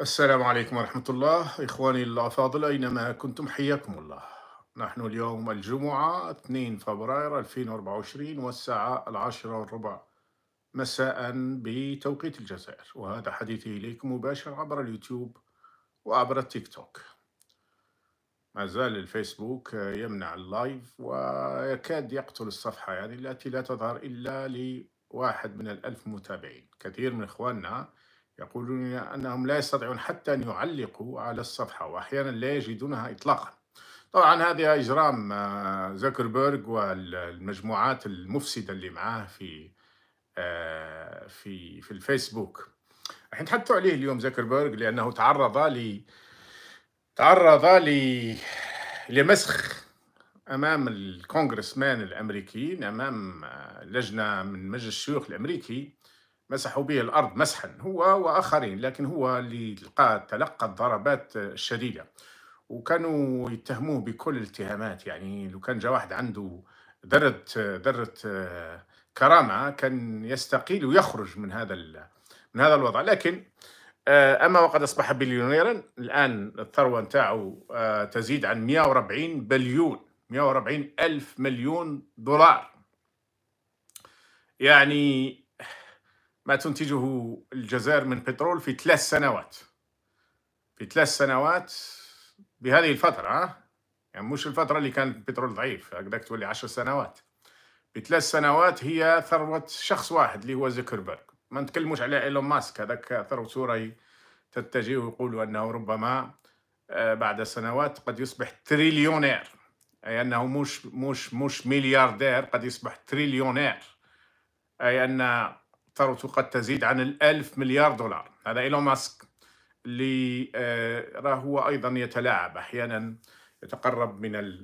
السلام عليكم ورحمة الله إخواني الأفاضل أينما كنتم حياكم الله نحن اليوم الجمعة 2 فبراير 2024 والساعة العاشرة والربع مساء بتوقيت الجزائر وهذا حديثي إليكم مباشر عبر اليوتيوب وعبر التيك توك ما زال الفيسبوك يمنع اللايف ويكاد يقتل الصفحة يعني التي لا تظهر إلا لواحد من الألف متابعين كثير من إخواننا يقولون أنهم لا يستطيعون حتى أن يعلقوا على الصفحة وأحيانا لا يجدونها إطلاقا طبعا هذا إجرام آه، زكربيرغ والمجموعات المفسدة اللي معاه في آه، في في الفيسبوك راح تحدثوا عليه اليوم زكربيرغ لأنه تعرض ل تعرض ل لمسخ امام الكونغرسمان الامريكيين امام آه، لجنه من مجلس الشيوخ الامريكي مسحوا به الأرض مسحا هو وآخرين لكن هو اللي تلقى تلقى الضربات الشديدة وكانوا يتهموه بكل الاتهامات يعني لو كان جا واحد عنده ذرة ذرة كرامة كان يستقيل ويخرج من هذا من هذا الوضع لكن آه، أما وقد أصبح بليونيرا الآن الثروة نتاعو آه، تزيد عن 140 بليون 140 ألف مليون دولار يعني ما تنتجه الجزائر من بترول في ثلاث سنوات في ثلاث سنوات بهذه الفترة ها؟ يعني مش الفترة اللي كان البترول ضعيف هكذاك تولي عشر سنوات بثلاث سنوات هي ثروة شخص واحد اللي هو زكربرغ ما نتكلموش على ايلون ماسك هذاك ثروته راهي تتجه ويقولوا انه ربما آه، بعد سنوات قد يصبح تريليونير اي انه مش مش مش ملياردير قد يصبح تريليونير اي ان اكثر قد تزيد عن الألف مليار دولار هذا إيلون ماسك اللي آه، راه هو أيضا يتلاعب أحيانا يتقرب من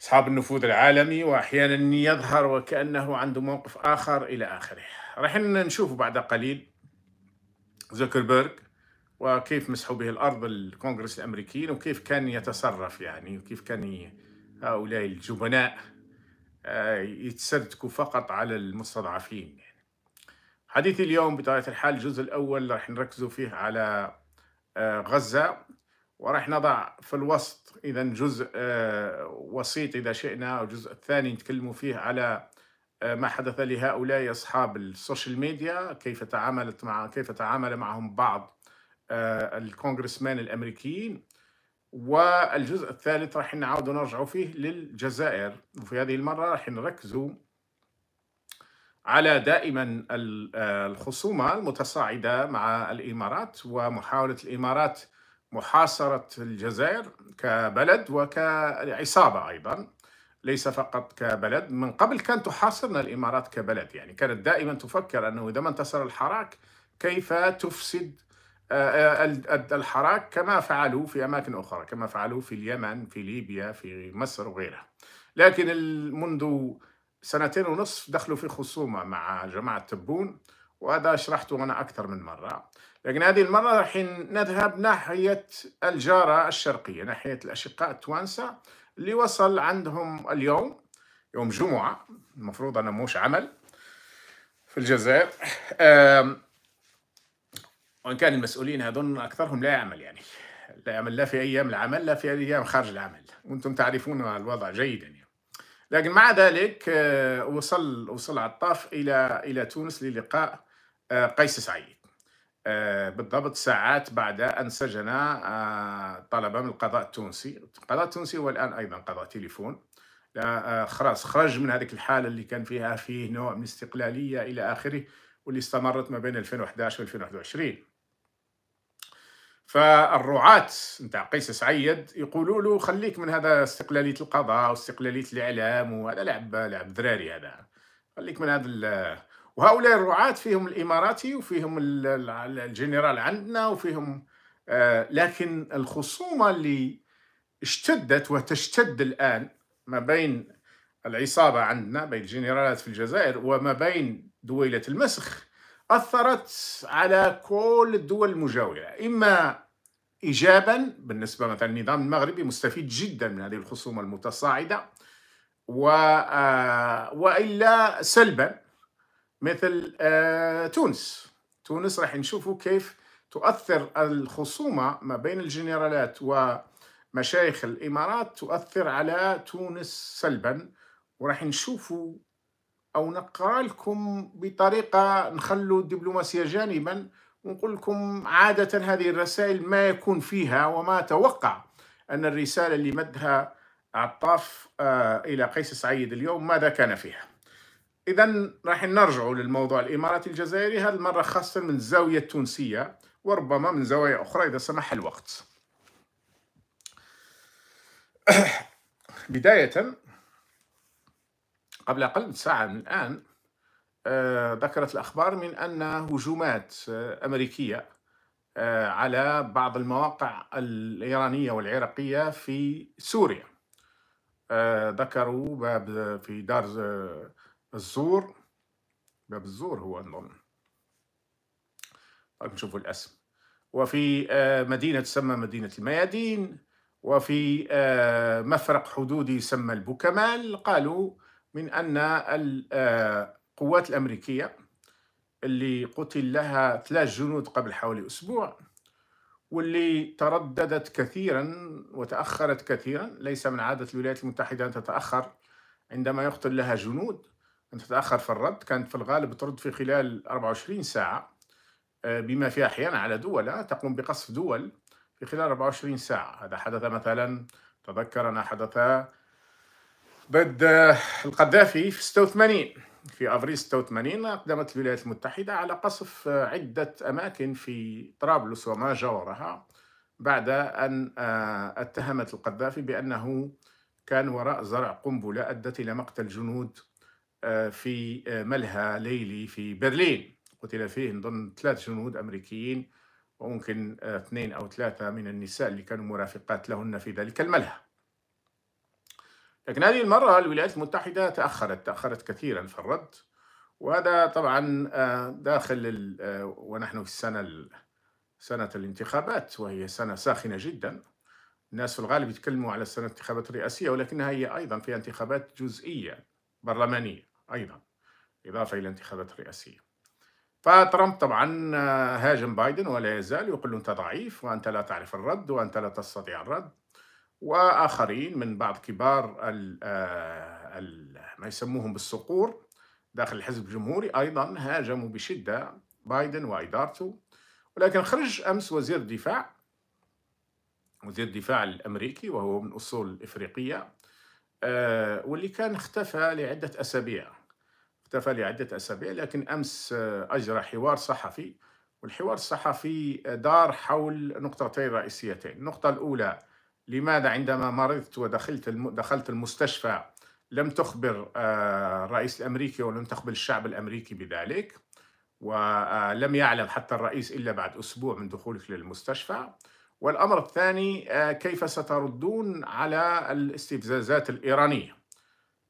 أصحاب النفوذ العالمي وأحيانا يظهر وكأنه عنده موقف آخر إلى آخره راح نشوف بعد قليل زوكربيرغ وكيف مسحوا به الأرض الكونغرس الأمريكيين وكيف كان يتصرف يعني وكيف كان هؤلاء الجبناء آه، يتسرتكوا فقط على المستضعفين يعني. حديث اليوم بطبيعة الحال الجزء الأول راح نركزوا فيه على آه، غزة وراح نضع في الوسط إذا جزء آه، وسيط إذا شئنا أو الجزء الثاني نتكلموا فيه على آه، ما حدث لهؤلاء أصحاب السوشيال ميديا كيف تعاملت مع كيف تعامل معهم بعض الكونغرسمان الأمريكيين والجزء الثالث راح نعاود نرجعوا فيه للجزائر وفي هذه المرة راح نركزوا على دائما آه، الخصومة المتصاعدة مع الإمارات ومحاولة الإمارات محاصرة الجزائر كبلد وكعصابة أيضا ليس فقط كبلد من قبل كانت تحاصرنا الإمارات كبلد يعني كانت دائما تفكر أنه إذا ما انتصر الحراك كيف تفسد آه، آه، الحراك كما فعلوا في أماكن أخرى كما فعلوا في اليمن في ليبيا في مصر وغيرها لكن منذ سنتين ونصف دخلوا في خصومة مع جماعة تبون وهذا شرحته أنا أكثر من مرة لكن هذه المرة راح نذهب ناحية الجارة الشرقية ناحية الأشقاء التوانسة اللي وصل عندهم اليوم يوم جمعة المفروض أنا موش عمل في الجزائر وإن كان المسؤولين هذون أكثرهم لا يعمل يعني لا يعمل لا في أيام العمل لا في أيام خارج العمل وأنتم تعرفون الوضع جيدا لكن مع ذلك آه، وصل وصل عطاف الى الى تونس للقاء آه، قيس سعيد آه، بالضبط ساعات بعد ان سجن طلبه من القضاء التونسي، القضاء التونسي هو الان ايضا قضاء تليفون خلاص خرج من هذيك الحاله اللي كان فيها فيه نوع من الاستقلاليه الى اخره واللي استمرت ما بين 2011 و 2021 فالرعاة نتاع قيس سعيد يقولوا له خليك من هذا استقلاليه القضاء واستقلاليه الاعلام وهذا لعب لعب دراري هذا خليك من هذا وهؤلاء الرعاة فيهم الاماراتي وفيهم الجنرال عندنا وفيهم آه، لكن الخصومه اللي اشتدت وتشتد الان ما بين العصابه عندنا بين الجنرالات في الجزائر وما بين دويله المسخ أثرت على كل الدول المجاورة إما إيجابا بالنسبة مثلا النظام المغربي مستفيد جدا من هذه الخصومة المتصاعدة و... آه، وإلا سلبا مثل آه، تونس تونس راح نشوفوا كيف تؤثر الخصومة ما بين الجنرالات ومشايخ الإمارات تؤثر على تونس سلبا وراح نشوفوا او نقرا لكم بطريقه نخلو الدبلوماسيه جانبا ونقول لكم عاده هذه الرسائل ما يكون فيها وما توقع ان الرساله اللي مدها عطاف آه، الى قيس سعيد اليوم ماذا كان فيها اذا راح نرجع للموضوع الاماراتي الجزائري هذه المره خاصه من الزاويه التونسيه وربما من زوايا اخرى اذا سمح الوقت بدايه قبل أقل ساعة من الآن آه، ذكرت الأخبار من أن هجومات آه، أمريكية آه، على بعض المواقع الإيرانية والعراقية في سوريا ذكروا باب في دار الزور باب الزور هو نظن طيب، نشوفوا الاسم وفي مدينة تسمى مدينة الميادين وفي مفرق حدودي يسمى البوكمال قالوا من أن القوات آه، الأمريكية اللي قتل لها ثلاث جنود قبل حوالي أسبوع واللي ترددت كثيرا وتأخرت كثيرا ليس من عادة الولايات المتحدة أن تتأخر عندما يقتل لها جنود أن تتأخر في الرد كانت في الغالب ترد في خلال 24 ساعة آه، بما فيها أحيانا على دول آه، تقوم بقصف دول في خلال 24 ساعة هذا حدث مثلا تذكر أنا حدث بدا القذافي في 86 في افريل 86 اقدمت الولايات المتحده على قصف عده اماكن في طرابلس وما جاورها بعد ان آه، اتهمت القذافي بانه كان وراء زرع قنبله ادت الى مقتل جنود آه، في آه، ملهى ليلي في برلين قتل فيه نظن ثلاث جنود امريكيين وممكن اثنين او ثلاثه من النساء اللي كانوا مرافقات لهن في ذلك الملهى لكن هذه المرة الولايات المتحدة تأخرت تأخرت كثيرا في الرد وهذا طبعا آه، داخل آه، ونحن في السنة سنة الانتخابات وهي سنة ساخنة جدا الناس في الغالب يتكلموا على سنة الانتخابات الرئاسية ولكنها هي أيضا فيها انتخابات جزئية برلمانية أيضا إضافة إلى انتخابات الرئاسية فترامب طبعا آه، هاجم بايدن ولا يزال يقول له أنت ضعيف وأنت لا تعرف الرد وأنت لا تستطيع الرد واخرين من بعض كبار ال آه، الـ ما يسموهم بالصقور داخل الحزب الجمهوري ايضا هاجموا بشده بايدن وادارته ولكن خرج امس وزير الدفاع وزير الدفاع الامريكي وهو من اصول افريقيه آه، واللي كان اختفى لعده اسابيع اختفى لعده اسابيع لكن امس آه، اجرى حوار صحفي والحوار الصحفي دار حول نقطتين رئيسيتين النقطه الاولى لماذا عندما مرضت ودخلت دخلت المستشفى لم تخبر الرئيس آه، الامريكي ولم تخبر الشعب الامريكي بذلك ولم آه، يعلم حتى الرئيس الا بعد اسبوع من دخولك للمستشفى والامر الثاني آه، كيف ستردون على الاستفزازات الايرانيه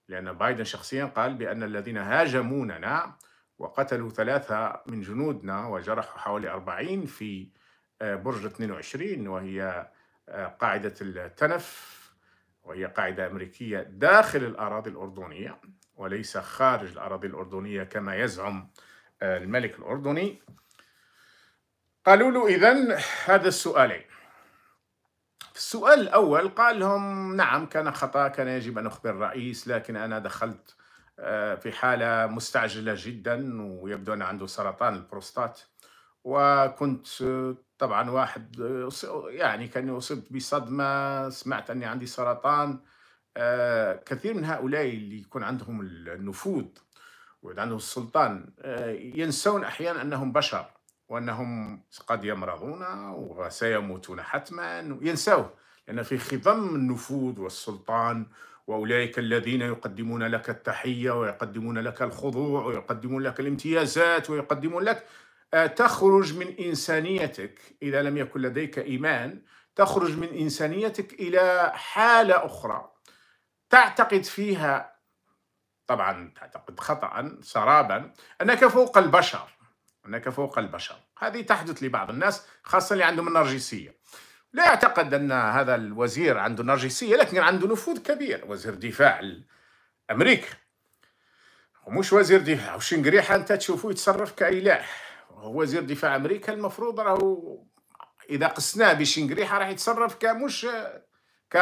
لان بايدن شخصيا قال بان الذين هاجموننا وقتلوا ثلاثه من جنودنا وجرحوا حوالي 40 في برج 22 وهي آه، قاعدة التنف وهي قاعدة أمريكية داخل الأراضي الأردنية وليس خارج الأراضي الأردنية كما يزعم آه، الملك الأردني قالوا له إذا هذا السؤالين في السؤال الأول قال لهم نعم كان خطأ كان يجب أن أخبر الرئيس لكن أنا دخلت آه، في حالة مستعجلة جدا ويبدو أن عنده سرطان البروستات وكنت طبعا واحد آه، يعني كاني اصبت بصدمه سمعت اني عندي سرطان آه، كثير من هؤلاء اللي يكون عندهم النفوذ وعندهم عندهم السلطان آه، ينسون احيانا انهم بشر وانهم قد يمرضون وسيموتون حتما ينسوه لان في خضم النفوذ والسلطان واولئك الذين يقدمون لك التحيه ويقدمون لك الخضوع ويقدمون لك الامتيازات ويقدمون لك تخرج من انسانيتك اذا لم يكن لديك ايمان تخرج من انسانيتك الى حاله اخرى تعتقد فيها طبعا تعتقد خطا سرابا انك فوق البشر انك فوق البشر هذه تحدث لبعض الناس خاصه اللي عندهم النرجسيه لا يعتقد ان هذا الوزير عنده نرجسيه لكن عنده نفوذ كبير وزير دفاع امريكا ومش وزير دفاع وشنقريحه انت تشوفه يتصرف كاله هو وزير دفاع امريكا المفروض راهو اذا قسناه بشنقريحه راح يتصرف كمش ك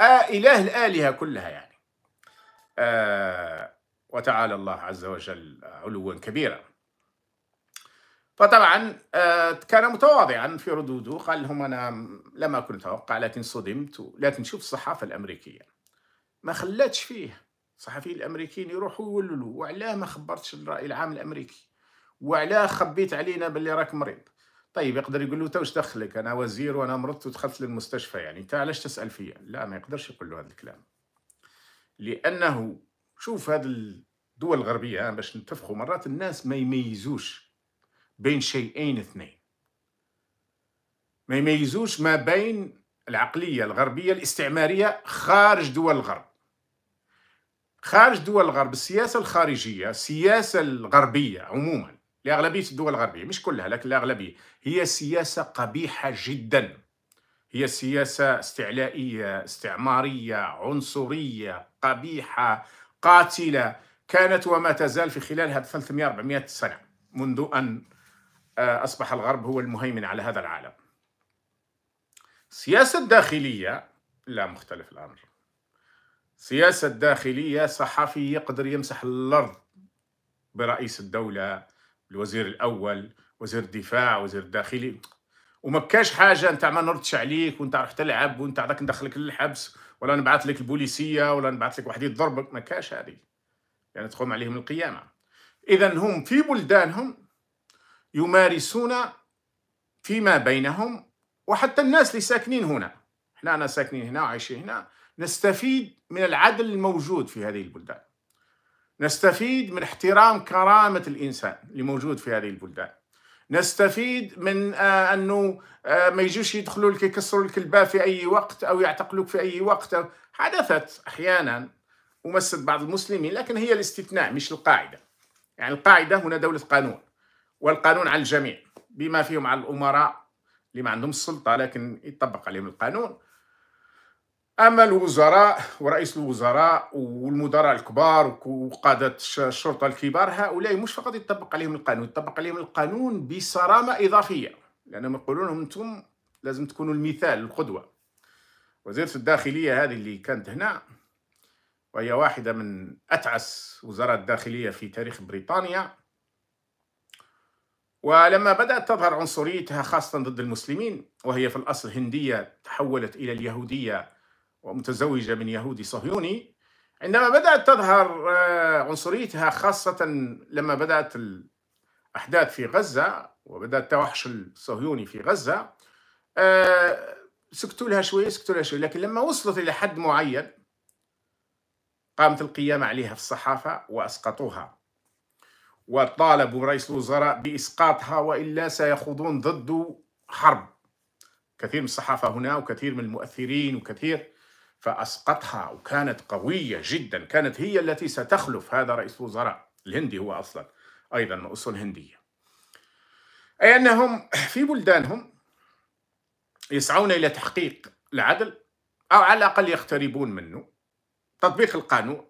اله الالهه كلها يعني آه، وتعالى الله عز وجل علوا كبيرا فطبعا آه، كان متواضعا في ردوده قال لهم انا لما كنت اتوقع لكن صدمت لكن شوف الصحافه الامريكيه ما خلاتش فيه الصحفيين الامريكيين يروحوا يولوا وعلاه ما خبرتش الراي العام الامريكي وعلاه خبيت علينا باللي راك مريض طيب يقدر يقول له واش دخلك انا وزير وانا مرضت ودخلت للمستشفى يعني انت علاش تسال فيا لا ما يقدرش يقول له هذا الكلام لانه شوف هذه الدول الغربيه باش نتفقوا مرات الناس ما يميزوش بين شيئين اثنين ما يميزوش ما بين العقليه الغربيه الاستعماريه خارج دول الغرب خارج دول الغرب السياسه الخارجيه السياسه الغربيه عموما لأغلبية الدول الغربية مش كلها لكن الأغلبية هي سياسة قبيحة جدا هي سياسة استعلائية استعمارية عنصرية قبيحة قاتلة كانت وما تزال في خلالها 300 400 سنة منذ أن آه، أصبح الغرب هو المهيمن على هذا العالم السياسة الداخلية لا مختلف الأمر السياسة الداخلية صحفي يقدر يمسح الأرض برئيس الدولة الوزير الاول وزير الدفاع وزير الداخلي وما بكاش حاجه انت ما نردش عليك وانت راح تلعب وانت عداك ندخلك للحبس ولا نبعث لك البوليسيه ولا نبعث لك واحد يضربك ما كاش هذه يعني تقوم عليهم القيامه اذا هم في بلدانهم يمارسون فيما بينهم وحتى الناس اللي ساكنين هنا احنا انا ساكنين هنا وعايشين هنا نستفيد من العدل الموجود في هذه البلدان نستفيد من احترام كرامة الإنسان اللي موجود في هذه البلدان نستفيد من آه، أنه آه، ما يجوش يدخلوا لك يكسروا لك الباب في أي وقت أو يعتقلوك في أي وقت حدثت أحيانا ومست بعض المسلمين لكن هي الاستثناء مش القاعدة يعني القاعدة هنا دولة قانون والقانون على الجميع بما فيهم على الأمراء اللي ما عندهم السلطة لكن يطبق عليهم القانون اما الوزراء ورئيس الوزراء والمدراء الكبار وقاده الشرطه الكبار هؤلاء مش فقط يطبق عليهم القانون يطبق عليهم القانون بصرامه اضافيه لانهم يقولون انتم لازم تكونوا المثال القدوه وزيره الداخليه هذه اللي كانت هنا وهي واحده من اتعس وزراء الداخليه في تاريخ بريطانيا ولما بدأت تظهر عنصريتها خاصة ضد المسلمين وهي في الأصل هندية تحولت إلى اليهودية ومتزوجة من يهودي صهيوني عندما بدأت تظهر آه، عنصريتها خاصة لما بدأت الأحداث في غزة وبدأ التوحش الصهيوني في غزة آه، سكتوا لها شوية سكتوا لها شوية لكن لما وصلت إلى حد معين قامت القيامة عليها في الصحافة وأسقطوها وطالبوا رئيس الوزراء بإسقاطها وإلا سيخوضون ضده حرب كثير من الصحافة هنا وكثير من المؤثرين وكثير فأسقطها وكانت قوية جدا كانت هي التي ستخلف هذا رئيس وزراء الهندي هو أصلا أيضا من أصول هندية أي أنهم في بلدانهم يسعون إلى تحقيق العدل أو على الأقل يقتربون منه تطبيق القانون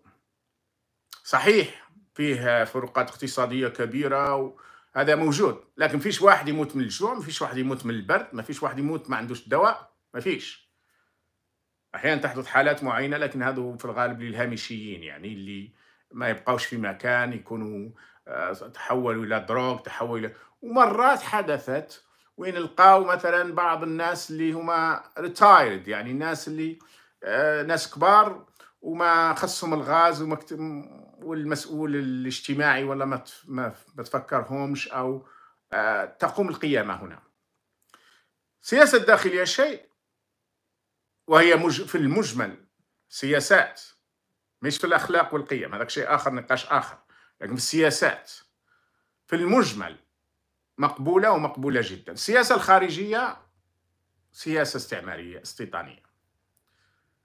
صحيح فيه فروقات اقتصادية كبيرة وهذا هذا موجود لكن فيش واحد يموت من الجوع ما فيش واحد يموت من البرد ما فيش واحد يموت ما عندوش دواء ما فيش احيانا تحدث حالات معينه لكن هذا في الغالب للهامشيين يعني اللي ما يبقاوش في مكان يكونوا آه، تحولوا الى دروغ تحولوا الى ومرات حدثت وين لقاو مثلا بعض الناس اللي هما ريتايرد يعني الناس اللي آه، ناس كبار وما خصهم الغاز والمسؤول الاجتماعي ولا ما ما تفكرهمش او آه، تقوم القيامه هنا. سياسه الداخليه شيء وهي في المجمل سياسات مش في الأخلاق والقيم هذاك شيء آخر نقاش آخر لكن في السياسات في المجمل مقبولة ومقبولة جدا السياسة الخارجية سياسة استعمارية استيطانية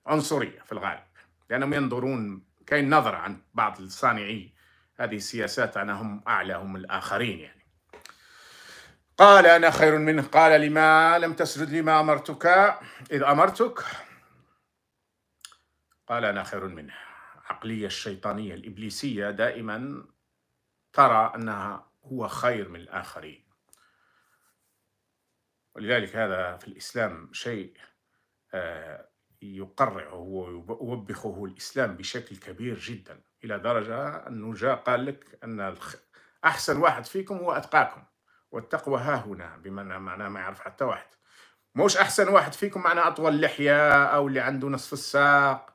عنصرية في الغالب لأنهم ينظرون كاين نظرة عن بعض الصانعي هذه السياسات أنا هم أعلى هم الآخرين يعني قال أنا خير منه قال لما لم تسجد لما أمرتك إذ أمرتك قال أنا خير منه عقلية الشيطانية الإبليسية دائما ترى أنها هو خير من الآخرين ولذلك هذا في الإسلام شيء آه، يقرعه ويوبخه الإسلام بشكل كبير جدا إلى درجة أنه جاء قال لك أن أحسن واحد فيكم هو أتقاكم والتقوى ها هنا بمعنى ما يعرف حتى واحد موش احسن واحد فيكم معنا اطول لحيه او اللي عنده نصف الساق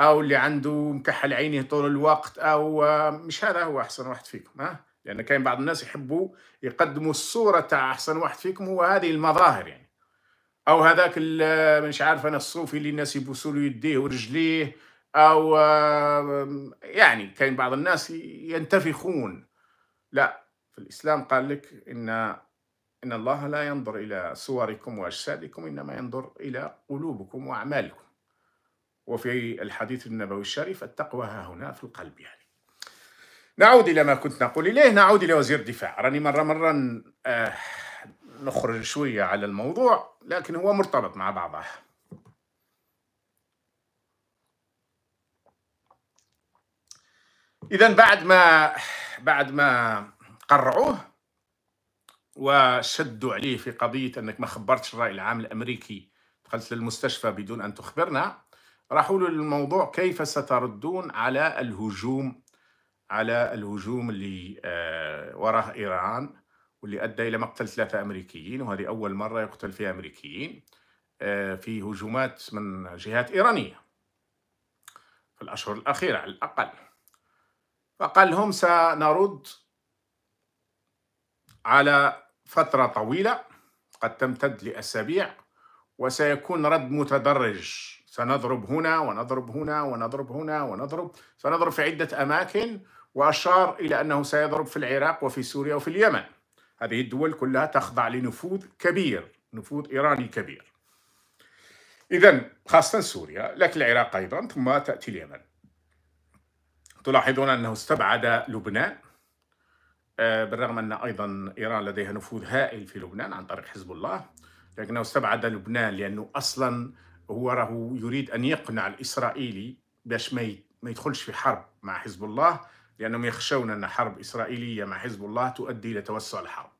او اللي عنده مكحل عينيه طول الوقت او آه، مش هذا هو احسن واحد فيكم ها لان كاين بعض الناس يحبوا يقدموا الصوره تاع احسن واحد فيكم هو هذه المظاهر يعني او هذاك آه، مش عارف انا الصوفي اللي الناس يبوسوا له يديه ورجليه او آه، يعني كاين بعض الناس ينتفخون لا في الاسلام قال لك ان إن الله لا ينظر إلى صوركم وأجسادكم إنما ينظر إلى قلوبكم وأعمالكم وفي الحديث النبوي الشريف التقوى ها هنا في القلب يعني نعود إلى ما كنت نقول إليه نعود إلى وزير الدفاع راني مرة مرة آه نخرج شوية على الموضوع لكن هو مرتبط مع بعضه إذا بعد ما بعد ما قرعوه وشدوا عليه في قضيه انك ما خبرتش الراي العام الامريكي دخلت للمستشفى بدون ان تخبرنا راحوا له الموضوع كيف ستردون على الهجوم على الهجوم اللي آه، وراه ايران واللي ادى الى مقتل ثلاثه امريكيين وهذه اول مره يقتل فيها امريكيين آه، في هجومات من جهات ايرانيه في الاشهر الاخيره على الاقل فقال لهم سنرد على فترة طويلة قد تمتد لأسابيع وسيكون رد متدرج سنضرب هنا ونضرب هنا ونضرب هنا ونضرب سنضرب في عدة أماكن وأشار إلى أنه سيضرب في العراق وفي سوريا وفي اليمن هذه الدول كلها تخضع لنفوذ كبير نفوذ إيراني كبير إذا خاصة سوريا لكن العراق أيضا ثم تأتي اليمن تلاحظون أنه استبعد لبنان آه، بالرغم أن أيضا إيران لديها نفوذ هائل في لبنان عن طريق حزب الله لكنه استبعد لبنان لأنه أصلا هو راه يريد أن يقنع الإسرائيلي باش ما يدخلش في حرب مع حزب الله لأنهم يخشون أن حرب إسرائيلية مع حزب الله تؤدي إلى توسع الحرب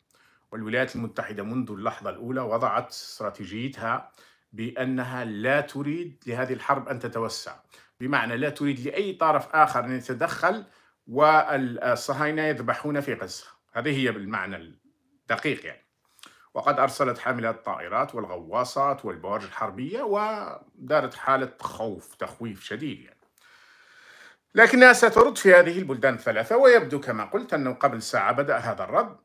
والولايات المتحدة منذ اللحظة الأولى وضعت استراتيجيتها بأنها لا تريد لهذه الحرب أن تتوسع بمعنى لا تريد لأي طرف آخر أن يتدخل والصهاينة يذبحون في غزة هذه هي بالمعنى الدقيق يعني وقد أرسلت حاملات الطائرات والغواصات والبوارج الحربية ودارت حالة خوف تخويف شديد يعني لكنها سترد في هذه البلدان الثلاثة ويبدو كما قلت أنه قبل ساعة بدأ هذا الرد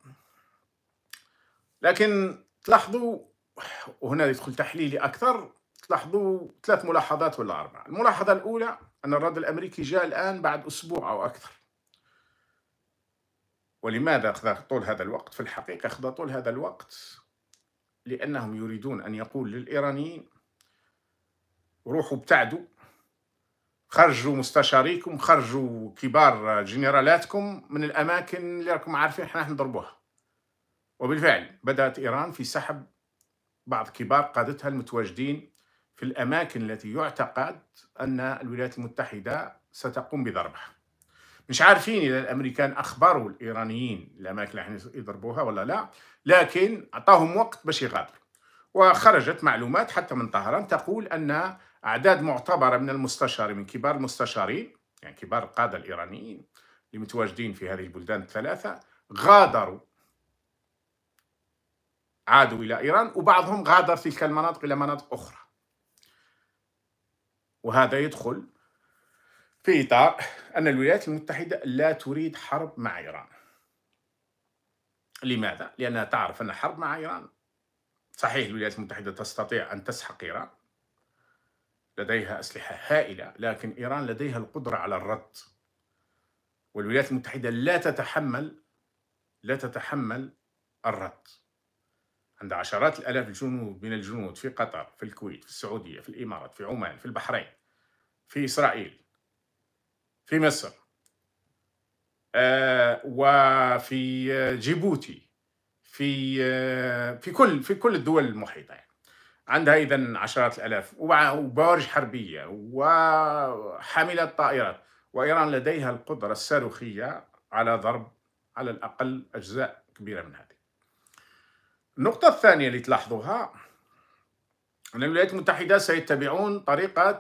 لكن تلاحظوا وهنا يدخل تحليلي أكثر تلاحظوا ثلاث ملاحظات ولا أربعة الملاحظة الأولى أن الرد الأمريكي جاء الآن بعد أسبوع أو أكثر ولماذا أخذ طول هذا الوقت؟ في الحقيقة أخذ طول هذا الوقت لأنهم يريدون أن يقول للإيرانيين روحوا ابتعدوا خرجوا مستشاريكم خرجوا كبار جنرالاتكم من الأماكن اللي راكم عارفين احنا نضربوها وبالفعل بدأت إيران في سحب بعض كبار قادتها المتواجدين في الأماكن التي يعتقد أن الولايات المتحدة ستقوم بضربها مش عارفين اذا الامريكان اخبروا الايرانيين الاماكن اللي راح يضربوها ولا لا لكن اعطاهم وقت باش يغادروا وخرجت معلومات حتى من طهران تقول ان اعداد معتبره من المستشارين من كبار المستشارين يعني كبار القاده الايرانيين اللي متواجدين في هذه البلدان الثلاثه غادروا عادوا الى ايران وبعضهم غادر تلك المناطق الى مناطق اخرى وهذا يدخل في إطار أن الولايات المتحدة لا تريد حرب مع إيران لماذا؟ لأنها تعرف أن حرب مع إيران صحيح الولايات المتحدة تستطيع أن تسحق إيران لديها أسلحة هائلة لكن إيران لديها القدرة على الرد والولايات المتحدة لا تتحمل لا تتحمل الرد عند عشرات الآلاف الجنود من الجنود في قطر في الكويت في السعودية في الإمارات في عمان في البحرين في إسرائيل في مصر آه، وفي آه، جيبوتي في آه، في كل في كل الدول المحيطه يعني. عندها اذا عشرات الالاف وبوارج حربيه وحامله طائرات وايران لديها القدره الصاروخيه على ضرب على الاقل اجزاء كبيره من هذه. النقطه الثانيه اللي تلاحظوها ان الولايات المتحده سيتبعون طريقه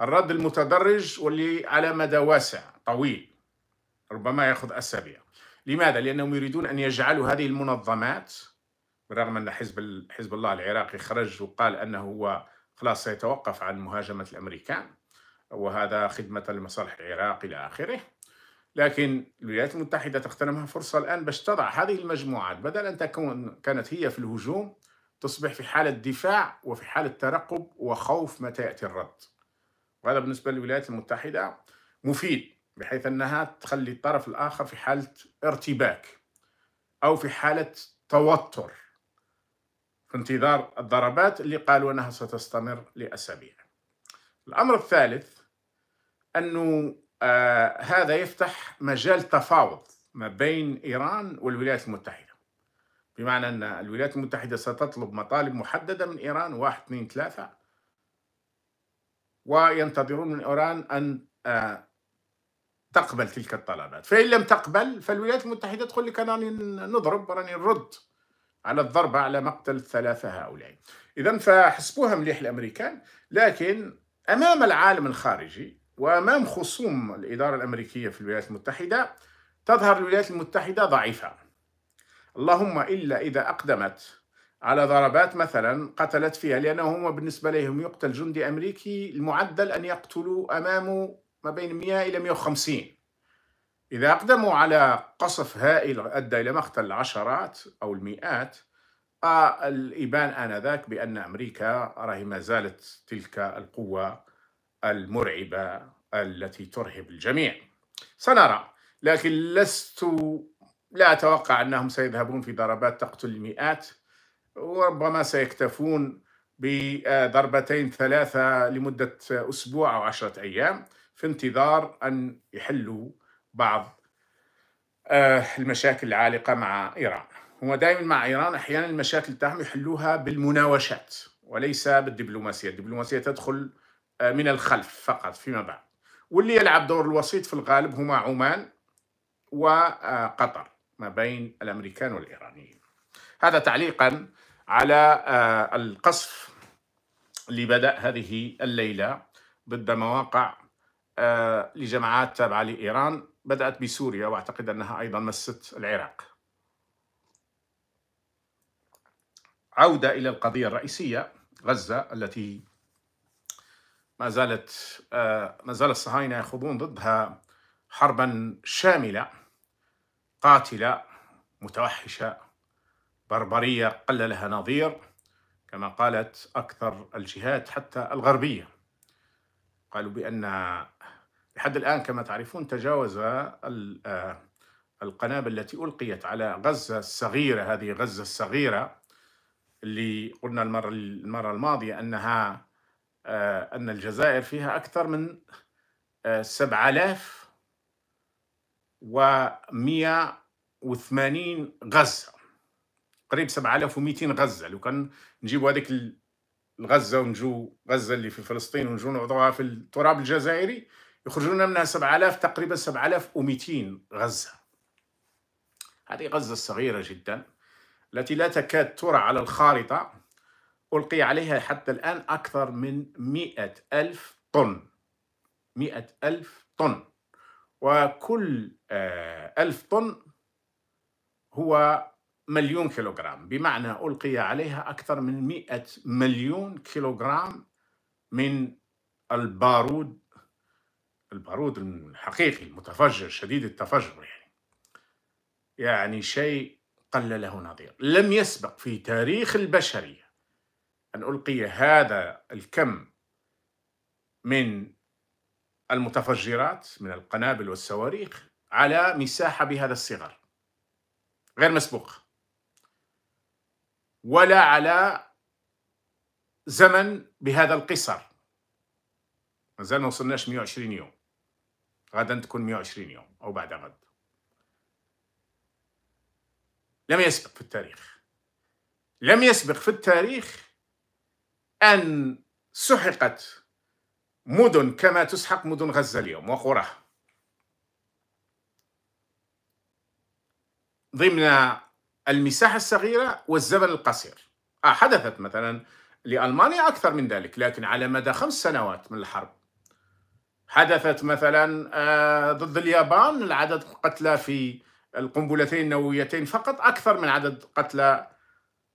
الرد المتدرج واللي على مدى واسع طويل ربما ياخذ اسابيع لماذا لانهم يريدون ان يجعلوا هذه المنظمات بالرغم ان حزب حزب الله العراقي خرج وقال انه هو خلاص سيتوقف عن مهاجمه الامريكان وهذا خدمه لمصالح العراق الى اخره لكن الولايات المتحده تغتنمها فرصه الان باش تضع هذه المجموعات بدل ان تكون كانت هي في الهجوم تصبح في حاله دفاع وفي حاله ترقب وخوف متى ياتي الرد وهذا بالنسبة للولايات المتحدة مفيد بحيث أنها تخلي الطرف الآخر في حالة ارتباك أو في حالة توتر في انتظار الضربات اللي قالوا أنها ستستمر لأسابيع الأمر الثالث أنه آه هذا يفتح مجال تفاوض ما بين إيران والولايات المتحدة بمعنى أن الولايات المتحدة ستطلب مطالب محددة من إيران واحد اثنين ثلاثة وينتظرون من إيران أن آه، تقبل تلك الطلبات فإن لم تقبل فالولايات المتحدة تقول لك راني نضرب راني نرد على الضربة على مقتل الثلاثة هؤلاء إذا فحسبوها مليح الأمريكان لكن أمام العالم الخارجي وأمام خصوم الإدارة الأمريكية في الولايات المتحدة تظهر الولايات المتحدة ضعيفة اللهم إلا إذا أقدمت على ضربات مثلا قتلت فيها لأنهم بالنسبة لهم يقتل جندي أمريكي المعدل أن يقتلوا أمامه ما بين 100 إلى 150 إذا أقدموا على قصف هائل أدى إلى مقتل العشرات أو المئات الإبان آنذاك بأن أمريكا راهي ما زالت تلك القوة المرعبة التي ترهب الجميع سنرى لكن لست لا أتوقع أنهم سيذهبون في ضربات تقتل المئات وربما سيكتفون بضربتين ثلاثة لمدة أسبوع أو عشرة أيام في انتظار أن يحلوا بعض آه، المشاكل العالقة مع إيران هو دائما مع إيران أحيانا المشاكل تاعهم يحلوها بالمناوشات وليس بالدبلوماسية الدبلوماسية تدخل آه، من الخلف فقط فيما بعد واللي يلعب دور الوسيط في الغالب هما عمان وقطر آه، ما بين الأمريكان والإيرانيين هذا تعليقا على آه، القصف اللي بدأ هذه الليلة ضد مواقع آه، لجماعات تابعة لإيران بدأت بسوريا وأعتقد أنها أيضا مست العراق عودة إلى القضية الرئيسية غزة التي ما زالت آه، ما زال الصهاينة يخوضون ضدها حربا شاملة قاتلة متوحشة بربرية قل لها نظير كما قالت أكثر الجهات حتى الغربية قالوا بأن لحد الآن كما تعرفون تجاوز آه، القنابل التي ألقيت على غزة الصغيرة هذه غزة الصغيرة اللي قلنا المرة المرة الماضية أنها آه، أن الجزائر فيها أكثر من 7180 آه، غزة قريب 7200 غزه لو كان نجيبوا هذيك الغزه ونجو غزه اللي في فلسطين ونجو نوضعوها في التراب الجزائري يخرجوا لنا منها 7000 تقريبا 7200 غزه هذه غزه صغيره جدا التي لا تكاد ترى على الخارطه ألقي عليها حتى الآن أكثر من مئة ألف طن مئة ألف طن وكل آه، ألف طن هو مليون كيلوغرام بمعنى ألقي عليها أكثر من مئة مليون كيلوغرام من البارود البارود الحقيقي المتفجر شديد التفجر يعني يعني شيء قل له نظير لم يسبق في تاريخ البشرية أن ألقي هذا الكم من المتفجرات من القنابل والصواريخ على مساحة بهذا الصغر غير مسبوقه ولا على زمن بهذا القصر مازال ما وصلناش 120 يوم غدا تكون 120 يوم أو بعد غد لم يسبق في التاريخ لم يسبق في التاريخ أن سحقت مدن كما تسحق مدن غزة اليوم وقراها ضمن المساحة الصغيرة والزمن القصير آه، حدثت مثلا لألمانيا أكثر من ذلك لكن على مدى خمس سنوات من الحرب حدثت مثلا آه، ضد اليابان العدد قتلى في القنبلتين النوويتين فقط أكثر من عدد قتلى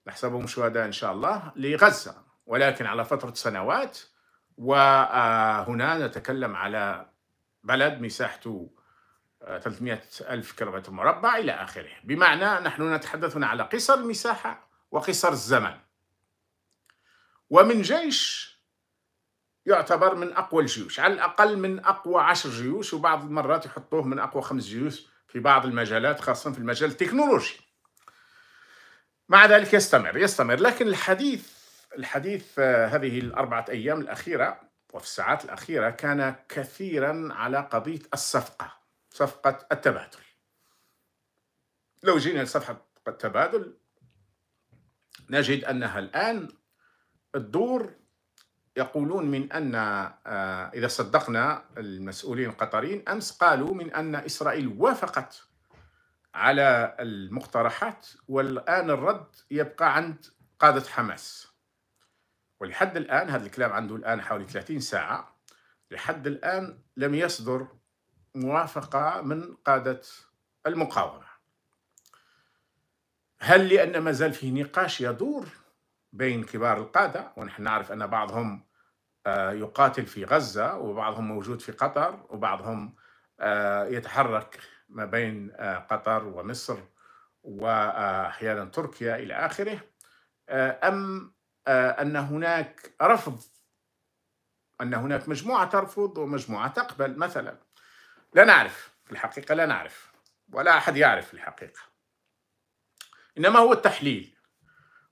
نحسبهم شهداء إن شاء الله لغزة ولكن على فترة سنوات وهنا آه، نتكلم على بلد مساحته 300 ألف كيلومتر مربع إلى آخره بمعنى نحن نتحدث على قصر المساحة وقصر الزمن ومن جيش يعتبر من أقوى الجيوش على الأقل من أقوى عشر جيوش وبعض المرات يحطوه من أقوى خمس جيوش في بعض المجالات خاصة في المجال التكنولوجي مع ذلك يستمر يستمر لكن الحديث الحديث آه، هذه الأربعة أيام الأخيرة وفي الساعات الأخيرة كان كثيرا على قضية الصفقة صفقة التبادل لو جينا لصفحة التبادل نجد أنها الآن الدور يقولون من أن آه، إذا صدقنا المسؤولين القطريين أمس قالوا من أن إسرائيل وافقت على المقترحات والآن الرد يبقى عند قادة حماس ولحد الآن هذا الكلام عنده الآن حوالي 30 ساعة لحد الآن لم يصدر موافقة من قادة المقاومة هل لأن ما زال فيه نقاش يدور بين كبار القادة ونحن نعرف أن بعضهم آه، يقاتل في غزة وبعضهم موجود في قطر وبعضهم آه، يتحرك ما بين آه، قطر ومصر وأحيانا تركيا إلى آخره أم أن هناك رفض أن هناك مجموعة ترفض ومجموعة تقبل مثلاً لا نعرف في الحقيقة لا نعرف ولا أحد يعرف في الحقيقة إنما هو التحليل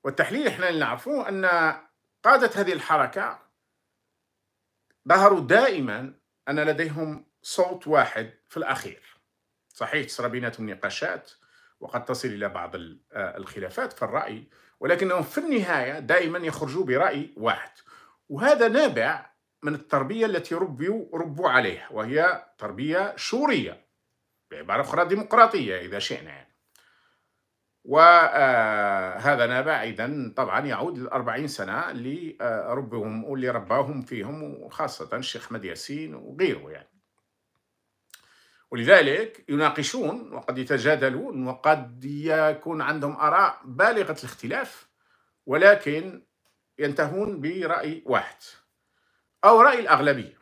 والتحليل إحنا اللي نعرفه أن قادة هذه الحركة ظهروا دائما أن لديهم صوت واحد في الأخير صحيح تصرى بيناتهم نقاشات وقد تصل إلى بعض آه، الخلافات في الرأي ولكنهم في النهاية دائما يخرجوا برأي واحد وهذا نابع من التربية التي ربوا ربوا عليها وهي تربية شورية بعبارة أخرى ديمقراطية إذا شئنا يعني وهذا آه، نابع إذا طبعا يعود للأربعين سنة اللي ربهم واللي رباهم فيهم وخاصة الشيخ أحمد ياسين وغيره يعني ولذلك يناقشون وقد يتجادلون وقد يكون عندهم آراء بالغة الاختلاف ولكن ينتهون برأي واحد أو رأي الأغلبية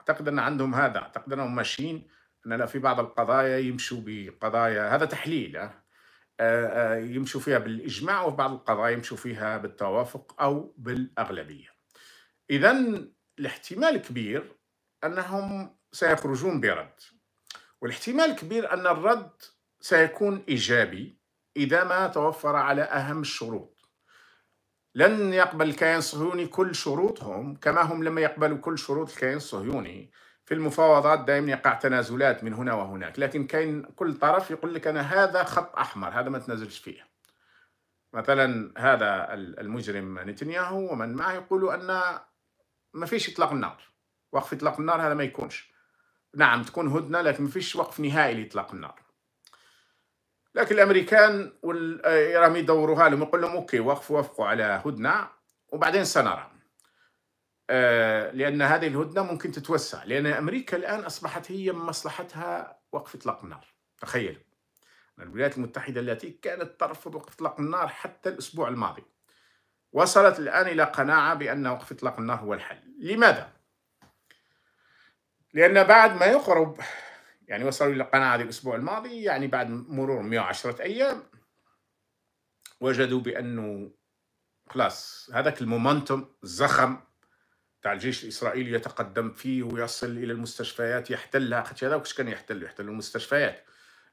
أعتقد أن عندهم هذا أعتقد أنهم ماشيين أننا في بعض القضايا يمشوا بقضايا هذا تحليل آه، آه، يمشوا فيها بالإجماع وفي بعض القضايا يمشوا فيها بالتوافق أو بالأغلبية إذا الاحتمال كبير أنهم سيخرجون برد والاحتمال كبير أن الرد سيكون إيجابي إذا ما توفر على أهم الشروط لن يقبل الكيان الصهيوني كل شروطهم كما هم لما يقبلوا كل شروط الكيان الصهيوني في المفاوضات دائما يقع تنازلات من هنا وهناك لكن كاين كل طرف يقول لك أنا هذا خط أحمر هذا ما تنازلش فيه مثلا هذا المجرم نتنياهو ومن معه يقولوا أن ما فيش إطلاق النار وقف إطلاق النار هذا ما يكونش نعم تكون هدنة لكن ما فيش وقف نهائي لإطلاق النار لكن الامريكان راهم يدوروها لهم يقول لهم اوكي وقفوا وقفوا على هدنه وبعدين سنرى آه لان هذه الهدنه ممكن تتوسع لان امريكا الان اصبحت هي مصلحتها وقف اطلاق النار تخيلوا الولايات المتحده التي كانت ترفض وقف اطلاق النار حتى الاسبوع الماضي وصلت الان الى قناعه بان وقف اطلاق النار هو الحل لماذا لان بعد ما يقرب يعني وصلوا إلى القناة هذه الأسبوع الماضي يعني بعد مرور 110 أيام وجدوا بأنه خلاص هذاك المومنتوم الزخم تاع الجيش الإسرائيلي يتقدم فيه ويصل إلى المستشفيات يحتلها خاطر هذا واش كان يحتل يحتل المستشفيات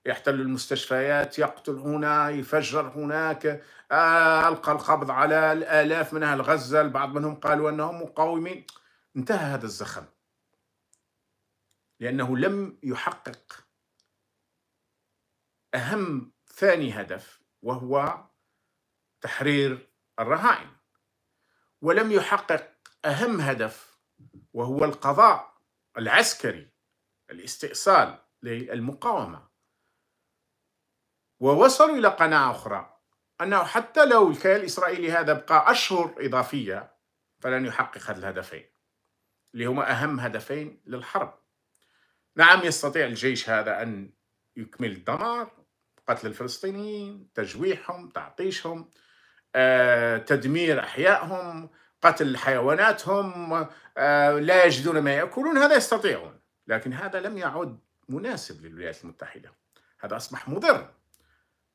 يحتل المستشفيات يقتل هنا يفجر هناك آه، ألقى القبض على الآلاف من أهل غزة البعض منهم قالوا أنهم مقاومين انتهى هذا الزخم لأنه لم يحقق أهم ثاني هدف وهو تحرير الرهائن ولم يحقق أهم هدف وهو القضاء العسكري الاستئصال للمقاومة ووصلوا إلى قناعة أخرى أنه حتى لو الكيان الإسرائيلي هذا بقى أشهر إضافية فلن يحقق هذا الهدفين اللي هما أهم هدفين للحرب نعم يستطيع الجيش هذا أن يكمل الدمار قتل الفلسطينيين تجويحهم تعطيشهم آه، تدمير أحيائهم قتل حيواناتهم آه، لا يجدون ما يأكلون هذا يستطيعون لكن هذا لم يعد مناسب للولايات المتحدة هذا أصبح مضر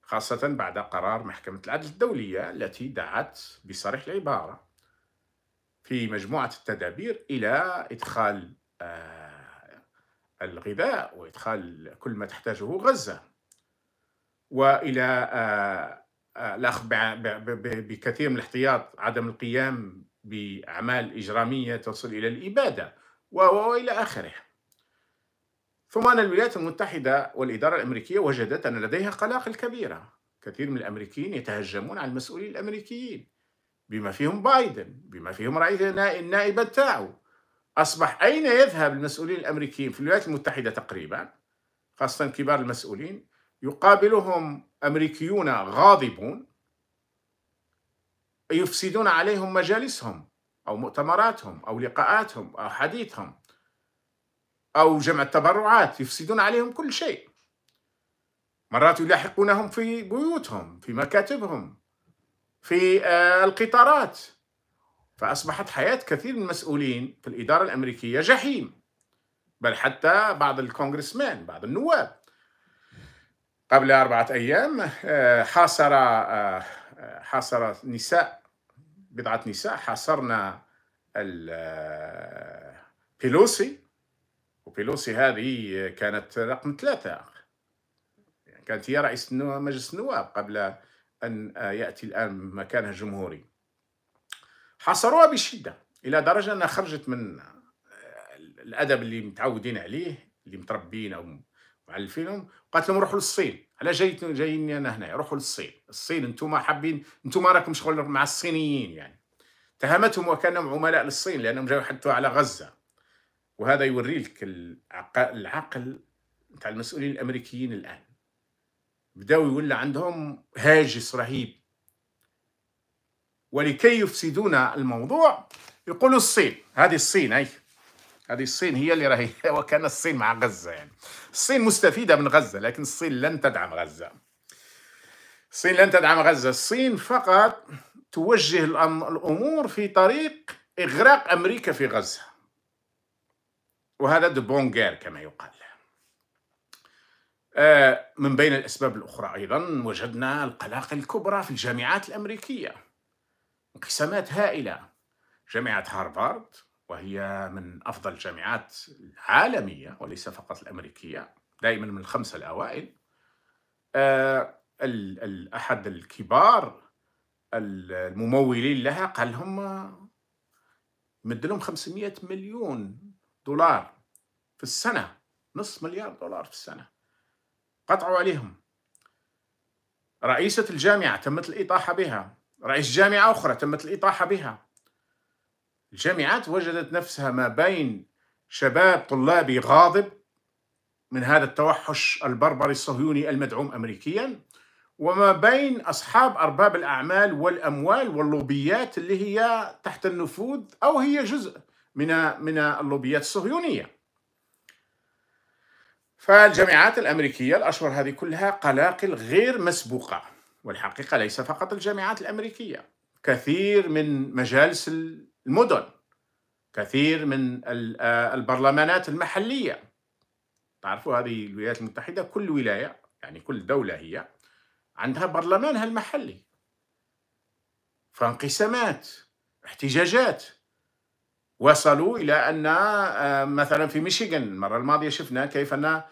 خاصة بعد قرار محكمة العدل الدولية التي دعت بصريح العبارة في مجموعة التدابير إلى إدخال آه، الغذاء وإدخال كل ما تحتاجه غزة وإلى آه، آه، الأخذ بكثير من الاحتياط عدم القيام بأعمال إجرامية تصل إلى الإبادة وإلى آخره ثم أن الولايات المتحدة والإدارة الأمريكية وجدت أن لديها قلاقل كبيرة كثير من الأمريكيين يتهجمون على المسؤولين الأمريكيين بما فيهم بايدن بما فيهم رئيس النائب تاعه أصبح أين يذهب المسؤولين الأمريكيين في الولايات المتحدة تقريبا خاصة كبار المسؤولين يقابلهم أمريكيون غاضبون يفسدون عليهم مجالسهم أو مؤتمراتهم أو لقاءاتهم أو حديثهم أو جمع التبرعات يفسدون عليهم كل شيء مرات يلاحقونهم في بيوتهم في مكاتبهم في آه، القطارات فأصبحت حياة كثير من المسؤولين في الإدارة الأمريكية جحيم بل حتى بعض الكونغرسمان بعض النواب قبل أربعة أيام آه، حاصر آه، حاصر نساء بضعة نساء حاصرنا آه، بيلوسي وبيلوسي هذه كانت رقم ثلاثة كانت هي رئيس مجلس النواب قبل أن يأتي الآن مكانها الجمهوري حاصروها بشده الى درجه انها خرجت من آه، الادب اللي متعودين عليه اللي متربيين او معلفينهم قالت لهم روحوا للصين على جايين جايين انا هنا روحوا للصين الصين انتم حابين انتم راكم شغل مع الصينيين يعني اتهمتهم وكانهم عملاء للصين لانهم جاوا حتى على غزه وهذا يوري لك العقل نتاع المسؤولين الامريكيين الان بداوا يولى عندهم هاجس رهيب ولكي يفسدون الموضوع يقولوا الصين هذه الصين أي هذه الصين هي اللي راهي وكان الصين مع غزة يعني الصين مستفيدة من غزة لكن الصين لن تدعم غزة الصين لن تدعم غزة الصين فقط توجه الأمور في طريق إغراق أمريكا في غزة وهذا دو بونغير كما يقال آه، من بين الأسباب الأخرى أيضا وجدنا القلاقل الكبرى في الجامعات الأمريكية انقسامات هائلة جامعة هارفارد وهي من أفضل الجامعات العالمية وليس فقط الأمريكية دائما من الخمسة الأوائل آه، أحد الكبار الممولين لها قال لهم آه، مد لهم 500 مليون دولار في السنة نصف مليار دولار في السنة قطعوا عليهم رئيسة الجامعة تمت الإطاحة بها رئيس جامعة أخرى تمت الإطاحة بها الجامعات وجدت نفسها ما بين شباب طلابي غاضب من هذا التوحش البربري الصهيوني المدعوم أمريكيا وما بين أصحاب أرباب الأعمال والأموال واللوبيات اللي هي تحت النفوذ أو هي جزء من من اللوبيات الصهيونية فالجامعات الأمريكية الأشهر هذه كلها قلاقل غير مسبوقة والحقيقة ليس فقط الجامعات الأمريكية كثير من مجالس المدن كثير من آه، البرلمانات المحلية تعرفوا هذه الولايات المتحدة كل ولاية يعني كل دولة هي عندها برلمانها المحلي فانقسامات احتجاجات وصلوا إلى أن آه، مثلا في ميشيغان المرة الماضية شفنا كيف أن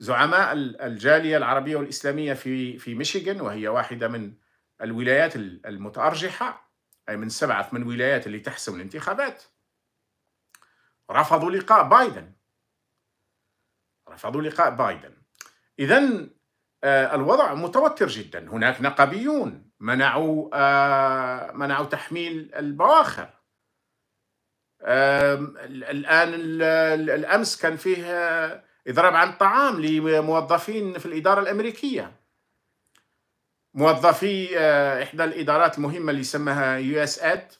زعماء الجاليه العربيه والاسلاميه في في ميشيغان وهي واحده من الولايات المتارجحه اي من سبعه من ولايات اللي تحسم الانتخابات رفضوا لقاء بايدن رفضوا لقاء بايدن اذا آه، الوضع متوتر جدا هناك نقبيون منعوا آه، منعوا تحميل البواخر الان الامس كان فيه آه، اضراب عن الطعام لموظفين في الإدارة الأمريكية موظفي آه، إحدى الإدارات المهمة اللي سماها يو اس اد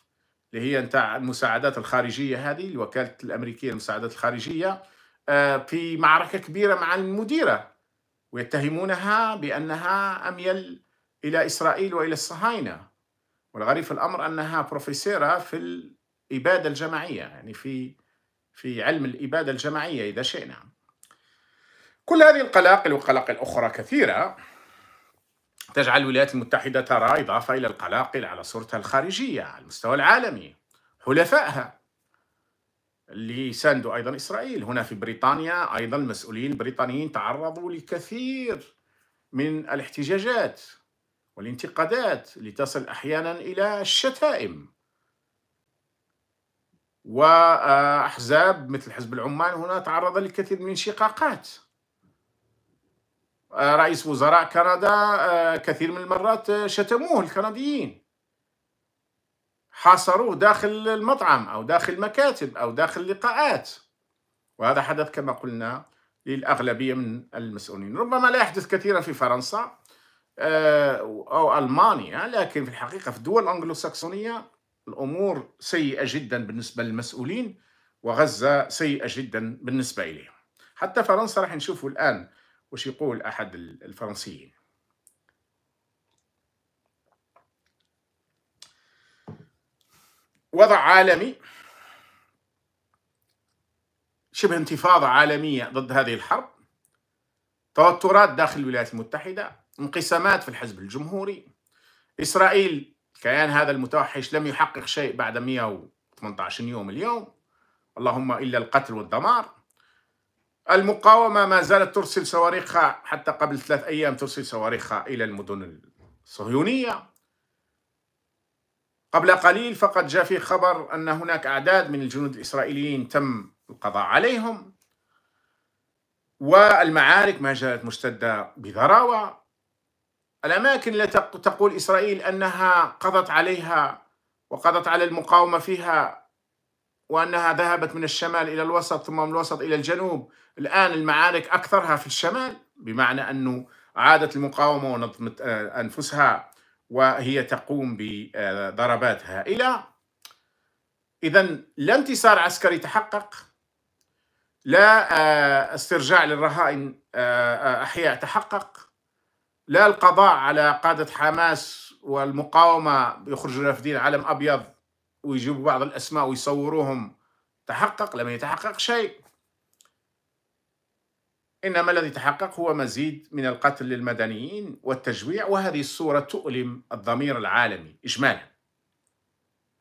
اللي هي نتاع المساعدات الخارجية هذه الوكالة الأمريكية للمساعدات الخارجية آه، في معركة كبيرة مع المديرة ويتهمونها بأنها أميل إلى إسرائيل وإلى الصهاينة والغريب في الأمر أنها بروفيسيرة في الإبادة الجماعية يعني في في علم الإبادة الجماعية إذا شئنا كل هذه القلاقل وقلاقل أخرى كثيرة تجعل الولايات المتحدة ترى إضافة إلى القلاقل على صورتها الخارجية على المستوى العالمي حلفائها اللي يساندوا أيضا إسرائيل هنا في بريطانيا أيضا المسؤولين البريطانيين تعرضوا لكثير من الاحتجاجات والانتقادات لتصل أحيانا إلى الشتائم وأحزاب مثل حزب العمال هنا تعرض لكثير من الانشقاقات آه، رئيس وزراء كندا آه، كثير من المرات آه، شتموه الكنديين حاصروه داخل المطعم أو داخل المكاتب أو داخل اللقاءات وهذا حدث كما قلنا للأغلبية من المسؤولين ربما لا يحدث كثيرا في فرنسا أو ألمانيا لكن في الحقيقة في الدول الأنجلوساكسونية الأمور سيئة جدا بالنسبة للمسؤولين وغزة سيئة جدا بالنسبة إليهم حتى فرنسا راح نشوفوا الآن وش يقول أحد الفرنسيين وضع عالمي شبه انتفاضة عالمية ضد هذه الحرب توترات داخل الولايات المتحدة انقسامات في الحزب الجمهوري إسرائيل كيان هذا المتوحش لم يحقق شيء بعد 118 يوم اليوم اللهم إلا القتل والدمار المقاومة ما زالت ترسل صواريخها حتى قبل ثلاث أيام ترسل صواريخها إلى المدن الصهيونية قبل قليل فقد جاء في خبر أن هناك أعداد من الجنود الإسرائيليين تم القضاء عليهم والمعارك ما زالت مشتدة بذراوة الأماكن التي تقول إسرائيل أنها قضت عليها وقضت على المقاومة فيها وأنها ذهبت من الشمال إلى الوسط ثم من الوسط إلى الجنوب الآن المعارك أكثرها في الشمال بمعنى أنه عادت المقاومة ونظمت آه، أنفسها وهي تقوم بضربات هائلة إذا لا انتصار عسكري تحقق لا آه، استرجاع للرهائن آه، أحياء تحقق لا القضاء على قادة حماس والمقاومة يخرج الرافدين علم أبيض ويجيبوا بعض الأسماء ويصوروهم تحقق لم يتحقق شيء إنما الذي تحقق هو مزيد من القتل للمدنيين والتجويع وهذه الصورة تؤلم الضمير العالمي إجمالا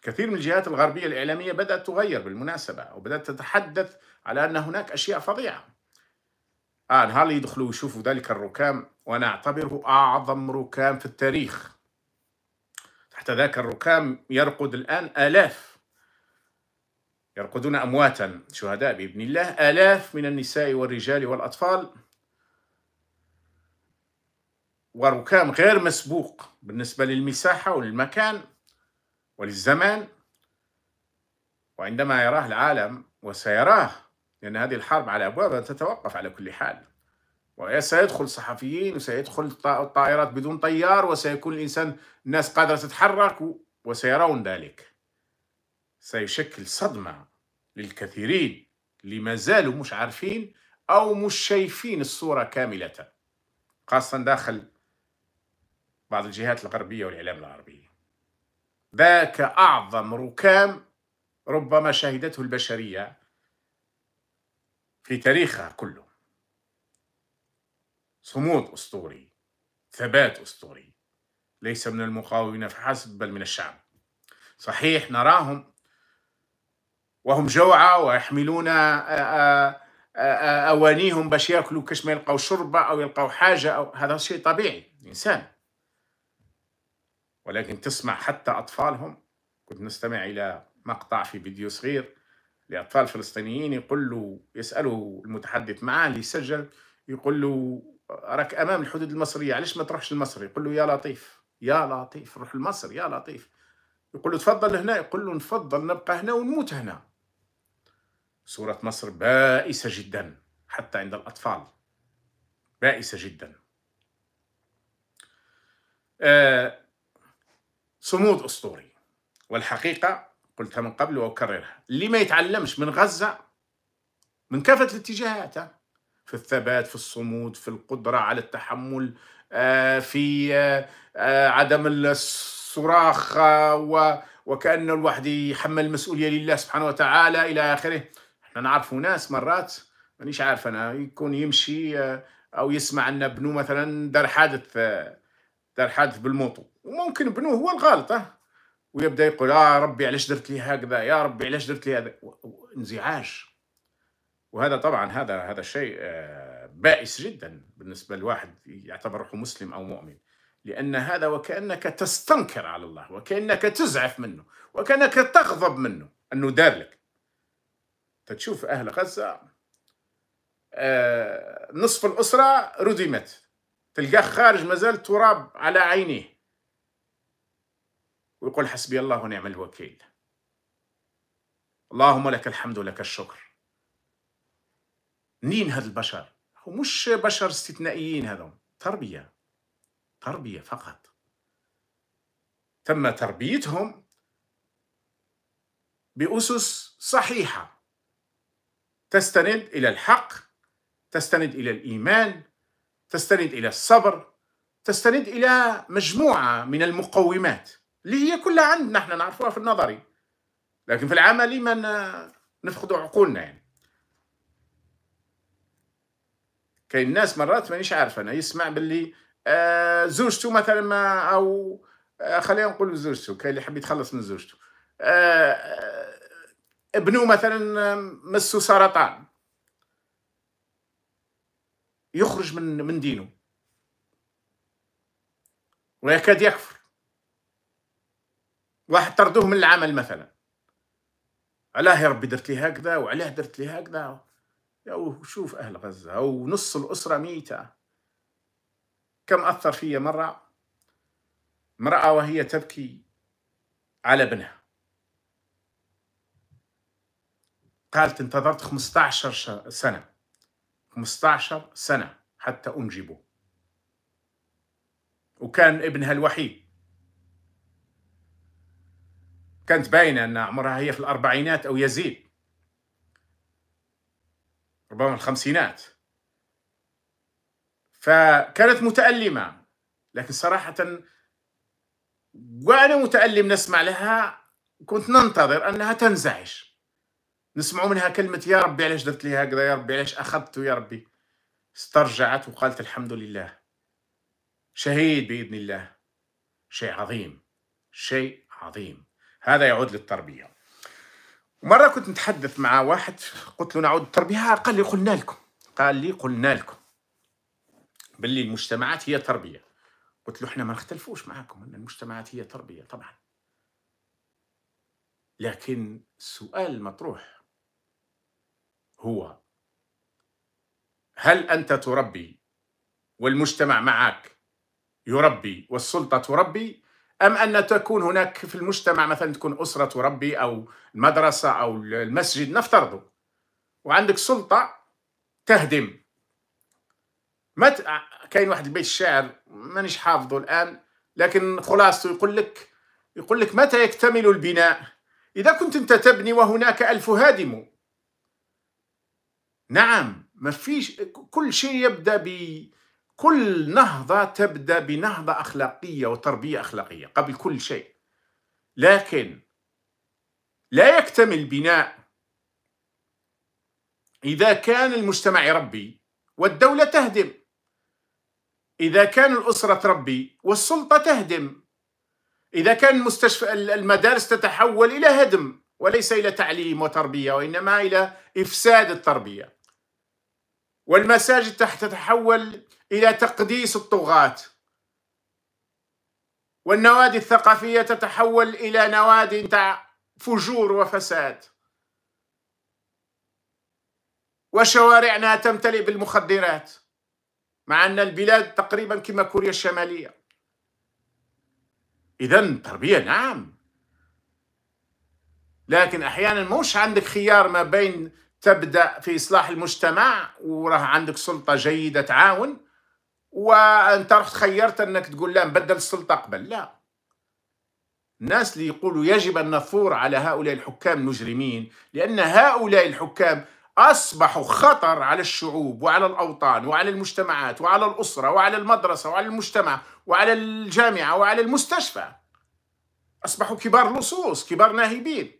كثير من الجهات الغربية الإعلامية بدأت تغير بالمناسبة وبدأت تتحدث على أن هناك أشياء فظيعة آه نهار يدخلوا ويشوفوا ذلك الركام وأنا أعتبره أعظم ركام في التاريخ حتى ذاك الركام يرقد الآن آلاف يرقدون أمواتا شهداء بإذن الله آلاف من النساء والرجال والأطفال وركام غير مسبوق بالنسبة للمساحة وللمكان وللزمان وعندما يراه العالم وسيراه لأن هذه الحرب على أبوابها تتوقف على كل حال وسيدخل صحفيين وسيدخل الطائرات بدون طيار وسيكون الإنسان الناس قادرة تتحرك وسيرون ذلك سيشكل صدمة للكثيرين اللي ما زالوا مش عارفين أو مش شايفين الصورة كاملة خاصة داخل بعض الجهات الغربية والإعلام العربي ذاك أعظم ركام ربما شهدته البشرية في تاريخها كله صمود أسطوري ثبات أسطوري ليس من المقاومين فحسب بل من الشعب صحيح نراهم وهم جوعى ويحملون أوانيهم باش يأكلوا كش ما يلقوا شربة أو يلقوا حاجة أو هذا شيء طبيعي إنسان ولكن تسمع حتى أطفالهم كنت نستمع إلى مقطع في فيديو صغير لأطفال فلسطينيين يقول له يسأله المتحدث معاه اللي سجل يقول له راك امام الحدود المصريه علاش ما تروحش لمصر يقول له يا لطيف يا لطيف روح لمصر يا لطيف يقول له تفضل هنا يقول له نفضل نبقى هنا ونموت هنا صورة مصر بائسة جدا حتى عند الأطفال بائسة جدا آه صمود أسطوري والحقيقة قلتها من قبل وأكررها اللي ما يتعلمش من غزة من كافة الاتجاهات في الثبات في الصمود في القدرة على التحمل آه، في آه، آه، عدم الصراخ وكأن الواحد يحمل المسؤولية لله سبحانه وتعالى إلى آخره احنا نعرفوا ناس مرات مانيش عارف أنا يكون يمشي أو يسمع أن بنو مثلا دار حادث دار حادث بالموطو وممكن بنو هو الغالطة ويبدا يقول يا ربي علاش درت لي هكذا يا ربي علاش درت لي هذا انزعاج وهذا طبعا هذا هذا شيء آه، بائس جدا بالنسبه لواحد يعتبر روحه مسلم او مؤمن لان هذا وكانك تستنكر على الله وكانك تزعف منه وكانك تغضب منه انه دار لك تشوف اهل غزه آه، نصف الاسره ردمت تلقاه خارج مازال تراب على عينيه ويقول حسبي الله ونعم الوكيل اللهم لك الحمد ولك الشكر منين هاد البشر مش بشر استثنائيين هادو تربية تربية فقط تم تربيتهم بأسس صحيحة تستند إلى الحق تستند إلى الإيمان تستند إلى الصبر تستند إلى مجموعة من المقومات اللي هي كلها عندنا نحن نعرفها في النظري لكن في العملي ما نفقد عقولنا يعني كاين الناس مرات مانيش عارف انا يسمع باللي آه زوجته مثلا ما او آه خلينا نقول زوجته كاين اللي يحب يتخلص من زوجته آه, آه، ابنه مثلا مسو سرطان يخرج من من دينه ويكاد يكفر واحد طردوه من العمل مثلا علاه يا ربي درت لي هكذا وعلاه درت لي هكذا وشوف أهل غزة ونص الأسرة ميتة كم أثر فيا مرة امرأة وهي تبكي على ابنها قالت انتظرت 15 سنة 15 سنة حتى أنجبه وكان ابنها الوحيد كانت باينة أن عمرها هي في الأربعينات أو يزيد ربما الخمسينات فكانت متألمة لكن صراحة وأنا متألم نسمع لها كنت ننتظر أنها تنزعج نسمع منها كلمة يا ربي علاش درت لي هكذا يا ربي علاش أخذت يا ربي استرجعت وقالت الحمد لله شهيد بإذن الله شيء عظيم شيء عظيم هذا يعود للتربيه مرة كنت نتحدث مع واحد قلت له نعود التربية قال لي قلنا لكم قال لي قلنا لكم باللي المجتمعات هي تربية قلت له احنا ما نختلفوش معاكم ان المجتمعات هي تربية طبعا لكن السؤال المطروح هو هل أنت تربي والمجتمع معك يربي والسلطة تربي أم أن تكون هناك في المجتمع مثلا تكون أسرة تربي أو المدرسة أو المسجد نفترضه وعندك سلطة تهدم ما ت... كاين واحد البيت الشعر مانيش حافظه الآن لكن خلاصته يقول لك يقول لك متى يكتمل البناء إذا كنت أنت تبني وهناك ألف هادم نعم ما فيش كل شيء يبدأ ب كل نهضة تبدأ بنهضة أخلاقية وتربية أخلاقية قبل كل شيء لكن لا يكتمل بناء إذا كان المجتمع يربي والدولة تهدم إذا كان الأسرة تربي والسلطة تهدم إذا كان المستشفى المدارس تتحول إلى هدم وليس إلى تعليم وتربية وإنما إلى إفساد التربية والمساجد تتحول إلى تقديس الطغاة والنوادي الثقافية تتحول إلى نوادي تاع فجور وفساد وشوارعنا تمتلئ بالمخدرات مع أن البلاد تقريبا كما كوريا الشمالية إذا التربية نعم لكن أحيانا مش عندك خيار ما بين تبدأ في إصلاح المجتمع وراه عندك سلطة جيدة تعاون وانت رحت خيرت انك تقول لا نبدل السلطه قبل لا الناس اللي يقولوا يجب ان نثور على هؤلاء الحكام المجرمين لان هؤلاء الحكام اصبحوا خطر على الشعوب وعلى الاوطان وعلى المجتمعات وعلى الاسره وعلى المدرسه وعلى المجتمع وعلى الجامعه وعلى المستشفى اصبحوا كبار لصوص كبار ناهبين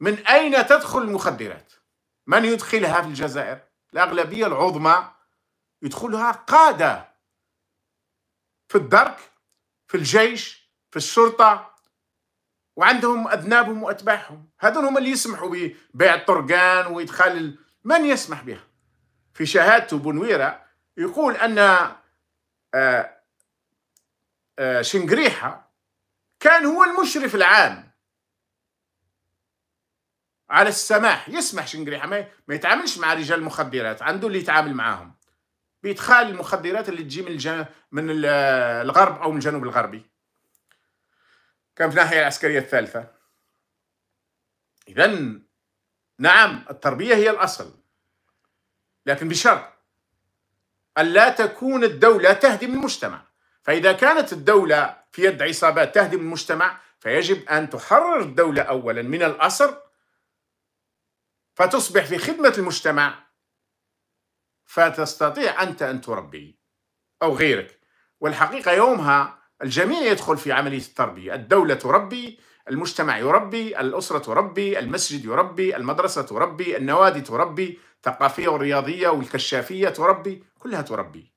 من اين تدخل المخدرات من يدخلها في الجزائر الاغلبيه العظمى يدخلها قادة في الدرك في الجيش في الشرطة وعندهم أذنابهم وأتباعهم هذول هم اللي يسمحوا ببيع الطرقان وإدخال من يسمح بها في شهادته بنويرة يقول أن آه، آه، شنقريحة كان هو المشرف العام على السماح يسمح شنقريحة ما يتعاملش مع رجال مخدرات عنده اللي يتعامل معاهم بادخال المخدرات اللي تجي من الجن... من الغرب او من الجنوب الغربي كان في الناحيه العسكريه الثالثه اذا نعم التربيه هي الاصل لكن بشرط الا تكون الدوله تهدم المجتمع فاذا كانت الدوله في يد عصابات تهدم المجتمع فيجب ان تحرر الدوله اولا من الاصل فتصبح في خدمه المجتمع فتستطيع أنت أن تربي أو غيرك والحقيقة يومها الجميع يدخل في عملية التربية الدولة تربي المجتمع يربي الأسرة تربي المسجد يربي المدرسة تربي النوادي تربي الثقافية والرياضية والكشافية تربي كلها تربي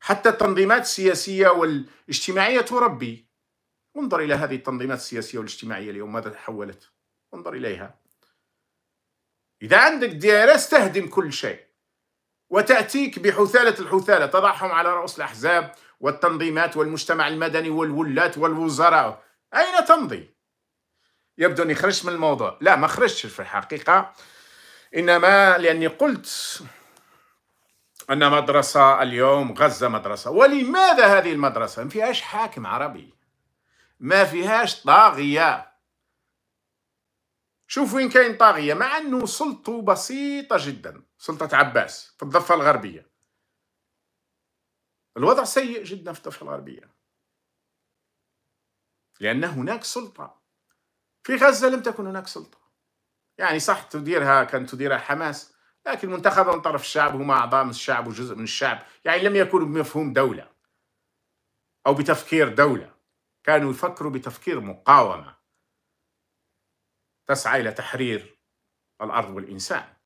حتى التنظيمات السياسية والاجتماعية تربي انظر إلى هذه التنظيمات السياسية والاجتماعية اليوم ماذا تحولت انظر إليها إذا عندك ديارة تهدم كل شيء وتأتيك بحثالة الحثالة تضعهم على رؤوس الأحزاب والتنظيمات والمجتمع المدني والولاة والوزراء أين تمضي؟ يبدو أني خرجت من الموضوع لا ما خرجتش في الحقيقة إنما لأني قلت أن مدرسة اليوم غزة مدرسة ولماذا هذه المدرسة؟ ما فيهاش حاكم عربي ما فيهاش طاغية شوف وين كاين طاغية مع أنه سلطه بسيطة جداً سلطة عباس في الضفة الغربية الوضع سيء جدا في الضفة الغربية لأن هناك سلطة في غزة لم تكن هناك سلطة يعني صح تديرها كان تديرها حماس لكن منتخبة من طرف الشعب هم أعضاء من الشعب وجزء من الشعب يعني لم يكونوا بمفهوم دولة أو بتفكير دولة كانوا يفكروا بتفكير مقاومة تسعى إلى تحرير الأرض والإنسان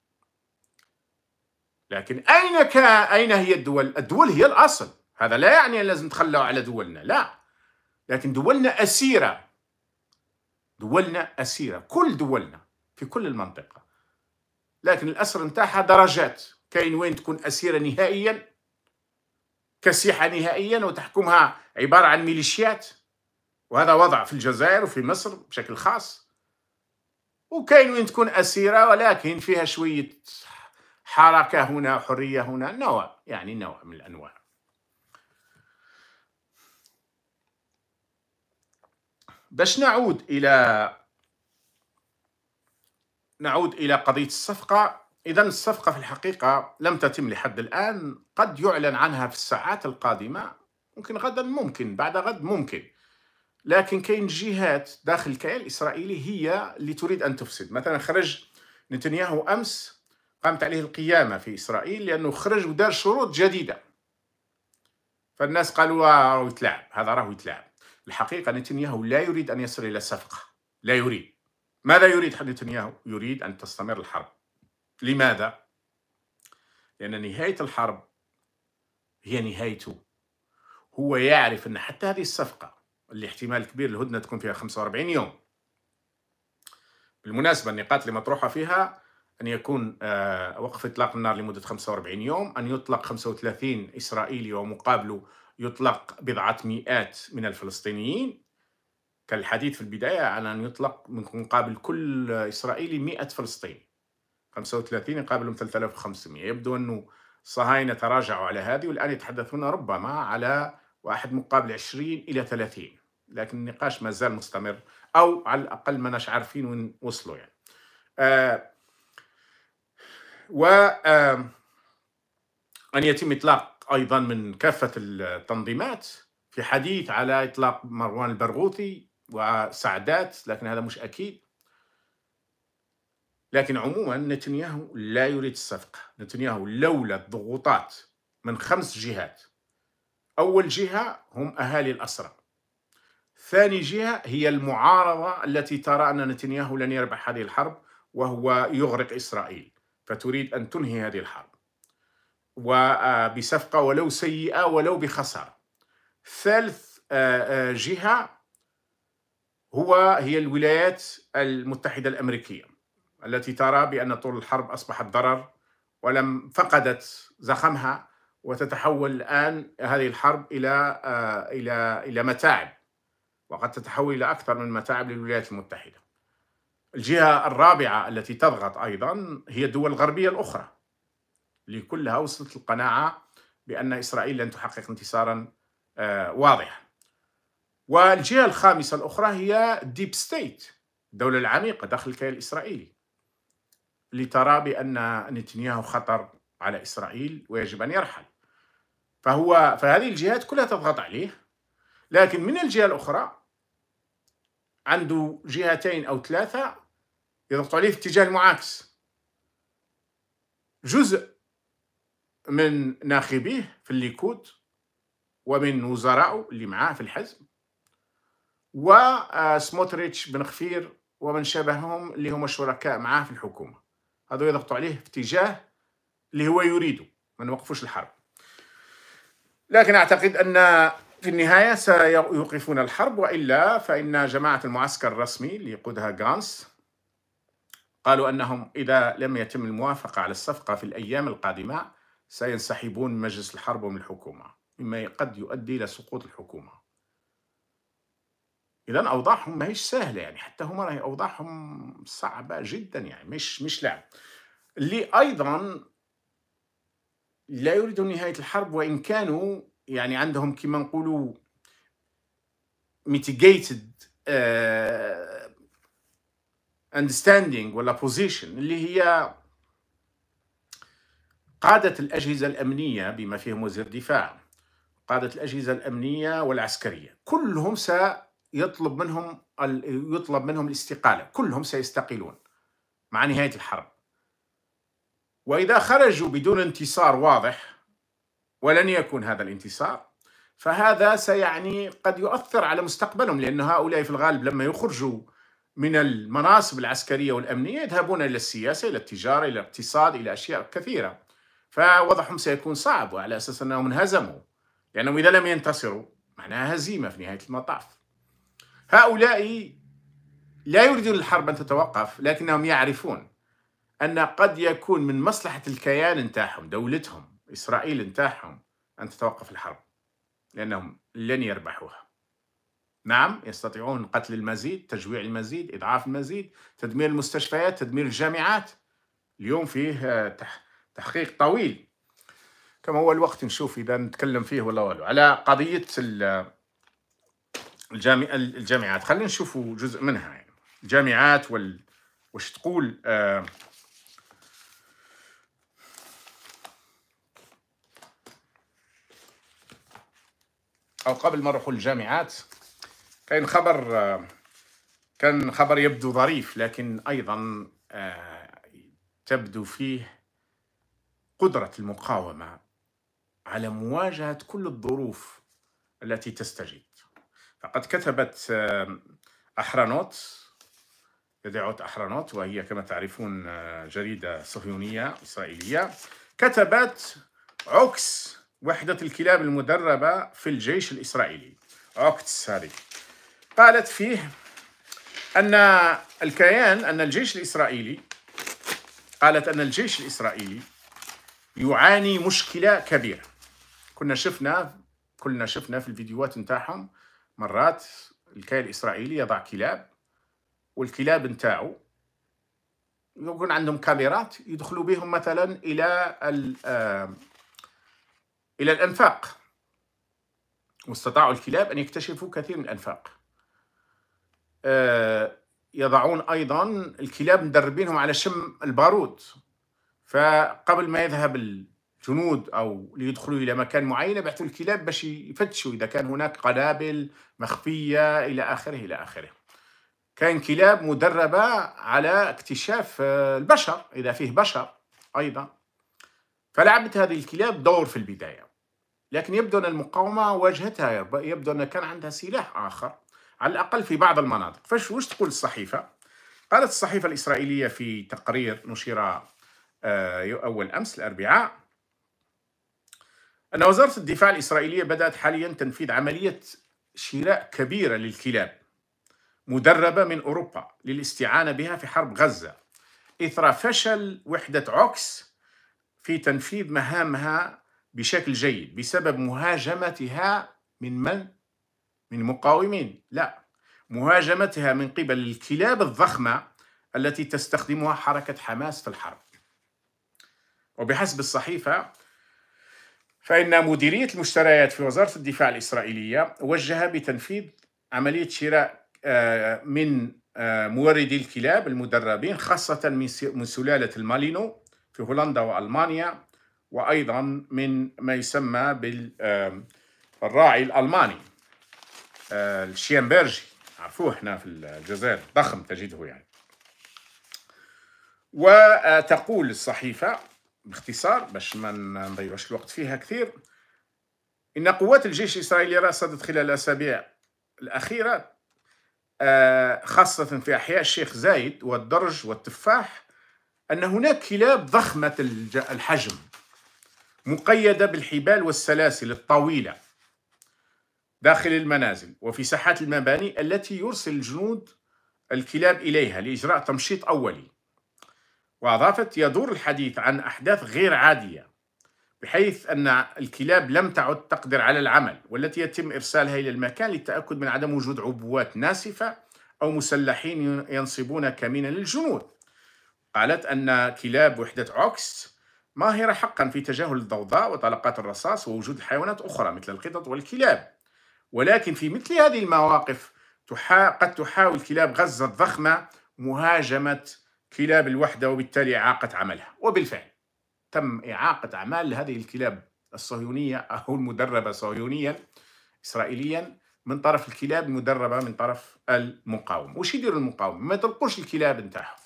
لكن أين كان أين هي الدول؟ الدول هي الأصل هذا لا يعني أن لازم نتخلوا على دولنا لا لكن دولنا أسيرة دولنا أسيرة كل دولنا في كل المنطقة لكن الأسر نتاعها درجات كاين وين تكون أسيرة نهائيا كسيحة نهائيا وتحكمها عبارة عن ميليشيات وهذا وضع في الجزائر وفي مصر بشكل خاص وكاين وين تكون أسيرة ولكن فيها شوية حركة هنا حرية هنا نوع يعني نوع من الأنواع باش نعود إلى نعود إلى قضية الصفقة إذا الصفقة في الحقيقة لم تتم لحد الآن قد يعلن عنها في الساعات القادمة ممكن غدا ممكن بعد غد ممكن لكن كاين جهات داخل الكيان الإسرائيلي هي اللي تريد أن تفسد مثلا خرج نتنياهو أمس قامت عليه القيامة في إسرائيل لأنه خرج ودار شروط جديدة فالناس قالوا آه، راهو يتلاعب هذا راهو يتلاعب الحقيقة نتنياهو لا يريد أن يصل إلى الصفقة لا يريد ماذا يريد نتنياهو؟ يريد أن تستمر الحرب لماذا؟ لأن نهاية الحرب هي نهايته هو يعرف أن حتى هذه الصفقة اللي احتمال كبير الهدنة تكون فيها 45 يوم بالمناسبة النقاط اللي مطروحة فيها أن يكون آه، وقف إطلاق النار لمدة 45 يوم أن يطلق 35 إسرائيلي ومقابله يطلق بضعة مئات من الفلسطينيين كان الحديث في البداية على أن يطلق من مقابل كل إسرائيلي 100 فلسطيني 35 يقابلهم 3500 يبدو أنه الصهاينة تراجعوا على هذه والآن يتحدثون ربما على واحد مقابل 20 إلى 30 لكن النقاش ما زال مستمر أو على الأقل ما نشعر عارفين وين وصلوا يعني آه و أن يتم إطلاق أيضا من كافة التنظيمات في حديث على إطلاق مروان البرغوثي وسعدات لكن هذا مش أكيد لكن عموما نتنياهو لا يريد الصفقة نتنياهو لولا الضغوطات من خمس جهات أول جهة هم أهالي الأسرة ثاني جهة هي المعارضة التي ترى أن نتنياهو لن يربح هذه الحرب وهو يغرق إسرائيل فتريد أن تنهي هذه الحرب وبصفقة ولو سيئة ولو بخسارة ثالث آه، آه، جهة هو هي الولايات المتحدة الأمريكية التي ترى بأن طول الحرب أصبحت ضرر ولم فقدت زخمها وتتحول الآن هذه الحرب إلى آه، إلى إلى متاعب وقد تتحول إلى أكثر من متاعب للولايات المتحدة الجهة الرابعة التي تضغط أيضا هي الدول الغربية الأخرى اللي كلها وصلت القناعة بأن إسرائيل لن تحقق انتصارا آه، واضحا والجهة الخامسة الأخرى هي ديب ستيت الدولة العميقة داخل الكيان الإسرائيلي اللي ترى بأن نتنياهو خطر على إسرائيل ويجب أن يرحل فهو فهذه الجهات كلها تضغط عليه لكن من الجهة الأخرى عنده جهتين أو ثلاثة يضغطوا عليه في اتجاه المعاكس جزء من ناخبيه في الليكود ومن وزرائه اللي معاه في الحزب وسموتريتش آه، بن خفير ومن شابههم اللي هم شركاء معاه في الحكومة هذا يضغطوا عليه في اتجاه اللي هو يريده ما نوقفوش الحرب لكن أعتقد أن في النهاية سيوقفون الحرب وإلا فإن جماعة المعسكر الرسمي اللي يقودها غانس قالوا أنهم إذا لم يتم الموافقة على الصفقة في الأيام القادمة سينسحبون من مجلس الحرب ومن الحكومة مما قد يؤدي إلى سقوط الحكومة إذا أوضاعهم ماهيش سهلة يعني حتى هما راهي أوضاعهم صعبة جدا يعني مش مش لعب اللي أيضا لا يريدون نهاية الحرب وإن كانوا يعني عندهم كما نقولوا ميتيجيتد آه understanding ولا position اللي هي قادة الأجهزة الأمنية بما فيهم وزير الدفاع قادة الأجهزة الأمنية والعسكرية كلهم سيطلب منهم يطلب منهم الاستقالة كلهم سيستقيلون مع نهاية الحرب وإذا خرجوا بدون انتصار واضح ولن يكون هذا الانتصار فهذا سيعني قد يؤثر على مستقبلهم لأن هؤلاء في الغالب لما يخرجوا من المناصب العسكرية والأمنية يذهبون إلى السياسة إلى التجارة إلى الاقتصاد إلى أشياء كثيرة فوضعهم سيكون صعب وعلى أساس أنهم انهزموا لأنهم إذا لم ينتصروا معناها هزيمة في نهاية المطاف هؤلاء لا يريدون الحرب أن تتوقف لكنهم يعرفون أن قد يكون من مصلحة الكيان نتاعهم دولتهم إسرائيل نتاعهم أن تتوقف الحرب لأنهم لن يربحوها نعم يستطيعون قتل المزيد تجويع المزيد إضعاف المزيد تدمير المستشفيات تدمير الجامعات اليوم فيه آه، تحقيق طويل كما هو الوقت نشوف إذا نتكلم فيه ولا والو على قضية الجامع الجامعات خلينا نشوفوا جزء منها يعني الجامعات وال وش تقول آه أو قبل ما نروح للجامعات كان خبر كان خبر يبدو ظريف لكن أيضا آه، تبدو فيه قدرة المقاومة على مواجهة كل الظروف التي تستجد فقد كتبت آه، أحرانوت يدعوت أحرانوت وهي كما تعرفون آه، جريدة صهيونية إسرائيلية كتبت عكس وحدة الكلاب المدربة في الجيش الإسرائيلي عكس هذه قالت فيه أن الكيان أن الجيش الإسرائيلي قالت أن الجيش الإسرائيلي يعاني مشكلة كبيرة كنا شفنا كلنا شفنا في الفيديوهات نتاعهم مرات الكيان الإسرائيلي يضع كلاب والكلاب نتاعو يكون عندهم كاميرات يدخلوا بهم مثلا إلى آه، إلى الأنفاق واستطاعوا الكلاب أن يكتشفوا كثير من الأنفاق آه، يضعون ايضا الكلاب مدربينهم على شم البارود فقبل ما يذهب الجنود او ليدخلوا الى مكان معين يبعثوا الكلاب باش يفتشوا اذا كان هناك قنابل مخفيه الى اخره الى اخره كان كلاب مدربه على اكتشاف آه، البشر اذا فيه بشر ايضا فلعبت هذه الكلاب دور في البدايه لكن يبدو ان المقاومه واجهتها يبدو ان كان عندها سلاح اخر على الأقل في بعض المناطق فش تقول الصحيفة؟ قالت الصحيفة الإسرائيلية في تقرير نشر آه، أول أمس الأربعاء أن وزارة الدفاع الإسرائيلية بدأت حاليا تنفيذ عملية شراء كبيرة للكلاب مدربة من أوروبا للاستعانة بها في حرب غزة إثر فشل وحدة عكس في تنفيذ مهامها بشكل جيد بسبب مهاجمتها من من؟ من مقاومين لا مهاجمتها من قبل الكلاب الضخمة التي تستخدمها حركة حماس في الحرب وبحسب الصحيفة فإن مديرية المشتريات في وزارة الدفاع الإسرائيلية وجه بتنفيذ عملية شراء آه، من آه، موردي الكلاب المدربين خاصة من سلالة المالينو في هولندا وألمانيا وأيضا من ما يسمى بالراعي الألماني آه، الشيامبرجي عرفوه هنا في الجزائر ضخم تجده يعني وتقول الصحيفة باختصار باش ما نضيعوش الوقت فيها كثير إن قوات الجيش الإسرائيلي رصدت خلال الأسابيع الأخيرة آه، خاصة في أحياء الشيخ زايد والدرج والتفاح أن هناك كلاب ضخمة الحجم مقيدة بالحبال والسلاسل الطويلة داخل المنازل وفي ساحات المباني التي يرسل الجنود الكلاب إليها لإجراء تمشيط أولي وأضافت يدور الحديث عن أحداث غير عادية بحيث أن الكلاب لم تعد تقدر على العمل والتي يتم إرسالها إلى المكان للتأكد من عدم وجود عبوات ناسفة أو مسلحين ينصبون كمينا للجنود قالت أن كلاب وحدة عوكس ماهرة حقا في تجاهل الضوضاء وطلقات الرصاص ووجود حيوانات أخرى مثل القطط والكلاب ولكن في مثل هذه المواقف تحا... قد تحاول كلاب غزة الضخمة مهاجمة كلاب الوحدة وبالتالي إعاقة عملها وبالفعل تم إعاقة أعمال هذه الكلاب الصهيونية أو المدربة صهيونيا إسرائيليا من طرف الكلاب المدربة من طرف المقاوم وش يديروا المقاوم؟ ما يطلقوش الكلاب نتاعهم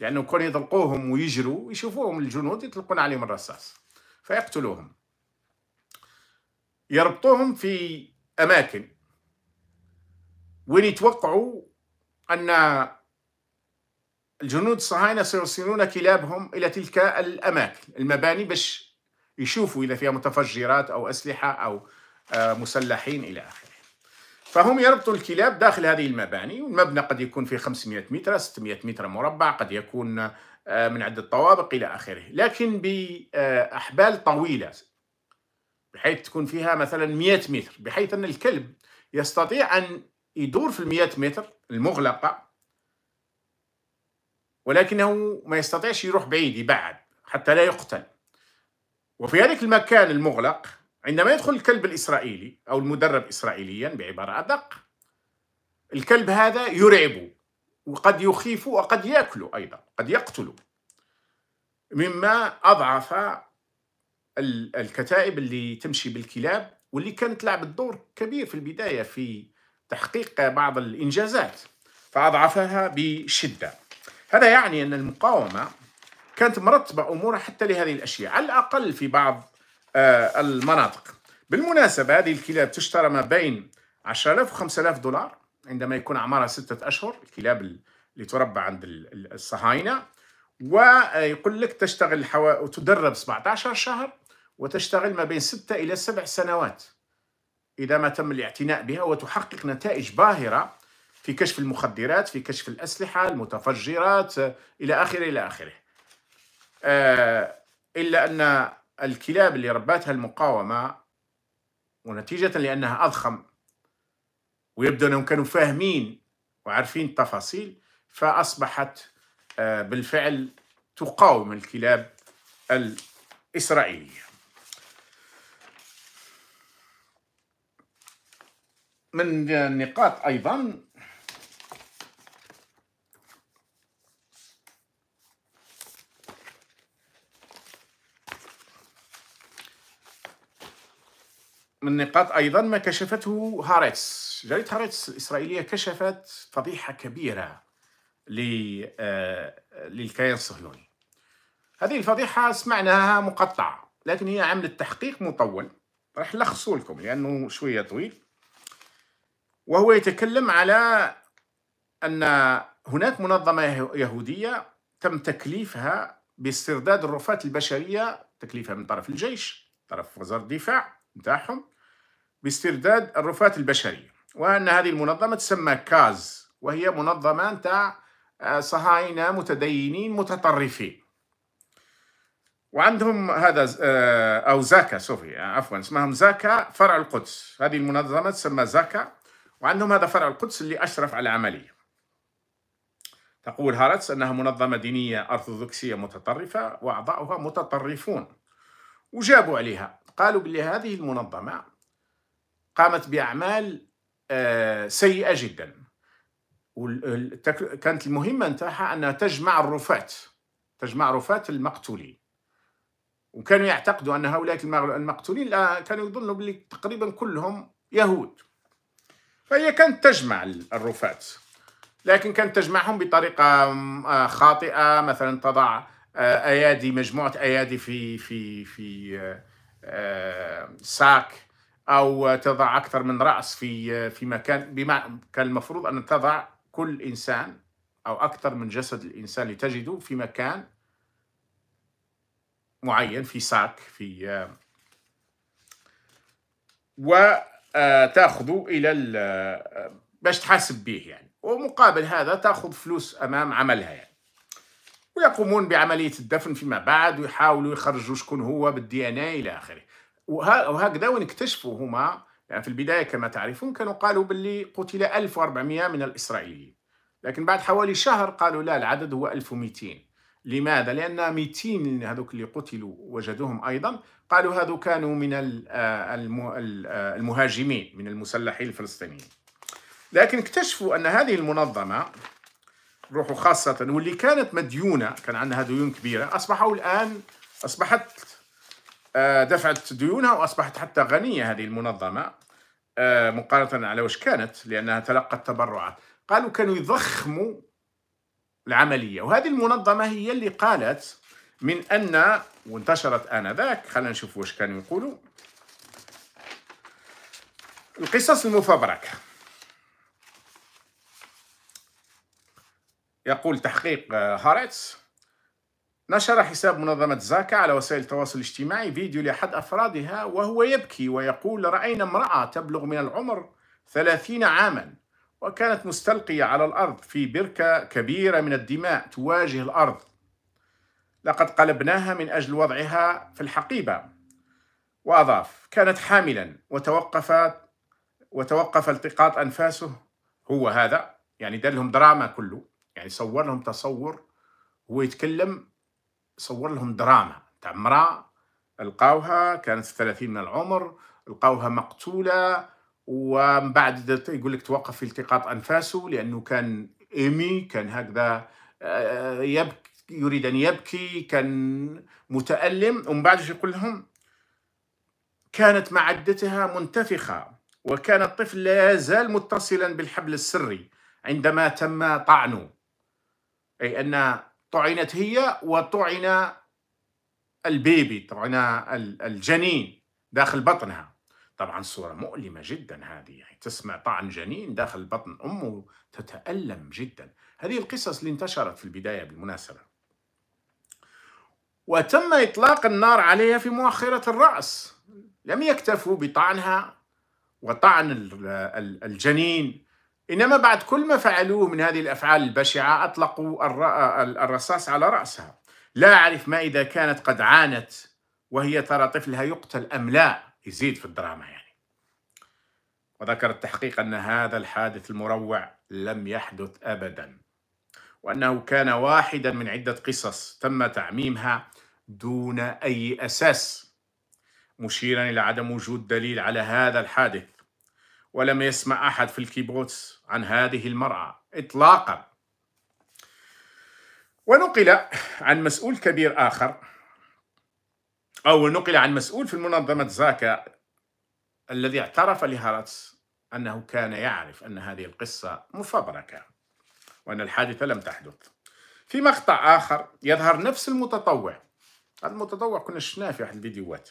لأنه كون يطلقوهم ويجروا يشوفوهم الجنود يطلقون عليهم الرصاص فيقتلوهم يربطوهم في أماكن وين يتوقعوا أن الجنود الصهاينة سيرسلون كلابهم إلى تلك الأماكن المباني باش يشوفوا إذا فيها متفجرات أو أسلحة أو آه، مسلحين إلى آخره فهم يربطوا الكلاب داخل هذه المباني والمبنى قد يكون فيه 500 متر 600 متر مربع قد يكون آه، من عدة طوابق إلى آخره لكن بأحبال طويلة بحيث تكون فيها مثلا 100 متر بحيث أن الكلب يستطيع أن يدور في ال 100 متر المغلقة ولكنه ما يستطيعش يروح بعيد يبعد حتى لا يقتل وفي ذلك المكان المغلق عندما يدخل الكلب الإسرائيلي أو المدرب إسرائيليا بعبارة أدق الكلب هذا يرعب وقد يخيف وقد يأكله أيضا قد يقتله مما أضعف الكتائب اللي تمشي بالكلاب واللي كانت لعبت دور كبير في البداية في تحقيق بعض الإنجازات فأضعفها بشدة هذا يعني أن المقاومة كانت مرتبة أمورها حتى لهذه الأشياء على الأقل في بعض آه، المناطق بالمناسبة هذه الكلاب تشترى ما بين 10000 و 5000 دولار عندما يكون عمرها ستة أشهر الكلاب اللي تربى عند الصهاينة ويقول لك تشتغل حوا... وتدرب 17 شهر وتشتغل ما بين ستة إلى سبع سنوات إذا ما تم الاعتناء بها وتحقق نتائج باهرة في كشف المخدرات في كشف الأسلحة المتفجرات إلى آخره إلى آخره آه إلا أن الكلاب اللي رباتها المقاومة ونتيجة لأنها أضخم ويبدو أنهم كانوا فاهمين وعارفين التفاصيل فأصبحت آه بالفعل تقاوم الكلاب الإسرائيلية من النقاط ايضا من النقاط ايضا ما كشفته هارتس جريده هارتس الاسرائيليه كشفت فضيحه كبيره آه، للكيان الصهيوني هذه الفضيحه سمعناها مقطعه لكن هي عملت تحقيق مطول راح نلخصه لكم لانه شويه طويل وهو يتكلم على أن هناك منظمة يهودية تم تكليفها باسترداد الرفات البشرية تكليفها من طرف الجيش طرف وزارة الدفاع نتاعهم باسترداد الرفات البشرية وأن هذه المنظمة تسمى كاز وهي منظمة نتاع آه، صهاينة متدينين متطرفين وعندهم هذا آه، أو زاكا سوفي آه، عفوا اسمهم زاكا فرع القدس هذه المنظمة تسمى زاكا وعندهم هذا فرع القدس اللي أشرف على العملية تقول هارتس أنها منظمة دينية أرثوذكسية متطرفة وأعضاؤها متطرفون وجابوا عليها قالوا بلي هذه المنظمة قامت بأعمال آه، سيئة جدا كانت المهمة نتاعها أنها تجمع الرفات تجمع رفات المقتولين وكانوا يعتقدوا أن هؤلاء المقتولين كانوا يظنوا بلي تقريبا كلهم يهود فهي كانت تجمع الرفات لكن كانت تجمعهم بطريقة آه، خاطئة مثلا تضع آه، أيادي مجموعة أيادي في في في آه، ساك أو تضع أكثر من رأس في في مكان بما كان المفروض أن تضع كل إنسان أو أكثر من جسد الإنسان لتجده في مكان معين في ساك في و آه، تاخذه الى آه، باش تحاسب به يعني ومقابل هذا تاخذ فلوس امام عملها يعني ويقومون بعمليه الدفن فيما بعد ويحاولوا يخرجوا شكون هو بالدي ان اي الى اخره وهكذا وين اكتشفوا هما يعني في البدايه كما تعرفون كانوا قالوا باللي قتل 1400 من الاسرائيليين لكن بعد حوالي شهر قالوا لا العدد هو 1200 لماذا؟ لأن 200 هذوك اللي قتلوا وجدوهم أيضا قالوا هذو كانوا من آه، آه، المهاجمين من المسلحين الفلسطينيين لكن اكتشفوا أن هذه المنظمة روحوا خاصة واللي كانت مديونة كان عندها ديون كبيرة أصبحوا الآن أصبحت آه، دفعت ديونها وأصبحت حتى غنية هذه المنظمة مقارنة على وش كانت لأنها تلقت تبرعات قالوا كانوا يضخموا العملية وهذه المنظمة هي اللي قالت من أن وانتشرت آنذاك خلينا نشوف واش كانوا يقولوا القصص المفبركة يقول تحقيق آه، هارتس نشر حساب منظمة زاكا على وسائل التواصل الاجتماعي فيديو لأحد أفرادها وهو يبكي ويقول رأينا امرأة تبلغ من العمر ثلاثين عاماً وكانت مستلقية على الأرض في بركة كبيرة من الدماء تواجه الأرض لقد قلبناها من أجل وضعها في الحقيبة وأضاف كانت حاملا وتوقفت وتوقف التقاط أنفاسه هو هذا يعني دار لهم دراما كله يعني صور لهم تصور هو يتكلم صور لهم دراما تاع امرأة القاوها كانت في 30 من العمر القاوها مقتولة ومن بعد يقول لك توقف في التقاط انفاسه لانه كان ايمي كان هكذا يبكي يريد ان يبكي كان متالم ومن بعد يقول لهم كانت معدتها منتفخه وكان الطفل لا يزال متصلا بالحبل السري عندما تم طعنه اي ان طعنت هي وطعن البيبي طعن الجنين داخل بطنها طبعا صورة مؤلمة جدا هذه يعني تسمع طعن جنين داخل بطن أمه تتألم جدا هذه القصص اللي انتشرت في البداية بالمناسبة وتم إطلاق النار عليها في مؤخرة الرأس لم يكتفوا بطعنها وطعن الجنين إنما بعد كل ما فعلوه من هذه الأفعال البشعة أطلقوا الرصاص على رأسها لا أعرف ما إذا كانت قد عانت وهي ترى طفلها يقتل أم لا يزيد في الدراما يعني وذكر التحقيق أن هذا الحادث المروع لم يحدث أبدا وأنه كان واحدا من عدة قصص تم تعميمها دون أي أساس مشيرا إلى عدم وجود دليل على هذا الحادث ولم يسمع أحد في الكيبوتس عن هذه المرأة إطلاقا ونقل عن مسؤول كبير آخر أو نقل عن مسؤول في المنظمة زاكا الذي اعترف لهارتس أنه كان يعرف أن هذه القصة مفبركة وأن الحادثة لم تحدث في مقطع آخر يظهر نفس المتطوع هذا المتطوع كنا شفناه في واحد الفيديوهات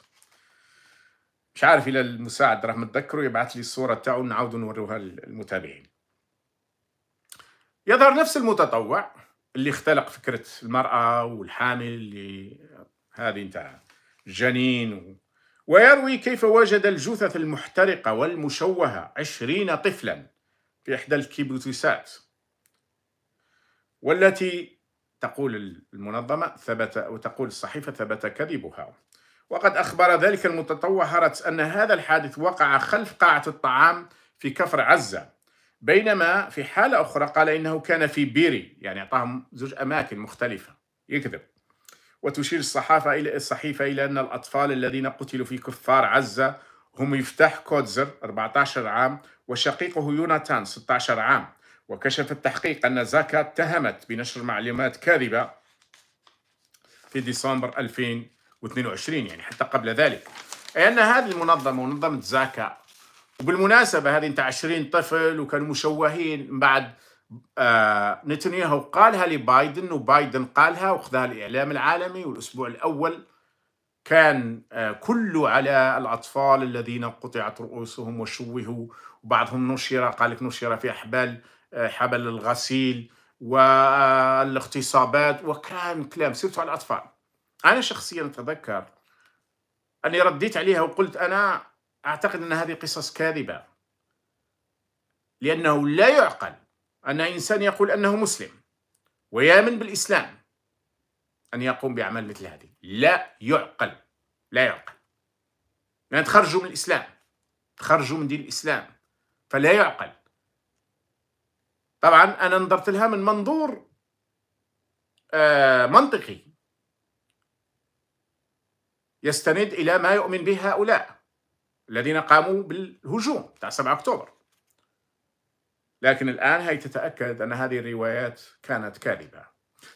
مش عارف إلى المساعد راه متذكره يبعث لي الصورة تاعو نعاود نوروها للمتابعين يظهر نفس المتطوع اللي اختلق فكرة المرأة والحامل اللي هذه انتهى جنين ويروي كيف وجد الجثث المحترقة والمشوهة عشرين طفلا في إحدى الكيبوتسات والتي تقول المنظمة ثبت وتقول الصحيفة ثبت كذبها وقد أخبر ذلك المتطوع هرتز أن هذا الحادث وقع خلف قاعة الطعام في كفر عزة بينما في حالة أخرى قال إنه كان في بيري يعني أعطاهم زوج أماكن مختلفة يكذب وتشير الصحافة إلى الصحيفة إلى أن الأطفال الذين قتلوا في كفار عزة هم يفتح كوتزر 14 عام وشقيقه يوناتان 16 عام وكشف التحقيق أن زاكا اتهمت بنشر معلومات كاذبة في ديسمبر 2022 يعني حتى قبل ذلك أي أن هذه المنظمة منظمة زاكا وبالمناسبة هذه انت 20 طفل وكانوا مشوهين بعد آه، نتنياهو قالها لبايدن وبايدن قالها وخذها الإعلام العالمي والأسبوع الأول كان آه، كله على الأطفال الذين قطعت رؤوسهم وشوهوا وبعضهم نشر قالك نشر في أحبال آه، حبل الغسيل والاغتصابات وكان كلام سيرته على الأطفال أنا شخصيا أتذكر أني رديت عليها وقلت أنا أعتقد أن هذه قصص كاذبة لأنه لا يعقل أن إنسان يقول أنه مسلم ويامن بالإسلام أن يقوم بأعمال مثل هذه لا يعقل لا يعقل يعني تخرجوا من الإسلام تخرجوا من دين الإسلام فلا يعقل طبعا أنا نظرت لها من منظور آه، منطقي يستند إلى ما يؤمن به هؤلاء الذين قاموا بالهجوم تاع 7 أكتوبر لكن الآن هي تتأكد أن هذه الروايات كانت كاذبة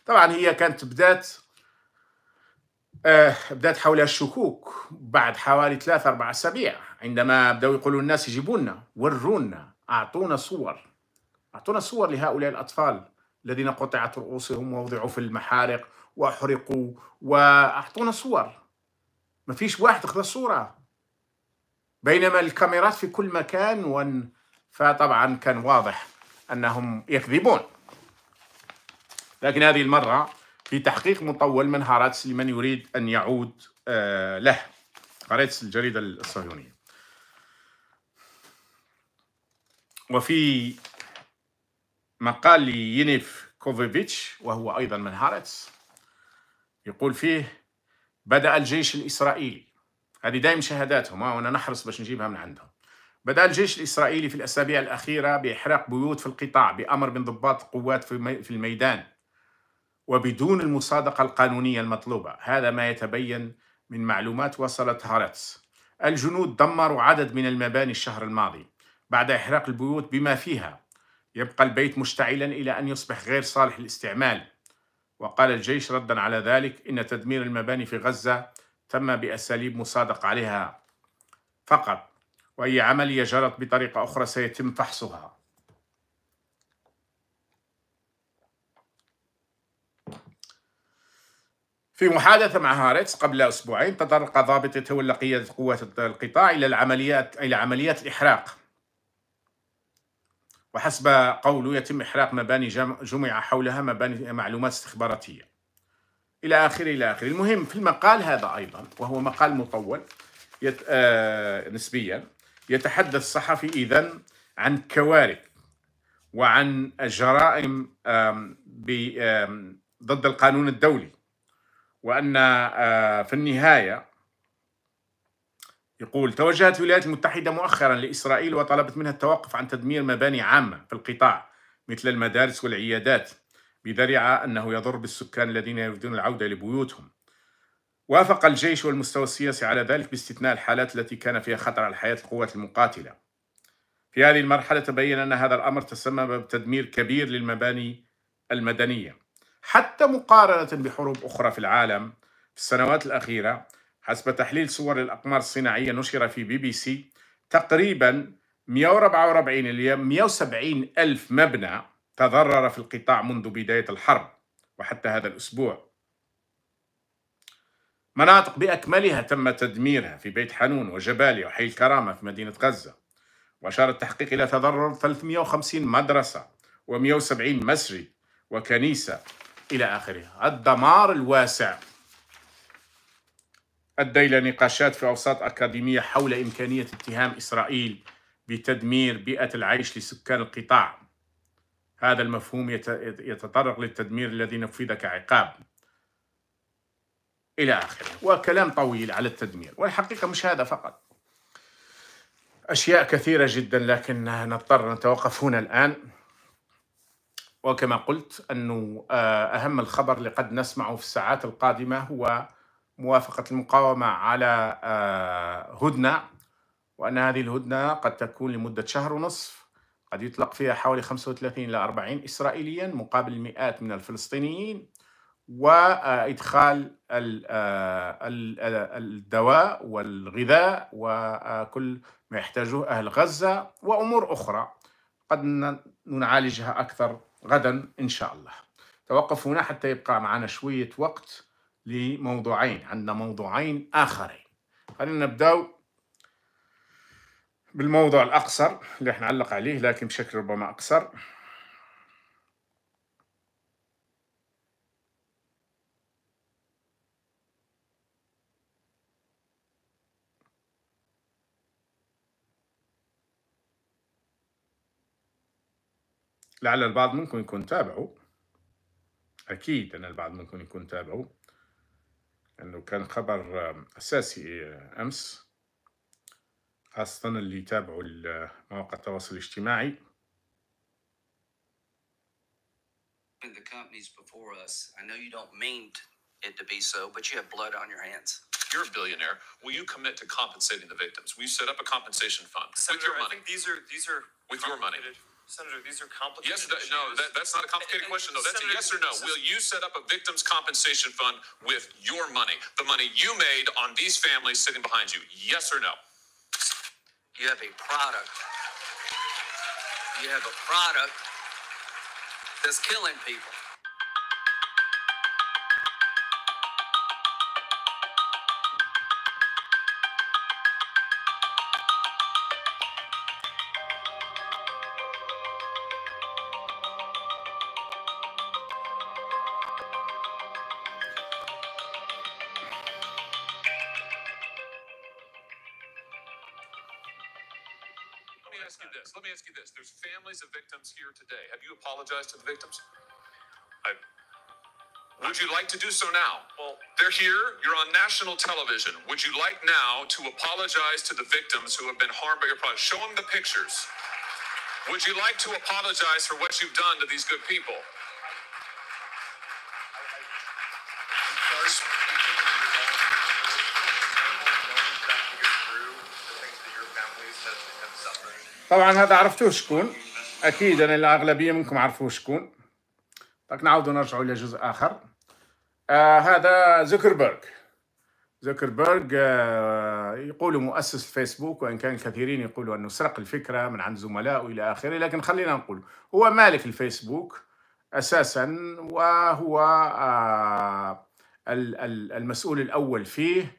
طبعا هي كانت بدأت آه بدأت حولها الشكوك بعد حوالي ثلاثة أربع أسابيع عندما بدأوا يقولوا الناس يجيبونا ورونا أعطونا صور أعطونا صور لهؤلاء الأطفال الذين قطعت رؤوسهم ووضعوا في المحارق وأحرقوا وأعطونا صور ما فيش واحد أخذ الصورة بينما الكاميرات في كل مكان وأن فطبعا كان واضح أنهم يكذبون لكن هذه المرة في تحقيق مطول من هاراتس لمن يريد أن يعود آه، له هاراتس الجريدة الصهيونية وفي مقال لينيف كوفيفيتش وهو أيضا من هارتس يقول فيه بدأ الجيش الإسرائيلي هذه دائما شهاداتهم وأنا نحرص باش نجيبها من عندهم بدأ الجيش الإسرائيلي في الأسابيع الأخيرة بإحراق بيوت في القطاع بأمر من ضباط القوات في الميدان وبدون المصادقة القانونية المطلوبة هذا ما يتبين من معلومات وصلت هارتس الجنود دمروا عدد من المباني الشهر الماضي بعد إحراق البيوت بما فيها يبقى البيت مشتعلا إلى أن يصبح غير صالح للاستعمال وقال الجيش ردا على ذلك إن تدمير المباني في غزة تم بأساليب مصادق عليها فقط وأي عملية جرت بطريقة أخرى سيتم فحصها في محادثة مع هارتس قبل أسبوعين تطرق ضابط يتولى قيادة قوات القطاع إلى العمليات إلى عمليات الإحراق وحسب قوله يتم إحراق مباني جمع حولها مباني معلومات استخباراتية إلى آخره إلى آخره المهم في المقال هذا أيضا وهو مقال مطول يت... آه... نسبيا يتحدث الصحفي إذا عن كوارث وعن جرائم ضد القانون الدولي وأن في النهاية يقول توجهت الولايات المتحدة مؤخرا لإسرائيل وطلبت منها التوقف عن تدمير مباني عامة في القطاع مثل المدارس والعيادات بذريعة أنه يضر بالسكان الذين يريدون العودة لبيوتهم وافق الجيش والمستوى السياسي على ذلك باستثناء الحالات التي كان فيها خطر على حياة القوات المقاتلة في هذه المرحلة تبين أن هذا الأمر تسبب بتدمير كبير للمباني المدنية حتى مقارنة بحروب أخرى في العالم في السنوات الأخيرة حسب تحليل صور الأقمار الصناعية نشر في بي بي سي تقريبا 144 إلى 170 ألف مبنى تضرر في القطاع منذ بداية الحرب وحتى هذا الأسبوع مناطق بأكملها تم تدميرها في بيت حنون وجباليا وحي الكرامة في مدينة غزة وأشار التحقيق إلى تضرر 350 مدرسة و170 مسجد وكنيسة إلى آخره الدمار الواسع أدى إلى نقاشات في أوساط أكاديمية حول إمكانية اتهام إسرائيل بتدمير بيئة العيش لسكان القطاع هذا المفهوم يتطرق للتدمير الذي نفذ كعقاب إلى آخره وكلام طويل على التدمير والحقيقة مش هذا فقط أشياء كثيرة جدا لكن نضطر نتوقف هنا الآن وكما قلت أنه آه، أهم الخبر اللي قد نسمعه في الساعات القادمة هو موافقة المقاومة على آه، هدنة وأن هذه الهدنة قد تكون لمدة شهر ونصف قد يطلق فيها حوالي 35 إلى 40 إسرائيليا مقابل مئات من الفلسطينيين وادخال آه، آه، الدواء والغذاء وكل ما يحتاجه اهل غزه وامور اخرى قد نعالجها اكثر غدا ان شاء الله. توقف هنا حتى يبقى معنا شويه وقت لموضوعين، عندنا موضوعين اخرين. خلينا نبداو بالموضوع الاقصر اللي احنا علق عليه لكن بشكل ربما اقصر. لعل البعض منكم يكون تابعه أكيد أن البعض منكم يكون تابعه أنه كان خبر أساسي أمس خاصة اللي تابعوا مواقع التواصل الاجتماعي the companies before us. I know you don't mean it to be so, but you have blood on your hands. You're a billionaire. Will you commit to compensating the victims? Will you set up a compensation fund Senator, with your money? I think these are these are with your money. Senator, these are complicated. Yes, that, no, that, that's not a complicated and, question. though. that's Senator, a yes or no. Will you set up a victims' compensation fund with your money, the money you made on these families sitting behind you? Yes or no? You have a product. You have a product that's killing people. now, they're here. You're on national television. Would you like now to apologize to the victims who have been harmed by your product? Show them the pictures. Would you like to apologize for what you've done to these good people? طبعا هذا عرفتوه شكون اكيد انا الاغلبيه منكم عرفوه شكون دونك نعاودوا نرجعوا الى جزء اخر آه هذا زوكربيرج زوكربيرج آه يقول مؤسس الفيسبوك وان كان كثيرين يقولوا انه سرق الفكره من عند زملائه الى اخره لكن خلينا نقول هو مالك الفيسبوك اساسا وهو آه المسؤول الاول فيه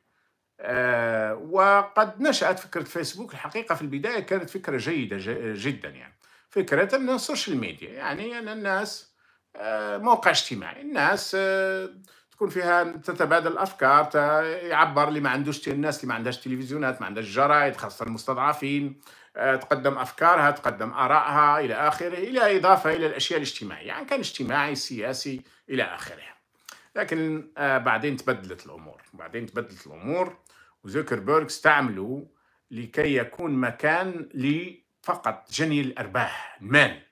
آه وقد نشأت فكرة فيسبوك الحقيقة في البداية كانت فكرة جيدة جدا يعني فكرة أن السوشيال ميديا يعني أن الناس آه، موقع اجتماعي الناس آه، تكون فيها تتبادل الافكار يعبر اللي ما عندوش الناس اللي ما عندهاش تلفزيونات ما عندهاش جرايد خاصه المستضعفين آه، تقدم افكارها تقدم ارائها الى اخره الى اضافه الى الاشياء الاجتماعيه يعني كان اجتماعي سياسي الى اخره لكن آه، بعدين تبدلت الامور بعدين تبدلت الامور وزوكربيرغ استعملوا لكي يكون مكان فقط جني الارباح المال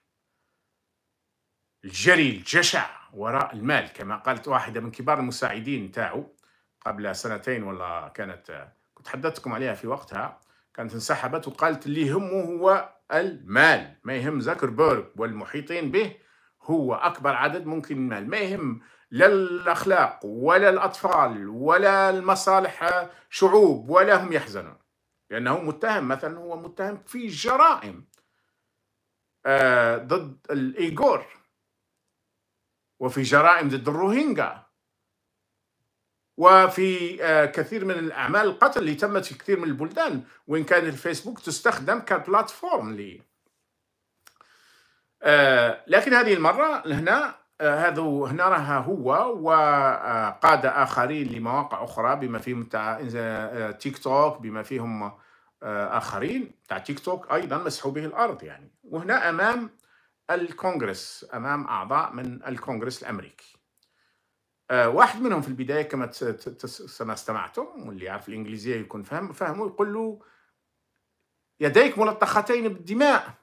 الجري الجشع وراء المال كما قالت واحدة من كبار المساعدين تاعه قبل سنتين ولا كانت كنت حدثتكم عليها في وقتها كانت انسحبت وقالت اللي يهمه هو المال ما يهم زكربورغ والمحيطين به هو أكبر عدد ممكن من المال ما يهم لا الأخلاق ولا الأطفال ولا المصالح شعوب ولا هم يحزنون لأنه متهم مثلا هو متهم في جرائم آه، ضد الإيغور وفي جرائم ضد الروهينجا وفي آه، كثير من الأعمال القتل اللي تمت في كثير من البلدان وإن كان الفيسبوك تستخدم كبلاتفورم لي آه، لكن هذه المرة هنا آه، هذا هنا راها هو وقادة آخرين لمواقع أخرى بما فيهم تاع تيك توك بما فيهم آخرين تاع تيك توك أيضا مسحوا به الأرض يعني وهنا أمام الكونغرس امام اعضاء من الكونغرس الامريكي آه، واحد منهم في البدايه كما كما استمعتم واللي يعرف الانجليزيه يكون فاهم فهمه يقول له يديك ملطختين بالدماء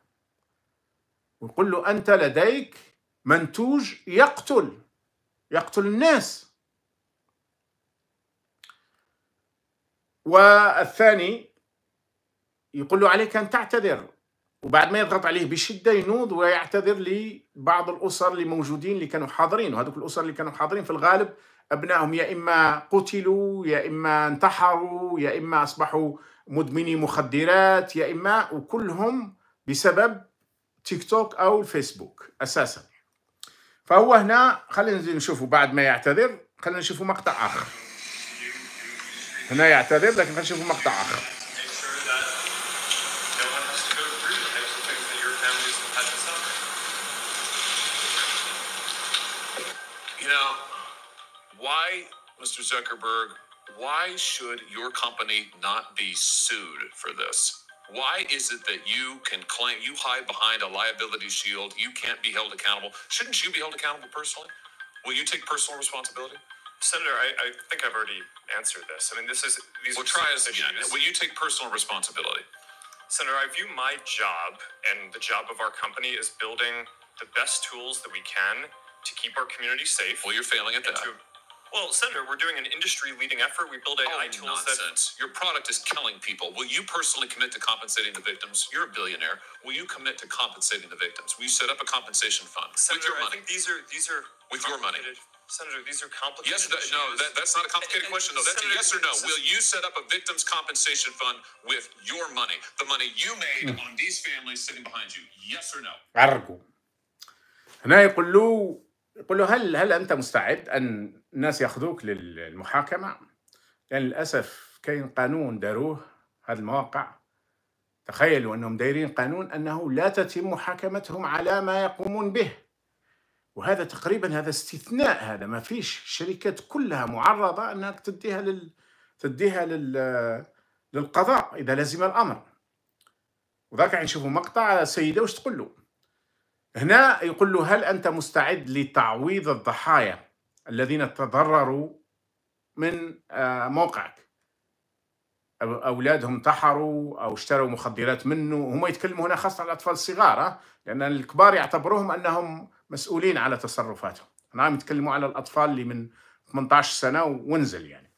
ويقول له انت لديك منتوج يقتل يقتل الناس والثاني يقول له عليك ان تعتذر وبعد ما يضغط عليه بشده ينوض ويعتذر لبعض الاسر اللي موجودين اللي كانوا حاضرين وهذوك الاسر اللي كانوا حاضرين في الغالب ابنائهم يا اما قتلوا يا اما انتحروا يا اما اصبحوا مدمني مخدرات يا اما وكلهم بسبب تيك توك او الفيسبوك اساسا فهو هنا خلينا نشوفوا بعد ما يعتذر خلينا نشوفوا مقطع اخر هنا يعتذر لكن خلينا نشوفوا مقطع اخر Mr. Zuckerberg, why should your company not be sued for this? Why is it that you can claim you hide behind a liability shield? You can't be held accountable. Shouldn't you be held accountable personally? Will you take personal responsibility? Senator, I, I think I've already answered this. I mean, this is these. we'll are try us again. Will you take personal responsibility? Senator, I view my job and the job of our company as building the best tools that we can to keep our community safe. Well, you're failing at that. To, well, Senator, we're doing an industry leading effort. We build AI oh, tools nonsense. that. Your product is killing people. Will you personally commit to compensating the victims? You're a billionaire. Will you commit to compensating the victims? Will you set up a compensation fund Senator, with your money? I think these are these are with your money. Senator, these are complicated. Yes, that, no, that, that's not a complicated and, question, though. That's Senator, a yes or no. Will you set up a victims' compensation fund with your money, the money you made hmm. on these families sitting behind you? Yes or no? يقول له هل هل انت مستعد ان الناس ياخذوك للمحاكمه؟ لان يعني للاسف كاين قانون داروه هذه المواقع تخيلوا انهم دايرين قانون انه لا تتم محاكمتهم على ما يقومون به وهذا تقريبا هذا استثناء هذا ما فيش الشركات كلها معرضه انك تديها لل تديها لل للقضاء اذا لزم الامر وذاك نشوفوا يعني مقطع سيده واش تقول له هنا يقول له هل أنت مستعد لتعويض الضحايا الذين تضرروا من آه، موقعك أولادهم انتحروا أو اشتروا مخدرات منه هم يتكلموا هنا خاصة على الأطفال الصغار آه، لأن الكبار يعتبروهم أنهم مسؤولين على تصرفاتهم نعم يتكلموا على الأطفال اللي من 18 سنة وانزل يعني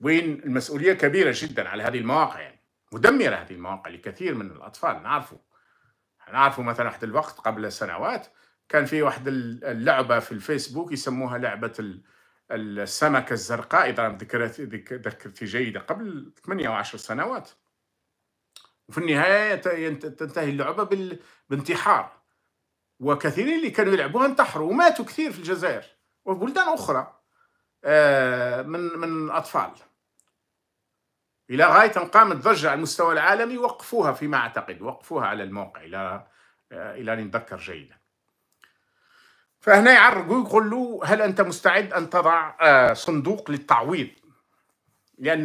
وين المسؤولية كبيرة جدا على هذه المواقع يعني مدمرة هذه المواقع لكثير من الأطفال نعرفه نعرفوا مثلا واحد الوقت قبل سنوات كان في واحد اللعبه في الفيسبوك يسموها لعبه السمكه الزرقاء اذا ذكرت ذكرتي جيده قبل 8 او 10 سنوات وفي النهايه تنتهي اللعبه بانتحار وكثيرين اللي كانوا يلعبوها انتحروا وماتوا كثير في الجزائر وفي بلدان اخرى آه، من من اطفال إلى غاية أن قامت ضجة على المستوى العالمي وقفوها فيما أعتقد وقفوها على الموقع إلى آه، إلى أن نتذكر جيدا فهنا يعرقوا يقول له هل أنت مستعد أن تضع آه، صندوق للتعويض لأن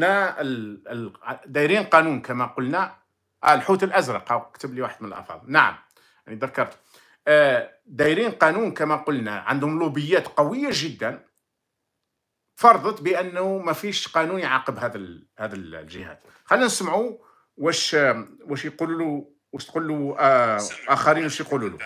دايرين قانون كما قلنا آه، الحوت الأزرق أو اكتب لي واحد من الأفاضل نعم أنا ذكرت دايرين قانون كما قلنا عندهم لوبيات قوية جدا فرضت بانه ما فيش قانون يعاقب هذا ال هذا الجهاد خلينا نسمعوا واش واش يقولوا له واش تقول له آه اخرين واش يقولوا له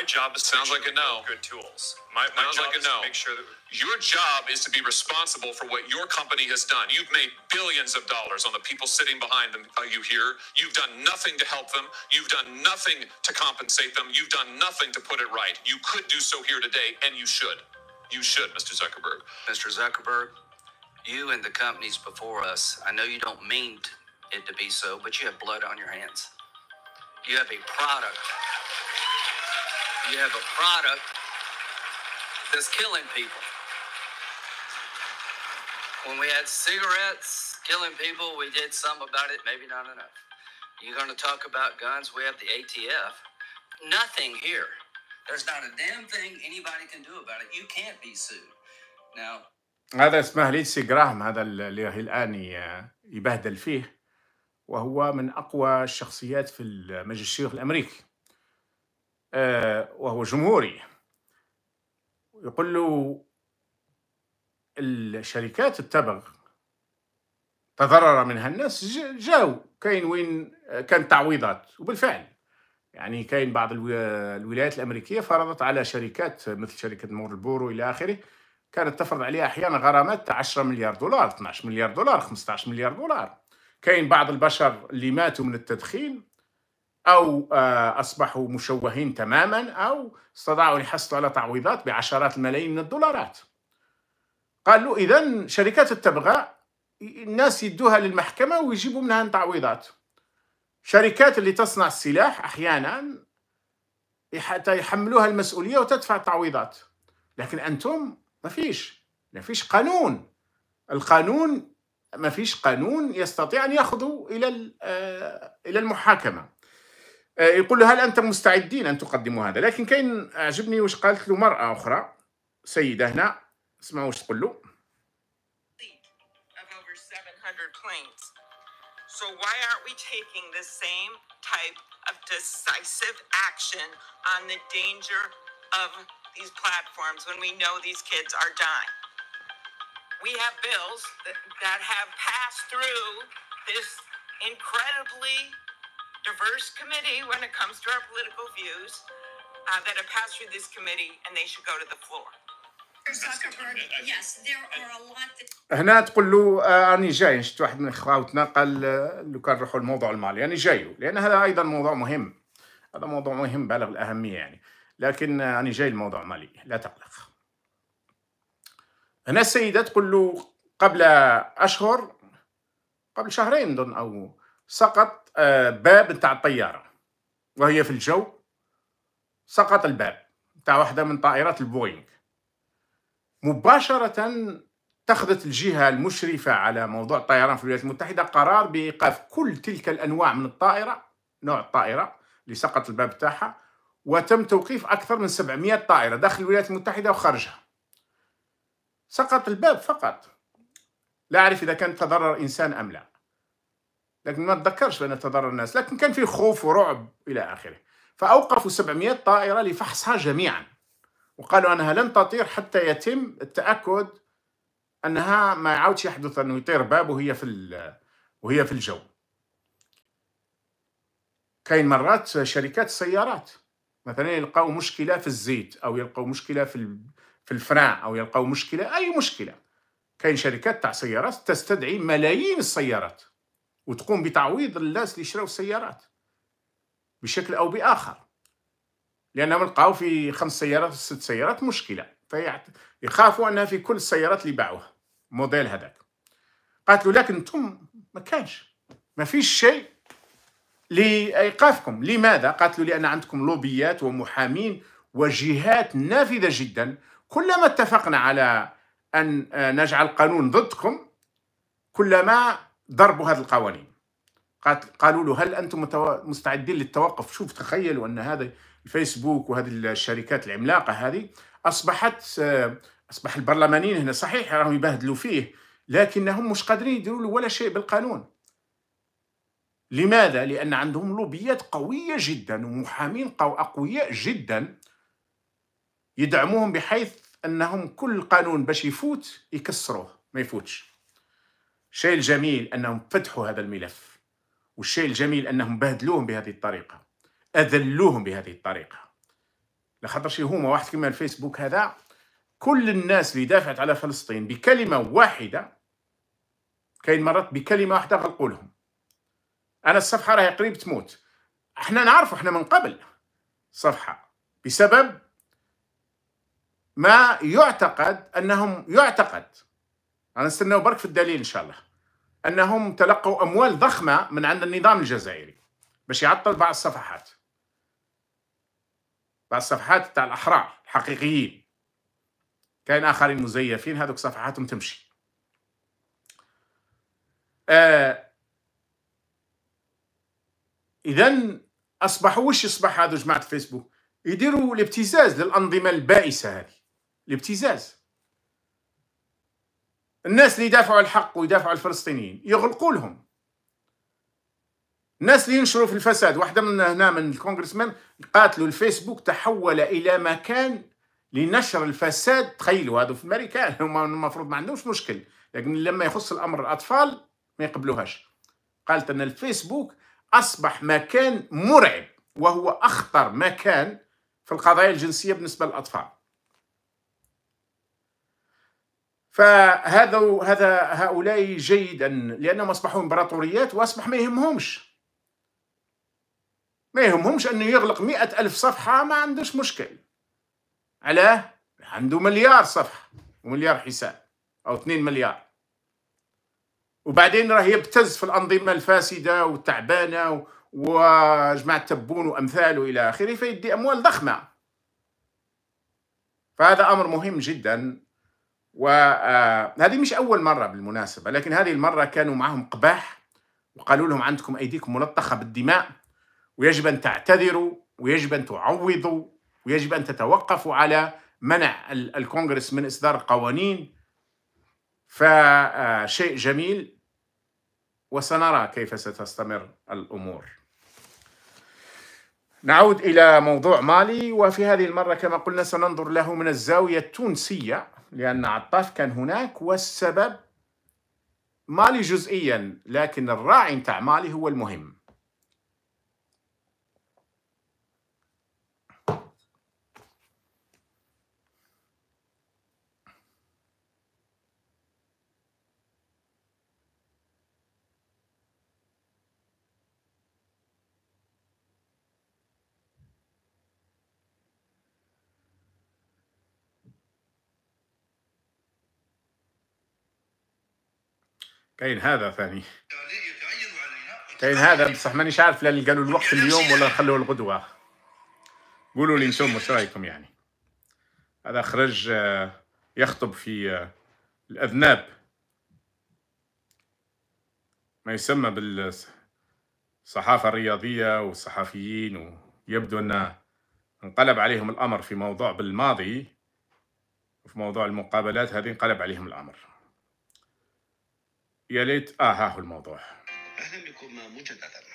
My job is sounds like a no. Good tools. My, my job like a no. Make sure that your job is to be responsible for what your company has done. You've made billions of dollars on the people sitting behind them, you here. You've done nothing to help them. You've done nothing to compensate them. You've done nothing to put it right. You could do so here today, and you should. You should, Mr. Zuckerberg. Mr. Zuckerberg, you and the companies before us, I know you don't mean it to be so, but you have blood on your hands. You have a product. You have a product that's killing people. When we had cigarettes killing people, we did something about it, maybe not enough. You're going to talk about guns, we have the ATF. Nothing here There's not a damn thing anybody can do about it. You can't be sued. Now, هذا اسمه ليسي جراهام هذا اللي الان يبهدل فيه وهو من اقوى الشخصيات في مجلس الشيوخ الامريكي آه، وهو جمهوري يقول له الشركات التبغ تضرر منها الناس جاو كاين وين آه، كان تعويضات وبالفعل يعني كاين بعض الولايات الامريكيه فرضت على شركات مثل شركه مور البورو الى اخره كانت تفرض عليها احيانا غرامات 10 مليار دولار 12 مليار دولار 15 مليار دولار كاين بعض البشر اللي ماتوا من التدخين او آه، اصبحوا مشوهين تماما او استطاعوا يحصلوا على تعويضات بعشرات الملايين من الدولارات قالوا اذا شركات التبغاء الناس يدوها للمحكمه ويجيبوا منها تعويضات شركات اللي تصنع السلاح أحيانا حتى يحملوها المسؤولية وتدفع تعويضات لكن أنتم ما فيش ما فيش قانون القانون ما فيش قانون يستطيع أن يأخذوا إلى آه، إلى المحاكمة آه، يقول له هل أنتم مستعدين أن تقدموا هذا لكن كاين عجبني واش قالت له مرأة أخرى سيدة هنا اسمعوا واش تقول له So, why aren't we taking the same type of decisive action on the danger of these platforms when we know these kids are dying? We have bills that, that have passed through this incredibly diverse committee when it comes to our political views uh, that have passed through this committee and they should go to the floor. هنا تقول له آه راني جاي شفت واحد من خاوتنا قال آه، لو كان نروحوا الموضوع المالي راني يعني جاي لان هذا ايضا موضوع مهم هذا موضوع مهم بالغ الاهميه يعني لكن راني آه، جاي الموضوع مالي لا تقلق هنا السيده تقول له قبل اشهر قبل شهرين دون او سقط آه باب نتاع الطياره وهي في الجو سقط الباب نتاع واحده من طائرات البوينغ مباشرة اتخذت الجهة المشرفة على موضوع الطيران في الولايات المتحدة قرار بإيقاف كل تلك الأنواع من الطائرة نوع الطائرة اللي سقط الباب تاعها وتم توقيف أكثر من 700 طائرة داخل الولايات المتحدة وخارجها سقط الباب فقط لا أعرف إذا كان تضرر إنسان أم لا لكن ما أتذكرش بأن تضرر الناس لكن كان في خوف ورعب إلى آخره فأوقفوا 700 طائرة لفحصها جميعاً وقالوا انها لن تطير حتى يتم التاكد انها ما يعاودش يحدث انه يطير باب وهي في وهي في الجو كاين مرات شركات السيارات مثلا يلقاو مشكله في الزيت او يلقاو مشكله في في الفرع او يلقاو مشكله اي مشكله كاين شركات تاع سيارات تستدعي ملايين السيارات وتقوم بتعويض الناس اللي شراو السيارات بشكل او باخر لانهم لقاو في خمس سيارات ست سيارات مشكله فيخافوا انها في كل السيارات اللي باعوها موديل هذاك قالت له لكن انتم ما كانش ما فيش شيء لايقافكم لماذا قالت له لان عندكم لوبيات ومحامين وجهات نافذه جدا كلما اتفقنا على ان آه، نجعل قانون ضدكم كلما ضربوا هذه القوانين قالوا له هل انتم مستعدين للتوقف شوف تخيلوا ان هذا الفيسبوك وهذه الشركات العملاقه هذه اصبحت آه، اصبح البرلمانيين هنا صحيح راهم يبهدلوا فيه لكنهم مش قادرين يديروا له ولا شيء بالقانون لماذا؟ لأن عندهم لوبيات قوية جدا ومحامين أقوياء جدا يدعموهم بحيث أنهم كل قانون باش يفوت يكسروه ما يفوتش الشيء الجميل أنهم فتحوا هذا الملف والشيء الجميل أنهم بهدلوهم بهذه الطريقة اذلوهم بهذه الطريقه شي هما واحد كيما الفيسبوك هذا كل الناس اللي دافعت على فلسطين بكلمه واحده كاين مرات بكلمه واحده غلقوا لهم انا الصفحه راهي قريب تموت احنا نعرفوا احنا من قبل صفحه بسبب ما يعتقد انهم يعتقد انا نستناو برك في الدليل ان شاء الله انهم تلقوا اموال ضخمه من عند النظام الجزائري باش يعطل بعض الصفحات بقى الصفحات تاع الأحرار الحقيقيين كاين آخرين مزيفين هذوك صفحاتهم تمشي آه إذا أصبحوا وش يصبح هذو جماعة فيسبوك يديروا الابتزاز للأنظمة البائسة هذه الابتزاز الناس اللي يدافعوا الحق ويدافعوا الفلسطينيين يغلقوا لهم الناس اللي ينشروا في الفساد واحدة من هنا من الكونغرسمان قاتلوا الفيسبوك تحول إلى مكان لنشر الفساد تخيلوا هذا في أمريكا هما المفروض ما عندهمش مشكل لكن لما يخص الأمر الأطفال ما يقبلوهاش قالت أن الفيسبوك أصبح مكان مرعب وهو أخطر مكان في القضايا الجنسية بالنسبة للأطفال فهذا هذا هؤلاء جيدا لانهم اصبحوا امبراطوريات واصبح ما يهمهمش ما يهمهمش انه يغلق مئة ألف صفحة ما عندوش مشكل علاه عنده مليار صفحة ومليار حساب أو اثنين مليار وبعدين راه يبتز في الأنظمة الفاسدة والتعبانة وجماعة تبون وأمثاله إلى آخره فيدي أموال ضخمة فهذا أمر مهم جدا وهذه آه، مش أول مرة بالمناسبة لكن هذه المرة كانوا معهم قباح وقالوا لهم عندكم أيديكم ملطخة بالدماء ويجب أن تعتذروا ويجب أن تعوضوا ويجب أن تتوقفوا على منع الكونغرس من إصدار قوانين فشيء آه، جميل وسنرى كيف ستستمر الأمور نعود إلى موضوع مالي وفي هذه المرة كما قلنا سننظر له من الزاوية التونسية لأن عطاف كان هناك والسبب مالي جزئيا لكن الراعي نتاع مالي هو المهم كاين هذا ثاني كاين هذا بصح مانيش عارف لا قالوا الوقت اليوم ولا نخلوه الغدوه قولوا لي انتم واش رايكم يعني هذا خرج آه، يخطب في آه، الاذناب ما يسمى بالصحافه الرياضيه والصحفيين ويبدو ان انقلب عليهم الامر في موضوع بالماضي وفي موضوع المقابلات هذه انقلب عليهم الامر يا ليت اه ها هو الموضوع أهلا بكم مجددا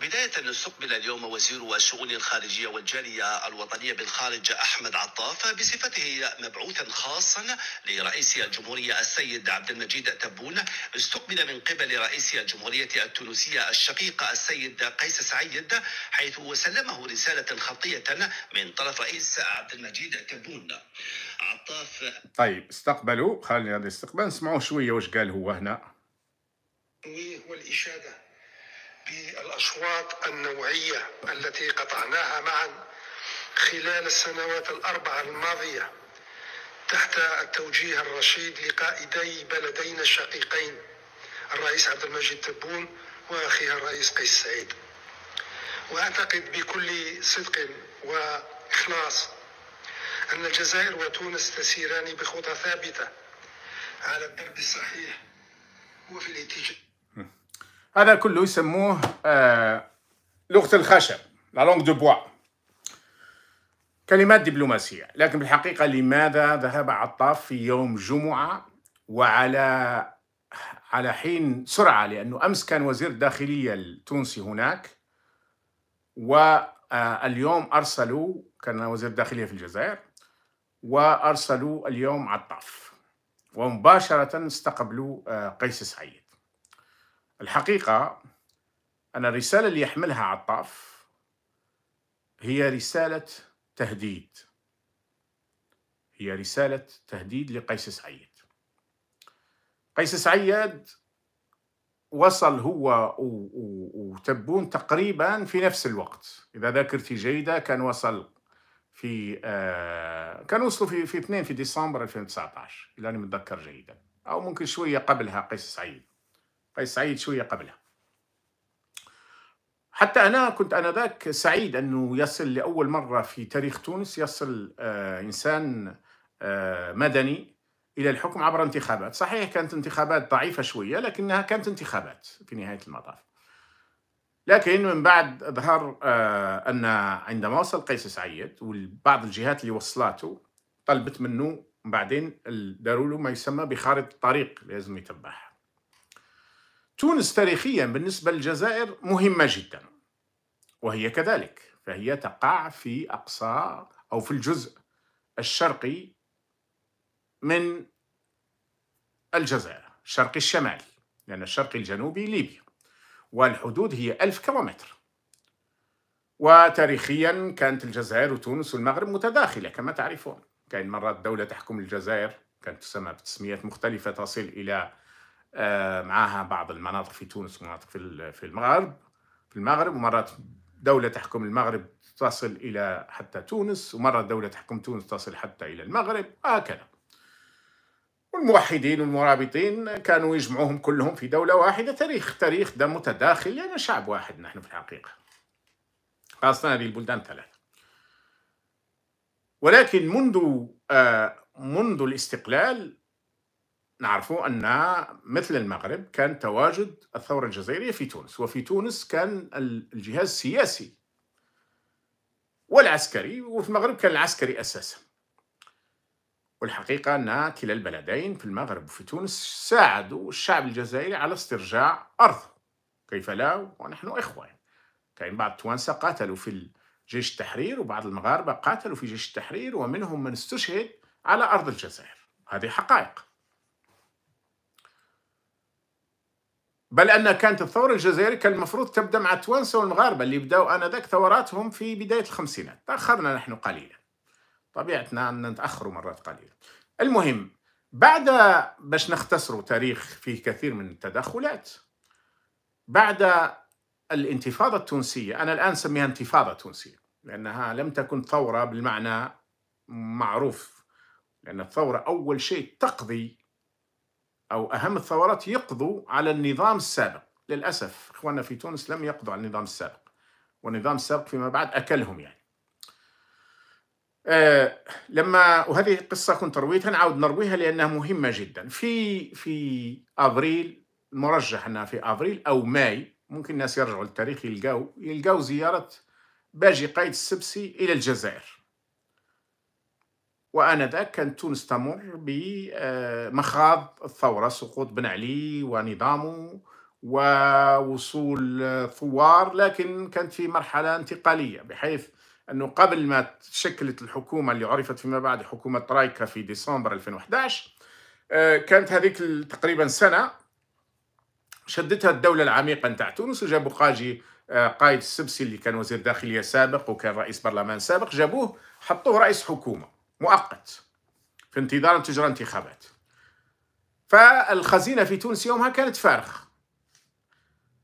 بداية استقبل اليوم وزير الشؤون الخارجية والجالية الوطنية بالخارج أحمد عطاف بصفته مبعوثا خاصا لرئيس الجمهورية السيد عبد المجيد تبون استقبل من قبل رئيس الجمهورية التونسية الشقيق السيد قيس سعيد حيث سلمه رسالة خطية من طرف رئيس عبد المجيد تبون عطاف طيب استقبلوا خلينا الاستقبال نسمعوا شوية واش قال هو هنا هو الإشادة بالأشواط النوعية التي قطعناها معا خلال السنوات الأربعة الماضية تحت التوجيه الرشيد لقائدي بلدينا الشقيقين الرئيس عبد المجيد تبون وأخيها الرئيس قيس سعيد وأعتقد بكل صدق وإخلاص أن الجزائر وتونس تسيران بخطى ثابتة على الدرب الصحيح وفي الاتجاه هذا كله يسموه آه، لغة الخشب لا لونغ دو بوا كلمات دبلوماسية لكن بالحقيقة لماذا ذهب عطاف في يوم جمعة وعلى على حين سرعة لأنه أمس كان وزير الداخلية التونسي هناك واليوم أرسلوا كان وزير الداخلية في الجزائر وأرسلوا اليوم عطاف ومباشرة استقبلوا آه، قيس سعيد الحقيقة أن الرسالة اللي يحملها عطاف هي رسالة تهديد هي رسالة تهديد لقيس سعيد قيس سعيد وصل هو وتبون تقريبا في نفس الوقت إذا ذاكرتي جيدة كان وصل في آه كان وصلوا في في 2 في ديسمبر 2019 إذا أنا متذكر جيدا أو ممكن شوية قبلها قيس سعيد قيس سعيد شوية قبلها حتى أنا كنت أنذاك سعيد أنه يصل لأول مرة في تاريخ تونس يصل آه، إنسان آه، مدني إلى الحكم عبر انتخابات صحيح كانت انتخابات ضعيفة شوية لكنها كانت انتخابات في نهاية المطاف لكن من بعد ظهر آه، أن عندما وصل قيس سعيد وبعض الجهات اللي وصلاته طلبت منه بعدين داروا له ما يسمى بخارطة الطريق لازم يتبعها تونس تاريخيا بالنسبة للجزائر مهمة جدا وهي كذلك فهي تقع في أقصى أو في الجزء الشرقي من الجزائر الشرق الشمالي لأن الشرق الجنوبي ليبيا والحدود هي ألف كيلومتر وتاريخيا كانت الجزائر وتونس والمغرب متداخلة كما تعرفون كان مرات دولة تحكم الجزائر كانت تسمى بتسميات مختلفة تصل إلى آه، معاها بعض المناطق في تونس ومناطق في في المغرب في المغرب ومرات دولة تحكم المغرب تصل إلى حتى تونس ومرة دولة تحكم تونس تصل حتى إلى المغرب وهكذا والموحدين والمرابطين كانوا يجمعوهم كلهم في دولة واحدة تاريخ تاريخ دم متداخل لأن يعني شعب واحد نحن في الحقيقة خاصة هذه البلدان الثلاثة ولكن منذ آه منذ الاستقلال نعرفوا أن مثل المغرب كان تواجد الثورة الجزائرية في تونس وفي تونس كان الجهاز السياسي والعسكري وفي المغرب كان العسكري أساسا والحقيقة أن كلا البلدين في المغرب وفي تونس ساعدوا الشعب الجزائري على استرجاع أرضه كيف لا ونحن إخوة كان بعض التوانسة قاتلوا في جيش التحرير وبعض المغاربة قاتلوا في جيش التحرير ومنهم من استشهد على أرض الجزائر هذه حقائق بل أن كانت الثورة الجزائرية كان المفروض تبدأ مع التوانسة والمغاربة اللي بدأوا آنذاك ثوراتهم في بداية الخمسينات تأخرنا نحن قليلا طبيعتنا أن نتأخر مرات قليلة المهم بعد باش نختصر تاريخ فيه كثير من التدخلات بعد الانتفاضة التونسية أنا الآن سميها انتفاضة تونسية لأنها لم تكن ثورة بالمعنى معروف لأن الثورة أول شيء تقضي أو أهم الثورات يقضوا على النظام السابق للأسف إخواننا في تونس لم يقضوا على النظام السابق والنظام السابق فيما بعد أكلهم يعني أه لما وهذه قصة كنت رويتها نعاود نرويها لأنها مهمة جدا في في أبريل المرجح أنها في أبريل أو ماي ممكن الناس يرجعوا للتاريخ يلقاو يلقاو زيارة باجي قايد السبسي إلى الجزائر وآنذاك كانت تونس تمر بمخاض آه، الثورة سقوط بن علي ونظامه ووصول ثوار لكن كانت في مرحلة انتقالية بحيث أنه قبل ما تشكلت الحكومة اللي عرفت فيما بعد حكومة رايكا في ديسمبر 2011 آه، كانت هذيك تقريبا سنة شدتها الدولة العميقة نتاع تونس وجابوا قاجي آه، قائد السبسي اللي كان وزير داخلية سابق وكان رئيس برلمان سابق جابوه حطوه رئيس حكومة مؤقت في انتظار أن تجرى انتخابات فالخزينة في تونس يومها كانت فارغة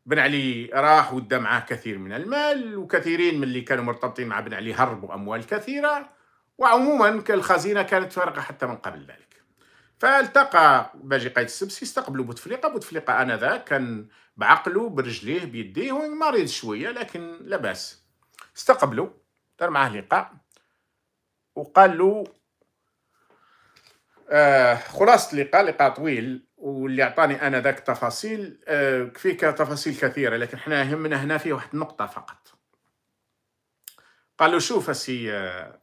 بن علي راح ودى معاه كثير من المال وكثيرين من اللي كانوا مرتبطين مع بن علي هربوا أموال كثيرة وعموما الخزينة كانت فارغة حتى من قبل ذلك فالتقى باجي قايد السبسي استقبلوا بوتفليقة بوتفليقة آنذاك كان بعقله برجليه بيديه مريض شوية لكن لاباس استقبلوا دار معاه لقاء وقال له آه خلاصة اللقاء لقاء طويل واللي اعطاني انا ذاك تفاصيل آه فيك تفاصيل كثيره لكن احنا يهمنا هنا في واحد النقطه فقط قال له شوف اسي آه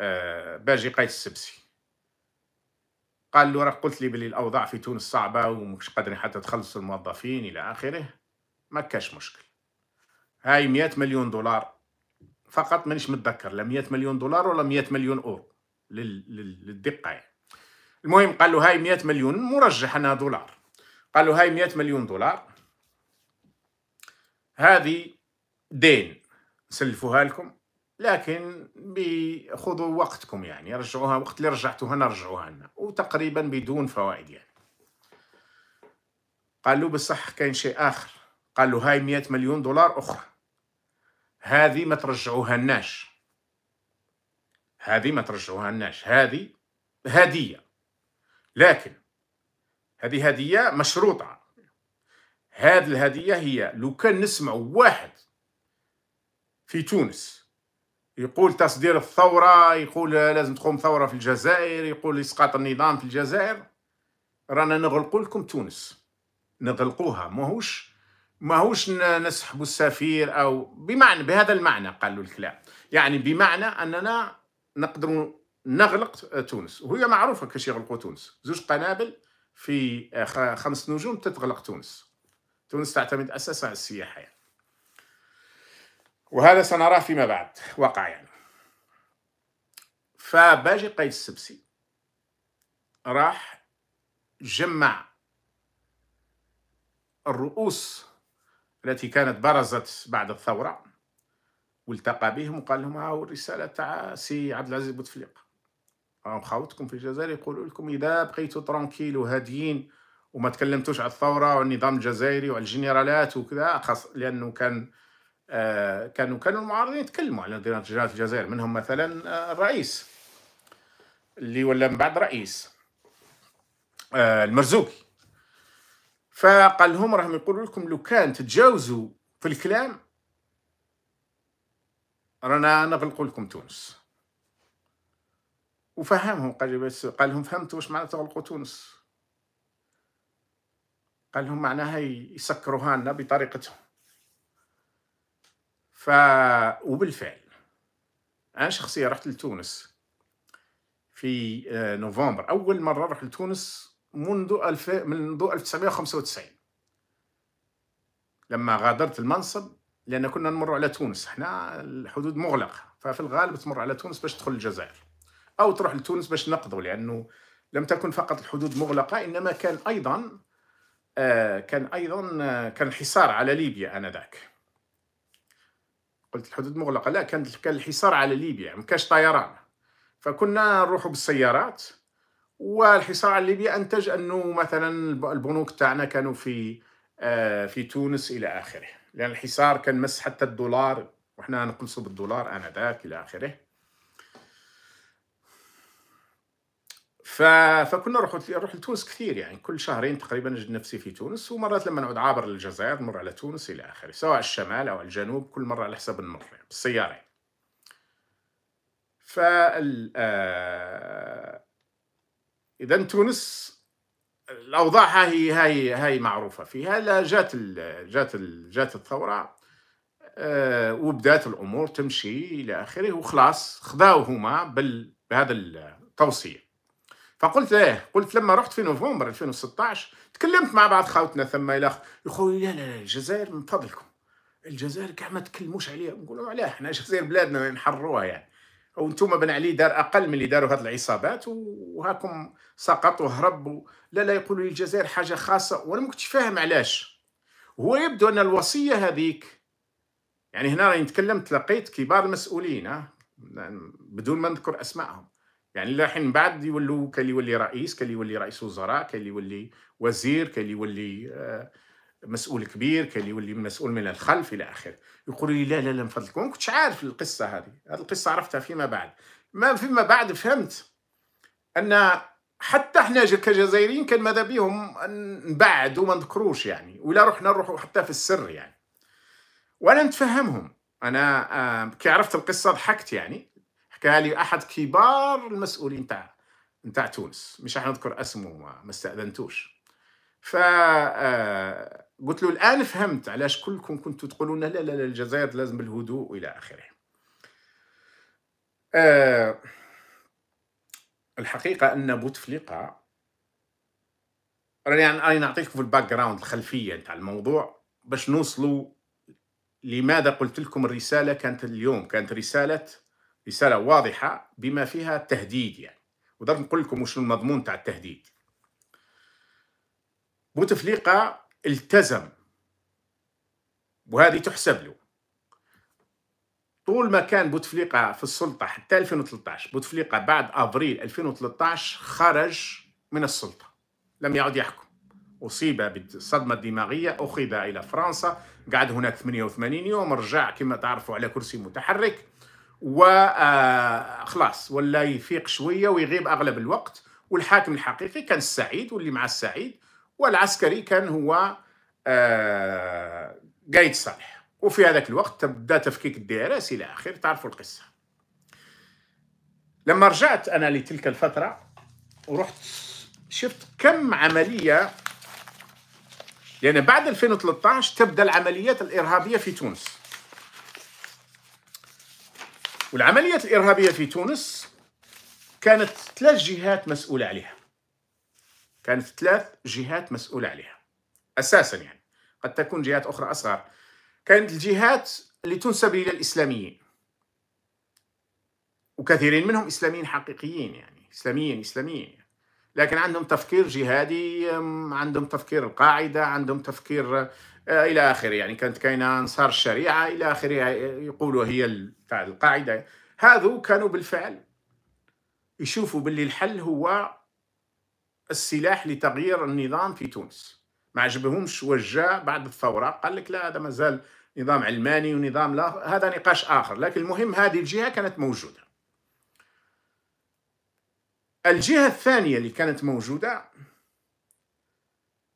آه باجي قيس السبسي قال له راك قلت لي بلي الاوضاع في تونس صعبه ومش قادرين حتى تخلص الموظفين الى اخره ما كاش مشكل هاي مئة مليون دولار فقط مانيش متذكر لا 100 مليون دولار ولا 100 مليون اورو للدقه يعني المهم قال له هاي 100 مليون مرجح انها دولار قال له هاي 100 مليون دولار هذه دين سلفوها لكم لكن خذوا وقتكم يعني رجعوها وقت اللي رجعتوها نرجعوها لنا وتقريبا بدون فوائد يعني قالوا بصح كاين شيء اخر قالوا هاي 100 مليون دولار اخرى هذه ما ترجعوها الناش هذه ما ترجعوها الناش هذه هدية لكن هذه هدية مشروطة هذه الهدية هي لو كان نسمع واحد في تونس يقول تصدير الثورة يقول لازم تقوم ثورة في الجزائر يقول إسقاط النظام في الجزائر رانا نغلقوا لكم تونس نغلقوها ماهوش ماهوش نسحب السفير او بمعنى بهذا المعنى قالوا الكلام يعني بمعنى اننا نقدر نغلق تونس وهي معروفه كاش يغلقوا تونس زوج قنابل في خمس نجوم تتغلق تونس تونس تعتمد اساسا على السياحه يعني. وهذا سنراه فيما بعد وقع يعني فباجي قيس السبسي راح جمع الرؤوس التي كانت برزت بعد الثورة والتقى بهم وقال لهم هاو الرسالة تاع سي عبد العزيز بوتفليقة راهم خاوتكم في الجزائر يقولوا لكم إذا بقيتوا ترونكيل وهاديين وما تكلمتوش على الثورة والنظام الجزائري وعلى الجنرالات وكذا خاص لأنه كان آه كانوا كانوا المعارضين يتكلموا على الجنرالات الجزائر منهم مثلا آه الرئيس اللي ولا من بعد رئيس آه المرزوقي فقال لهم راهم يقولوا لكم لو كان تتجاوزوا في الكلام رانا نغلقوا لكم تونس وفهمهم قال بس قال لهم فهمتوا واش معناتها تغلقوا تونس قال لهم معناها يسكروها لنا بطريقتهم ف وبالفعل انا شخصيا رحت لتونس في آه، نوفمبر اول مره رحت لتونس منذ الف... منذ 1995 لما غادرت المنصب لان كنا نمر على تونس احنا الحدود مغلقه ففي الغالب تمر على تونس باش تدخل الجزائر او تروح لتونس باش نقضوا لانه لم تكن فقط الحدود مغلقه انما كان ايضا آه كان ايضا آه كان حصار على ليبيا انذاك قلت الحدود مغلقه لا كان كان الحصار على ليبيا ما كانش طيران فكنا نروحوا بالسيارات والحصار على ليبيا انتج انه مثلا البنوك تاعنا كانوا في آه، في تونس الى اخره لان الحصار كان مس حتى الدولار وحنا نقلصوا بالدولار انذاك الى اخره ف... فكنا نروح نروح لتونس كثير يعني كل شهرين تقريبا نجد نفسي في تونس ومرات لما نعود عابر للجزائر نمر على تونس الى اخره سواء الشمال او الجنوب كل مره على حسب النمر يعني، بالسياره فال آه اذا تونس الاوضاع هاي هاي هاي معروفه فيها لا جات الـ جات الـ جات الثوره أه وبدات الامور تمشي الى اخره وخلاص خذاو هما بهذا التوصيه فقلت ايه قلت لما رحت في نوفمبر 2016 تكلمت مع بعض خاوتنا ثم الى يا لا لا لا الجزائر من فضلكم الجزائر كاع ما تكلموش عليها نقولوا علاه احنا الجزائر بلادنا نحروها يعني وانتم بن علي دار اقل من اللي داروا هذه العصابات وهاكم سقط وهرب لا لا يقولوا للجزائر حاجه خاصه وانا ما كنتش فاهم علاش هو يبدو ان الوصيه هذيك يعني هنا راني نتكلم تلقيت كبار المسؤولين بدون ما نذكر اسمائهم يعني لاحين من بعد يولوا كان يولي رئيس كان يولي رئيس وزراء كان يولي وزير كان يولي آه مسؤول كبير كان يولي مسؤول من الخلف الى اخره يقول لي لا لا لا من فضلكم ما كنتش عارف القصه هذه هذه القصه عرفتها فيما بعد ما فيما بعد فهمت ان حتى احنا كجزائريين كان ماذا بيهم نبعد وما نذكروش يعني ولا رحنا نروحوا حتى في السر يعني وانا نتفهمهم انا آه، كي عرفت القصه ضحكت يعني حكى لي احد كبار المسؤولين تاع نتاع تونس مش راح نذكر اسمه ما استاذنتوش ف آه، قلت له الان فهمت علاش كلكم كنتوا تقولون لا لا لا الجزائر لازم الهدوء الى اخره آه، الحقيقه ان بوتفليقه راني يعني نعطيكم في الباك جراوند الخلفيه نتاع الموضوع باش نوصلوا لماذا قلت لكم الرساله كانت اليوم كانت رساله رساله واضحه بما فيها تهديد يعني ودرت نقول لكم وشنو المضمون تاع التهديد بوتفليقة التزم وهذه تحسب له طول ما كان بوتفليقة في السلطة حتى 2013 بوتفليقة بعد أبريل 2013 خرج من السلطة لم يعد يحكم أصيب بالصدمة الدماغية أخذ إلى فرنسا قعد هناك 88 يوم رجع كما تعرفوا على كرسي متحرك وخلاص آه، ولا يفيق شوية ويغيب أغلب الوقت والحاكم الحقيقي كان السعيد واللي مع السعيد والعسكري كان هو آه، قايد صالح وفي هذاك الوقت بدا تفكيك الدراس الى اخره تعرفوا القصه لما رجعت انا لتلك الفتره ورحت شفت كم عمليه يعني بعد 2013 تبدا العمليات الارهابيه في تونس والعمليات الارهابيه في تونس كانت ثلاث جهات مسؤوله عليها كانت ثلاث جهات مسؤولة عليها أساسا يعني قد تكون جهات أخرى أصغر كانت الجهات اللي تنسب إلى الإسلاميين وكثيرين منهم إسلاميين حقيقيين يعني إسلاميين إسلاميين لكن عندهم تفكير جهادي عندهم تفكير القاعدة عندهم تفكير آه، إلى آخره يعني كانت كاينة أنصار الشريعة إلى آخره يقولوا هي تاع القاعدة هذو كانوا بالفعل يشوفوا باللي الحل هو السلاح لتغيير النظام في تونس ما عجبهمش وجاء بعد الثوره قال لك لا هذا مازال نظام علماني ونظام لا هذا نقاش اخر لكن المهم هذه الجهه كانت موجوده الجهه الثانيه اللي كانت موجوده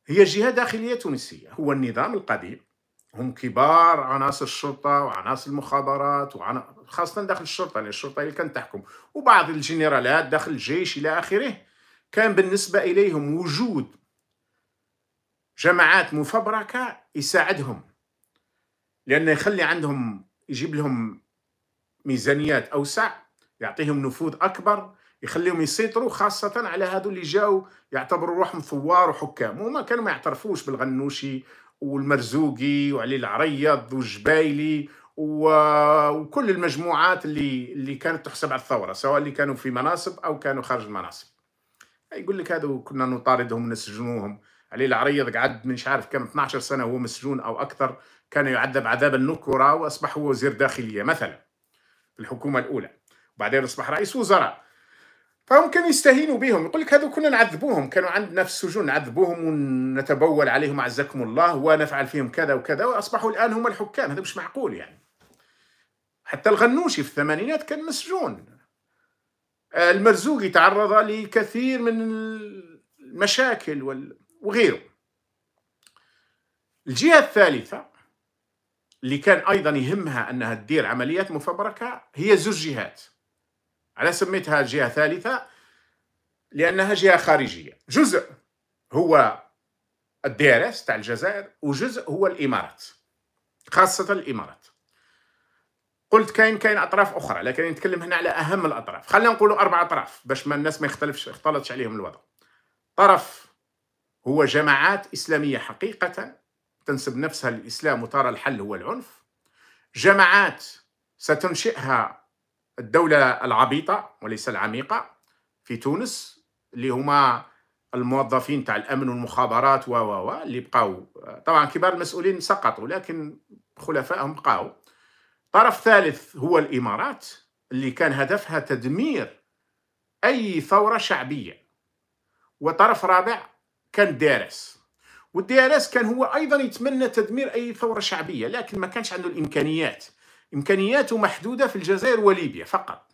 هي جهه داخليه تونسيه هو النظام القديم هم كبار عناصر الشرطه وعناصر المخابرات وعن... خاصه داخل الشرطه لان الشرطه اللي كانت تحكم وبعض الجنرالات داخل الجيش الى اخره كان بالنسبة إليهم وجود جماعات مفبركة يساعدهم لأنه يخلي عندهم يجيب لهم ميزانيات أوسع يعطيهم نفوذ أكبر يخليهم يسيطروا خاصة على هذو اللي جاوا يعتبروا روحهم ثوار وحكام وما كانوا ما يعترفوش بالغنوشي والمرزوقي وعلي العريض والجبايلي وكل المجموعات اللي اللي كانت تحسب على الثورة سواء اللي كانوا في مناصب أو كانوا خارج المناصب يقول لك هذو كنا نطاردهم ونسجنوهم علي العريض قعد من عارف كم 12 سنه وهو مسجون او اكثر كان يعذب عذاب النكره واصبح هو وزير داخليه مثلا في الحكومه الاولى وبعدين اصبح رئيس وزراء فهم كانوا يستهينوا بهم يقول لك هذو كنا نعذبوهم كانوا عندنا في السجون نعذبوهم ونتبول عليهم اعزكم الله ونفعل فيهم كذا وكذا واصبحوا الان هم الحكام هذا مش معقول يعني حتى الغنوشي في الثمانينات كان مسجون آه، المرزوقي تعرض لكثير من المشاكل وغيره الجهة الثالثة اللي كان أيضا يهمها أنها تدير عمليات مفبركة هي زوج جهات على سميتها جهة ثالثة لأنها جهة خارجية جزء هو الدي تاع الجزائر وجزء هو الإمارات خاصة الإمارات قلت كاين كاين اطراف اخرى لكن نتكلم هنا على اهم الاطراف خلينا نقولوا اربع اطراف باش ما الناس ما يختلفش يختلطش عليهم الوضع طرف هو جماعات اسلاميه حقيقه تنسب نفسها للاسلام وترى الحل هو العنف جماعات ستنشئها الدوله العبيطه وليس العميقه في تونس اللي هما الموظفين تاع الامن والمخابرات و و اللي بقاو طبعا كبار المسؤولين سقطوا لكن خلفائهم بقاو طرف ثالث هو الإمارات اللي كان هدفها تدمير أي ثورة شعبية وطرف رابع كان دارس والدي كان هو ايضا يتمنى تدمير اي ثوره شعبيه لكن ما كانش عنده الامكانيات امكانياته محدوده في الجزائر وليبيا فقط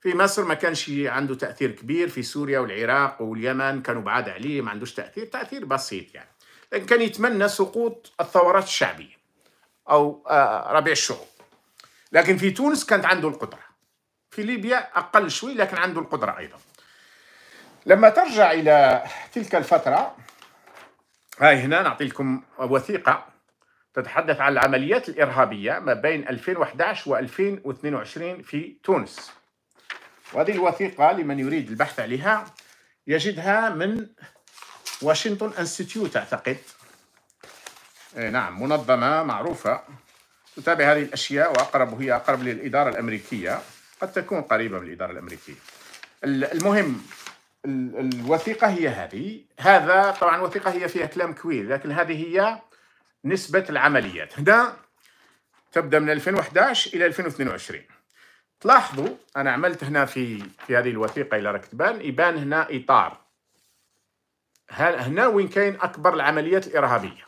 في مصر ما كانش عنده تاثير كبير في سوريا والعراق واليمن كانوا بعاد عليه ما عندوش تاثير تاثير بسيط يعني لكن كان يتمنى سقوط الثورات الشعبيه أو آه، ربيع الشعوب لكن في تونس كانت عنده القدرة في ليبيا أقل شوي لكن عنده القدرة أيضا لما ترجع إلى تلك الفترة هاي هنا نعطي لكم وثيقة تتحدث عن العمليات الإرهابية ما بين 2011 و 2022 في تونس وهذه الوثيقة لمن يريد البحث عليها يجدها من واشنطن انستيتيوت أعتقد إيه، نعم منظمة معروفة تتابع هذه الأشياء وأقرب هي أقرب للإدارة الأمريكية قد تكون قريبة من الإدارة الأمريكية المهم الوثيقة هي هذه هذا طبعا الوثيقة هي فيها كلام كويل لكن هذه هي نسبة العمليات هنا تبدأ من 2011 إلى 2022 تلاحظوا أنا عملت هنا في في هذه الوثيقة إلى ركتبان يبان هنا إطار هنا وين كاين أكبر العمليات الإرهابية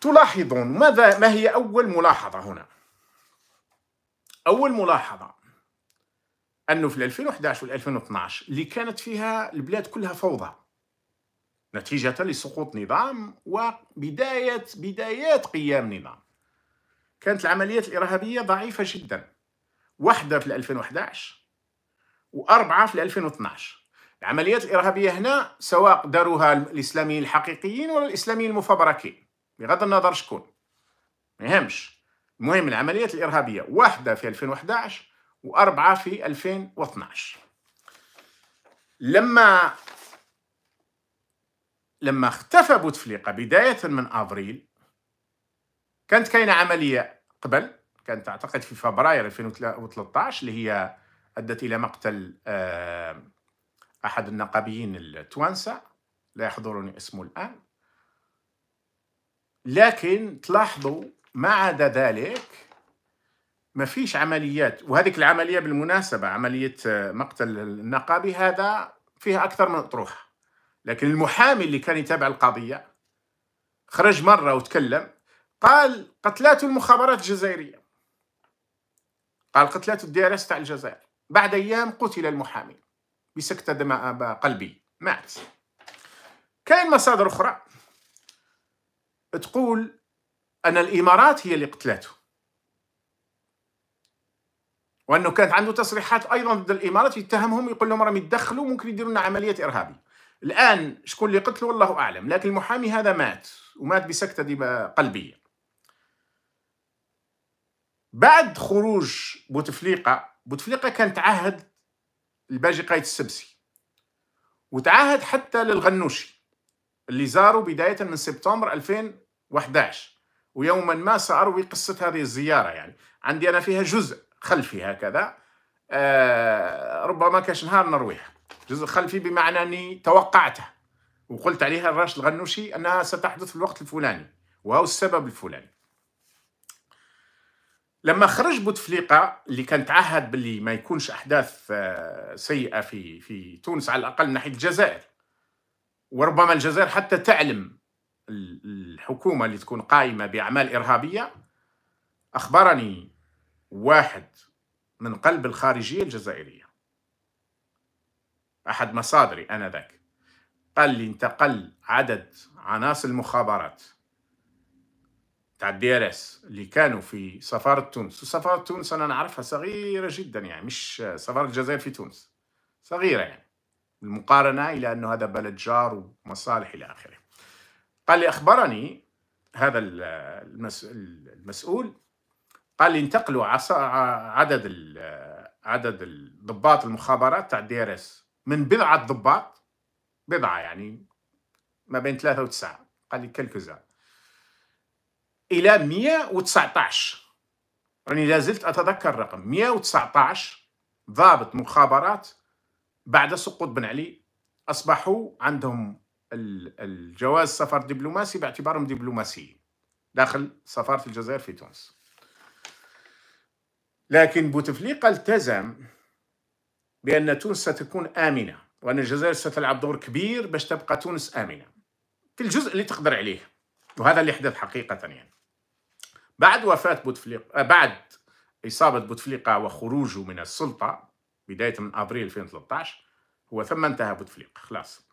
تلاحظون ماذا ما هي أول ملاحظة هنا أول ملاحظة أنه في 2011 و 2012 اللي كانت فيها البلاد كلها فوضى نتيجة لسقوط نظام وبداية بدايات قيام نظام كانت العمليات الإرهابية ضعيفة جدا واحدة في 2011 وأربعة في 2012 العمليات الإرهابية هنا سواء داروها الإسلاميين الحقيقيين ولا الإسلاميين المفبركين بغض النظر شكون ما يهمش المهم العمليات الارهابيه واحده في 2011 واربعه في 2012 لما لما اختفى بوتفليقه بدايه من افريل كانت كاينه عمليه قبل كانت اعتقد في فبراير 2013 اللي هي ادت الى مقتل آه، احد النقابيين التوانسه لا يحضرني اسمه الان لكن تلاحظوا ما عدا ذلك ما فيش عمليات وهذيك العملية بالمناسبة عملية آه، مقتل النقابي هذا فيها أكثر من أطروحة لكن المحامي اللي كان يتابع القضية خرج مرة وتكلم قال قتلات المخابرات الجزائرية قال قتلات الدي ار اس تاع الجزائر بعد أيام قتل المحامي بسكتة دماء آه، قلبي مات كاين مصادر أخرى تقول أن الإمارات هي اللي قتلته وأنه كانت عنده تصريحات أيضا ضد الإمارات يتهمهم يقول لهم راهم يتدخلوا ممكن يديروا لنا عملية إرهابي الآن شكون اللي قتله والله أعلم لكن المحامي هذا مات ومات بسكتة قلبية بعد خروج بوتفليقة بوتفليقة كان تعهد الباجي قايد السبسي وتعهد حتى للغنوشي اللي زاروا بداية من سبتمبر 2000 11 ويوما ما سأروي قصة هذه الزيارة يعني عندي أنا فيها جزء خلفي هكذا آه ربما كاش نهار نرويها جزء خلفي بمعنى أني توقعته وقلت عليها الراشد الغنوشي أنها ستحدث في الوقت الفلاني وهو السبب الفلاني لما خرج بوتفليقة اللي كان تعهد باللي ما يكونش أحداث آه، سيئة في في تونس على الأقل ناحية الجزائر وربما الجزائر حتى تعلم الحكومه اللي تكون قائمه باعمال ارهابيه اخبرني واحد من قلب الخارجيه الجزائريه احد مصادري انا ذاك قال لي انتقل عدد عناصر المخابرات تاع الدي اللي كانوا في سفاره تونس وسفاره تونس انا نعرفها صغيره جدا يعني مش سفاره الجزائر في تونس صغيره يعني بالمقارنه الى انه هذا بلد جار ومصالح الى اخره قال لي أخبرني هذا المسؤول قال لي انتقلوا عدد عدد الضباط المخابرات تاع الدي ار اس من بضعه ضباط بضعه يعني ما بين ثلاثه وتسعه قال لي كالكوزا الى 119 راني لازلت اتذكر الرقم 119 ضابط مخابرات بعد سقوط بن علي اصبحوا عندهم الجواز سفر دبلوماسي باعتبارهم دبلوماسيين داخل سفارة الجزائر في تونس لكن بوتفليقة التزم بأن تونس ستكون آمنة وأن الجزائر ستلعب دور كبير باش تبقى تونس آمنة في الجزء اللي تقدر عليه وهذا اللي حدث حقيقة يعني بعد وفاة بوتفليقة بعد إصابة بوتفليقة وخروجه من السلطة بداية من أبريل 2013 هو ثم انتهى بوتفليقة خلاص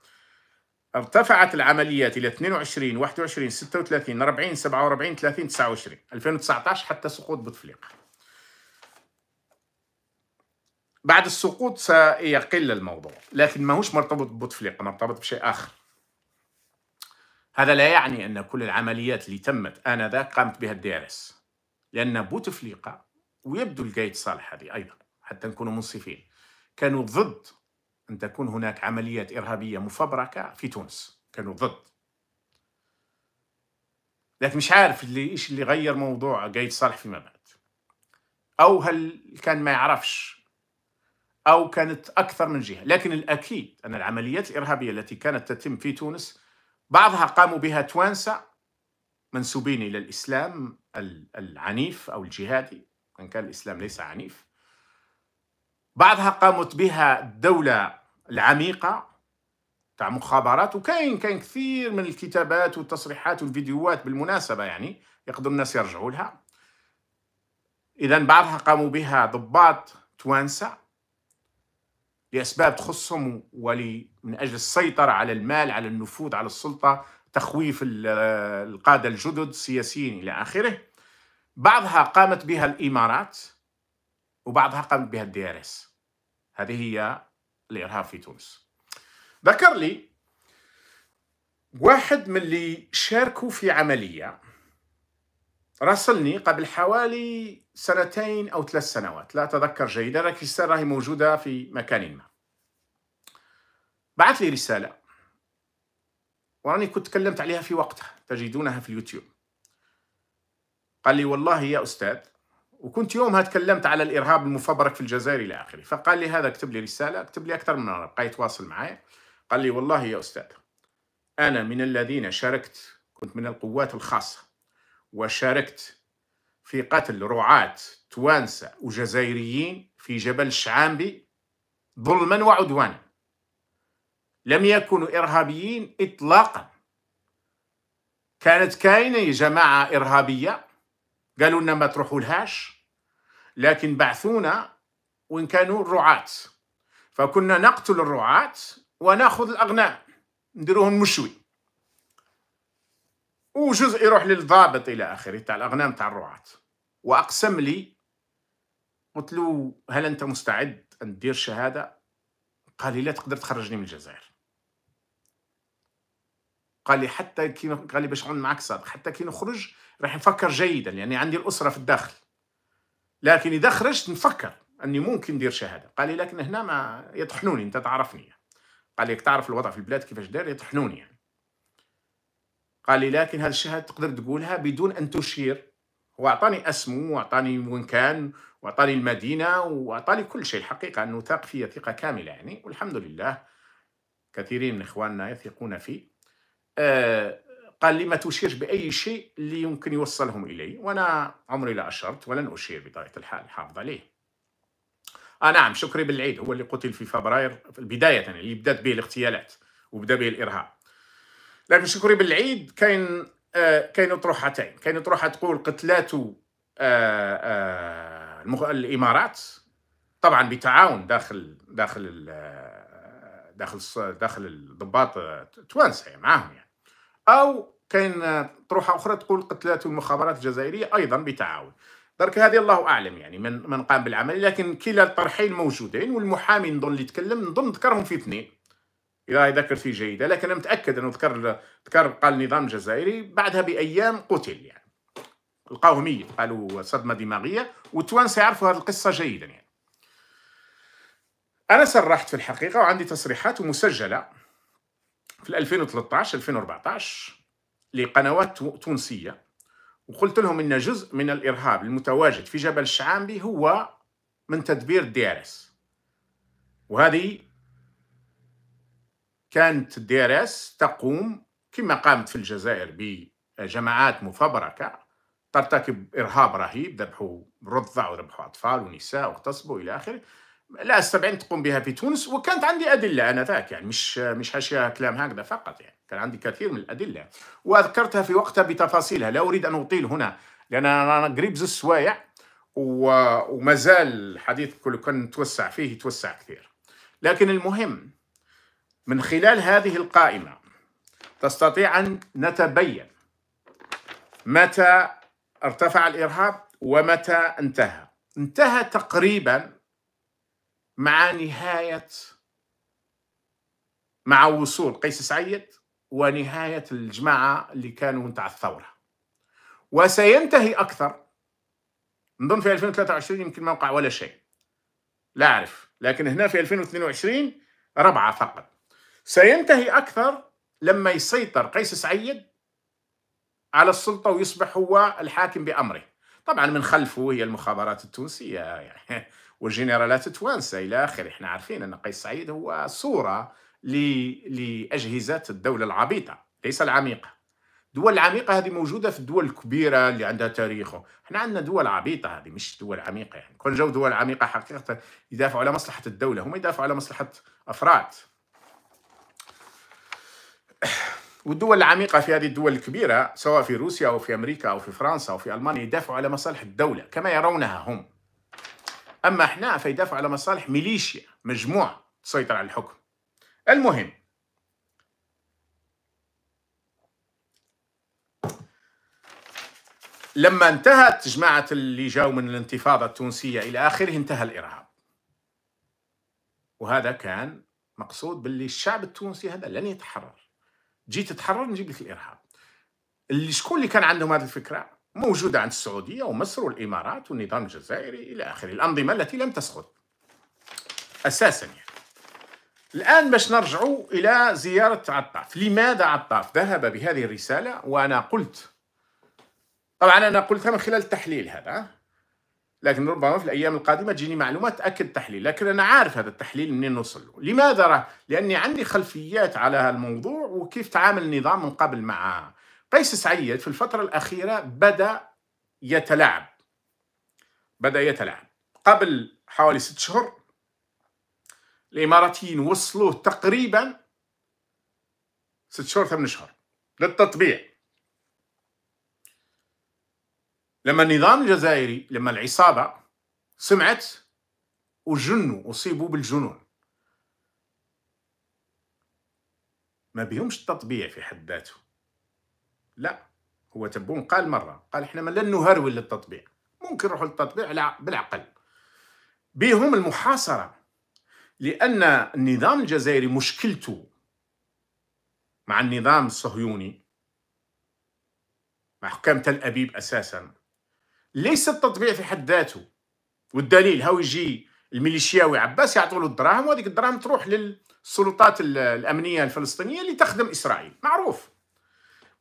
ارتفعت العمليات الى 22 21 36 40 47 30 29 2019 حتى سقوط بوتفليقه بعد السقوط سيقل الموضوع لكن ماهوش مرتبط ببوتفليقه مرتبط بشيء اخر هذا لا يعني ان كل العمليات اللي تمت انذاك قامت بها الدي ار اس لان بوتفليقه ويبدو القايد صالح هذه ايضا حتى نكونوا منصفين كانوا ضد أن تكون هناك عمليات إرهابية مفبركة في تونس كانوا ضد لكن مش عارف اللي إيش اللي غير موضوع قايد صالح فيما بعد أو هل كان ما يعرفش أو كانت أكثر من جهة لكن الأكيد أن العمليات الإرهابية التي كانت تتم في تونس بعضها قاموا بها توانسة منسوبين إلى الإسلام العنيف أو الجهادي إن كان الإسلام ليس عنيف بعضها قامت بها الدولة العميقة تاع مخابرات وكاين كاين كثير من الكتابات والتصريحات والفيديوهات بالمناسبة يعني يقدر الناس يرجعوا لها إذا بعضها قاموا بها ضباط توانسة لأسباب تخصهم ولي من أجل السيطرة على المال على النفوذ على السلطة تخويف القادة الجدد السياسيين إلى آخره بعضها قامت بها الإمارات وبعضها قامت بها الدي ار اس هذه هي الارهاب في تونس ذكر لي واحد من اللي شاركوا في عمليه راسلني قبل حوالي سنتين او ثلاث سنوات لا اتذكر جيدا لكن راهي موجوده في مكان ما بعث لي رساله وراني كنت تكلمت عليها في وقتها تجدونها في اليوتيوب قال لي والله يا استاذ وكنت يومها تكلمت على الارهاب المفبرك في الجزائر الى اخره فقال لي هذا اكتب لي رساله اكتب لي اكثر من مره بقى يتواصل معي قال لي والله يا استاذ انا من الذين شاركت كنت من القوات الخاصه وشاركت في قتل رعاة توانسة وجزائريين في جبل الشعامبي ظلما وعدوانا لم يكونوا إرهابيين إطلاقا كانت كاينة جماعة إرهابية قالوا لنا ما تروحوا لهاش لكن بعثونا وإن كانوا الرعاة فكنا نقتل الرعاة وناخذ الأغنام نديروهم مشوي وجزء يروح للضابط إلى آخره تاع الأغنام تاع الرعاة وأقسم لي قلت له هل أنت مستعد أن تدير شهادة قال لي لا تقدر تخرجني من الجزائر قال لي حتى كي قال لي باش معك صادق حتى كي نخرج راح نفكر جيدا يعني عندي الاسره في الداخل لكن اذا خرجت نفكر اني ممكن ندير شهاده قال لي لكن هنا ما يطحنوني انت تعرفني قال لي تعرف الوضع في البلاد كيفاش داير يطحنوني يعني قال لي لكن هذه الشهاده تقدر تقولها بدون ان تشير هو اعطاني اسمه واعطاني وين كان واعطاني المدينه واعطاني كل شيء الحقيقه انه ثاق فيا ثقه كامله يعني والحمد لله كثيرين من اخواننا يثقون فيه آه، قال لي ما تشيرش باي شيء اللي يمكن يوصلهم الي وانا عمري لا اشرت ولن اشير بطبيعه الحال حافظ عليه آه نعم شكري بالعيد هو اللي قتل في فبراير بدايه يعني، اللي بدات به الاغتيالات وبدا به الارهاب لكن شكري بالعيد كاين آه كاين اطروحتين كاين اطروحه تقول قتلاته آه آه الامارات طبعا بتعاون داخل داخل آه، داخل داخل الضباط التوانسه آه، يعني، معاهم يعني او كاين آه، طروحه اخرى تقول قتلات المخابرات الجزائريه ايضا بتعاون درك هذه الله اعلم يعني من من قام بالعمل لكن كلا الطرحين موجودين والمحامي نظن اللي تكلم نظن ذكرهم في اثنين اذا في جيده لكن انا متاكد انه ذكر ذكر قال النظام الجزائري بعدها بايام قتل يعني لقاوه ميت قالوا صدمه دماغيه والتوانسه يعرفوا هذه القصه جيدا يعني انا صرحت في الحقيقه وعندي تصريحات مسجله في 2013 2014 لقنوات تونسيه وقلت لهم ان جزء من الارهاب المتواجد في جبل الشعامبي هو من تدبير الدي ار اس وهذه كانت الدي ار اس تقوم كما قامت في الجزائر بجماعات مفبركه ترتكب ارهاب رهيب ذبحوا رضع وذبحوا اطفال ونساء واغتصبوا الى اخره لا 70 تقوم بها في تونس وكانت عندي ادله انا ذاك يعني مش مش حاشيه كلام هكذا فقط يعني كان عندي كثير من الادله واذكرتها في وقتها بتفاصيلها لا اريد ان اطيل هنا لان انا قريب زوج سوايع ومازال الحديث كله كان نتوسع فيه يتوسع كثير لكن المهم من خلال هذه القائمه تستطيع ان نتبين متى ارتفع الارهاب ومتى انتهى انتهى تقريبا مع نهاية مع وصول قيس سعيد ونهاية الجماعة اللي كانوا نتاع الثورة وسينتهي أكثر نظن في 2023 يمكن ما وقع ولا شيء لا أعرف لكن هنا في 2022 ربعة فقط سينتهي أكثر لما يسيطر قيس سعيد على السلطة ويصبح هو الحاكم بأمره طبعا من خلفه هي المخابرات التونسية يعني والجنرالات التوانسه الى اخره احنا عارفين ان قيس سعيد هو صوره لاجهزه الدوله العبيطه ليس العميقه الدول العميقه هذه موجوده في الدول الكبيره اللي عندها تاريخه احنا عندنا دول عبيطه هذه مش دول عميقه يعني كون جو دول عميقه حقيقه يدافعوا على مصلحه الدوله هم يدافعوا على مصلحه افراد والدول العميقه في هذه الدول الكبيره سواء في روسيا او في امريكا او في فرنسا او في المانيا يدافعوا على مصالح الدوله كما يرونها هم أما إحنا فيدافعوا على مصالح ميليشيا مجموعة تسيطر على الحكم المهم لما انتهت جماعة اللي جاوا من الانتفاضة التونسية إلى آخره انتهى الإرهاب وهذا كان مقصود باللي الشعب التونسي هذا لن يتحرر جيت تتحرر نجيب لك الإرهاب اللي شكون اللي كان عندهم هذه الفكرة موجودة عند السعودية ومصر والإمارات والنظام الجزائري إلى آخره الأنظمة التي لم تسقط أساسا يعني. الآن باش نرجعوا إلى زيارة عطاف لماذا عطاف ذهب بهذه الرسالة وأنا قلت طبعا أنا قلتها من خلال التحليل هذا لكن ربما في الأيام القادمة تجيني معلومات أكد تحليل لكن أنا عارف هذا التحليل منين نوصل لماذا راه لأني عندي خلفيات على هذا الموضوع وكيف تعامل النظام من قبل مع قيس سعيد في الفترة الأخيرة بدأ يتلاعب بدأ يتلاعب قبل حوالي ست شهور الإماراتيين وصلوه تقريبا ست شهور ثمان شهور للتطبيع لما النظام الجزائري لما العصابة سمعت وجنوا أصيبوا بالجنون ما بيهمش التطبيع في حد ذاته لا هو تبون قال مرة قال احنا ما لن نهرول للتطبيع ممكن نروحوا للتطبيع بالعقل بهم المحاصرة لأن النظام الجزائري مشكلته مع النظام الصهيوني مع حكام تل أبيب أساسا ليس التطبيع في حد ذاته والدليل هاو يجي الميليشياوي عباس يعطوا له الدراهم وهذيك الدراهم تروح للسلطات الأمنية الفلسطينية اللي تخدم إسرائيل معروف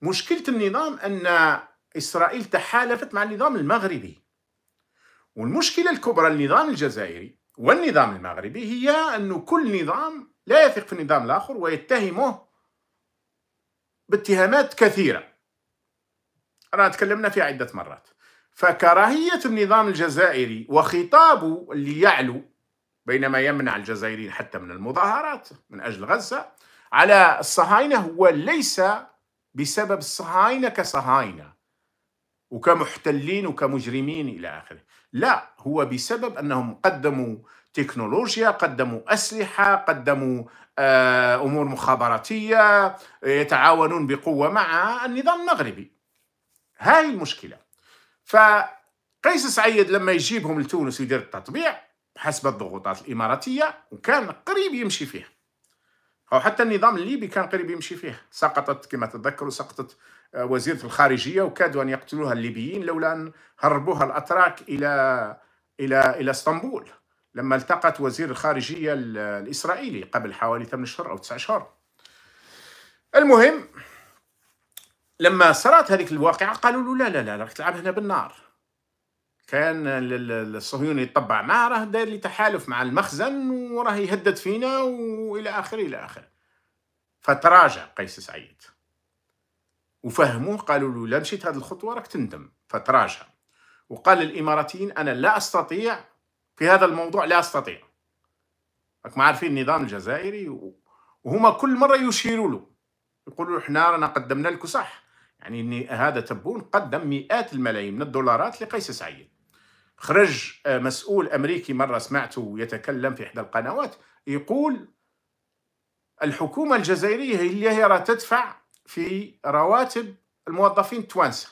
مشكلة النظام أن إسرائيل تحالفت مع النظام المغربي والمشكلة الكبرى للنظام الجزائري والنظام المغربي هي أن كل نظام لا يثق في النظام الآخر ويتهمه باتهامات كثيرة أنا تكلمنا في عدة مرات فكراهية النظام الجزائري وخطابه اللي يعلو بينما يمنع الجزائريين حتى من المظاهرات من أجل غزة على الصهاينة هو ليس بسبب صهاينه كصهاينه وكمحتلين وكمجرمين الى اخره، لا هو بسبب انهم قدموا تكنولوجيا، قدموا اسلحه، قدموا آه، امور مخابراتيه، يتعاونون بقوه مع النظام المغربي. هاي المشكله. فقيس سعيد لما يجيبهم لتونس ويدير التطبيع حسب الضغوطات الاماراتيه وكان قريب يمشي فيها. أو حتى النظام الليبي كان قريب يمشي فيه سقطت كما تتذكروا سقطت آه، وزيرة الخارجية وكادوا أن يقتلوها الليبيين لولا أن هربوها الأتراك إلى إلى إلى اسطنبول لما التقت وزير الخارجية الإسرائيلي قبل حوالي 8 أشهر أو 9 أشهر المهم لما صارت هذيك الواقعة قالوا له لا لا لا راك تلعب هنا بالنار كان الصهيوني يتطبع معه راه داير لي تحالف مع المخزن وراه يهدد فينا والى اخره الى اخره فتراجع قيس سعيد وفهموه قالوا له لا مشيت هذه الخطوه راك تندم فتراجع وقال للاماراتيين انا لا استطيع في هذا الموضوع لا استطيع راكم عارفين النظام الجزائري وهما كل مره يشيروا له يقولوا احنا رانا قدمنا لكم صح يعني هذا تبون قدم مئات الملايين من الدولارات لقيس سعيد خرج آه، مسؤول أمريكي مرة سمعته يتكلم في إحدى القنوات يقول الحكومة الجزائرية اللي هي تدفع في رواتب الموظفين التوانسة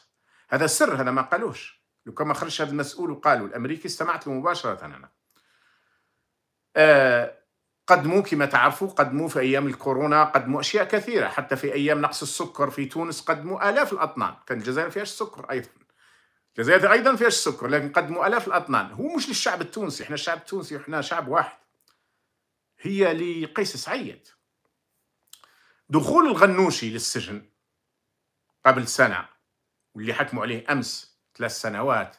هذا سر هذا ما قالوش لو كان ما خرج هذا المسؤول وقالوا الأمريكي استمعت له مباشرة أنا آه قدموا كما تعرفوا قدموا في أيام الكورونا قدموا أشياء كثيرة حتى في أيام نقص السكر في تونس قدموا آلاف الأطنان كان الجزائر فيهاش سكر أيضا الجزائر ايضا فيها السكر لكن قدموا الاف الاطنان هو مش للشعب التونسي احنا الشعب التونسي احنا شعب واحد هي لقيس سعيد دخول الغنوشي للسجن قبل سنه واللي حكموا عليه امس ثلاث سنوات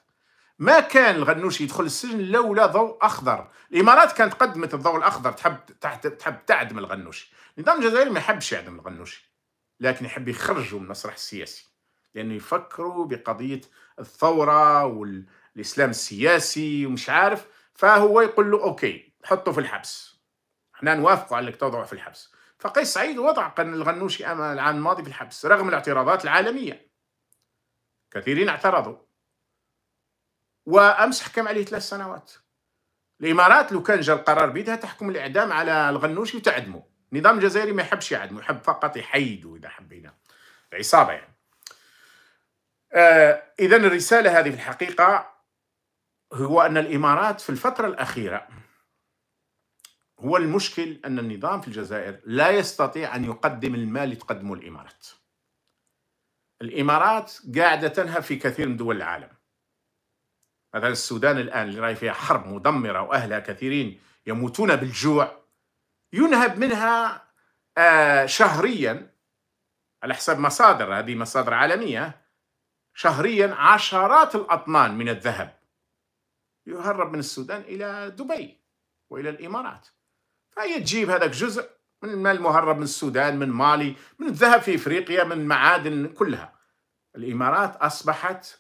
ما كان الغنوشي يدخل السجن لولا ضوء اخضر الامارات كانت قدمت الضوء الاخضر تحب تحب تعدم الغنوشي النظام الجزائري ما يحبش يعدم الغنوشي لكن يحب يخرجوا من المسرح السياسي لانه يفكروا بقضيه الثوره والاسلام السياسي ومش عارف فهو يقول له اوكي حطه في الحبس احنا نوافق على انك توضعه في الحبس فقيس سعيد وضع الغنوشي العام الماضي في الحبس رغم الاعتراضات العالميه كثيرين اعترضوا وامس حكم عليه ثلاث سنوات الامارات لو كان جا القرار بيدها تحكم الاعدام على الغنوشي وتعدمه النظام الجزائري ما يحبش يعدمه يحب فقط يحيده اذا حبينا العصابه يعني آه إذا الرسالة هذه في الحقيقة هو أن الإمارات في الفترة الأخيرة هو المشكل أن النظام في الجزائر لا يستطيع أن يقدم المال اللي تقدمه الإمارات الإمارات قاعدة تنهى في كثير من دول العالم مثلا السودان الآن اللي راهي فيها حرب مدمرة وأهلها كثيرين يموتون بالجوع ينهب منها آه شهريا على حسب مصادر هذه مصادر عالمية شهريا عشرات الأطنان من الذهب يهرب من السودان إلى دبي وإلى الإمارات فهي تجيب هذاك جزء من المال المهرب من السودان من مالي من الذهب في إفريقيا من معادن كلها الإمارات أصبحت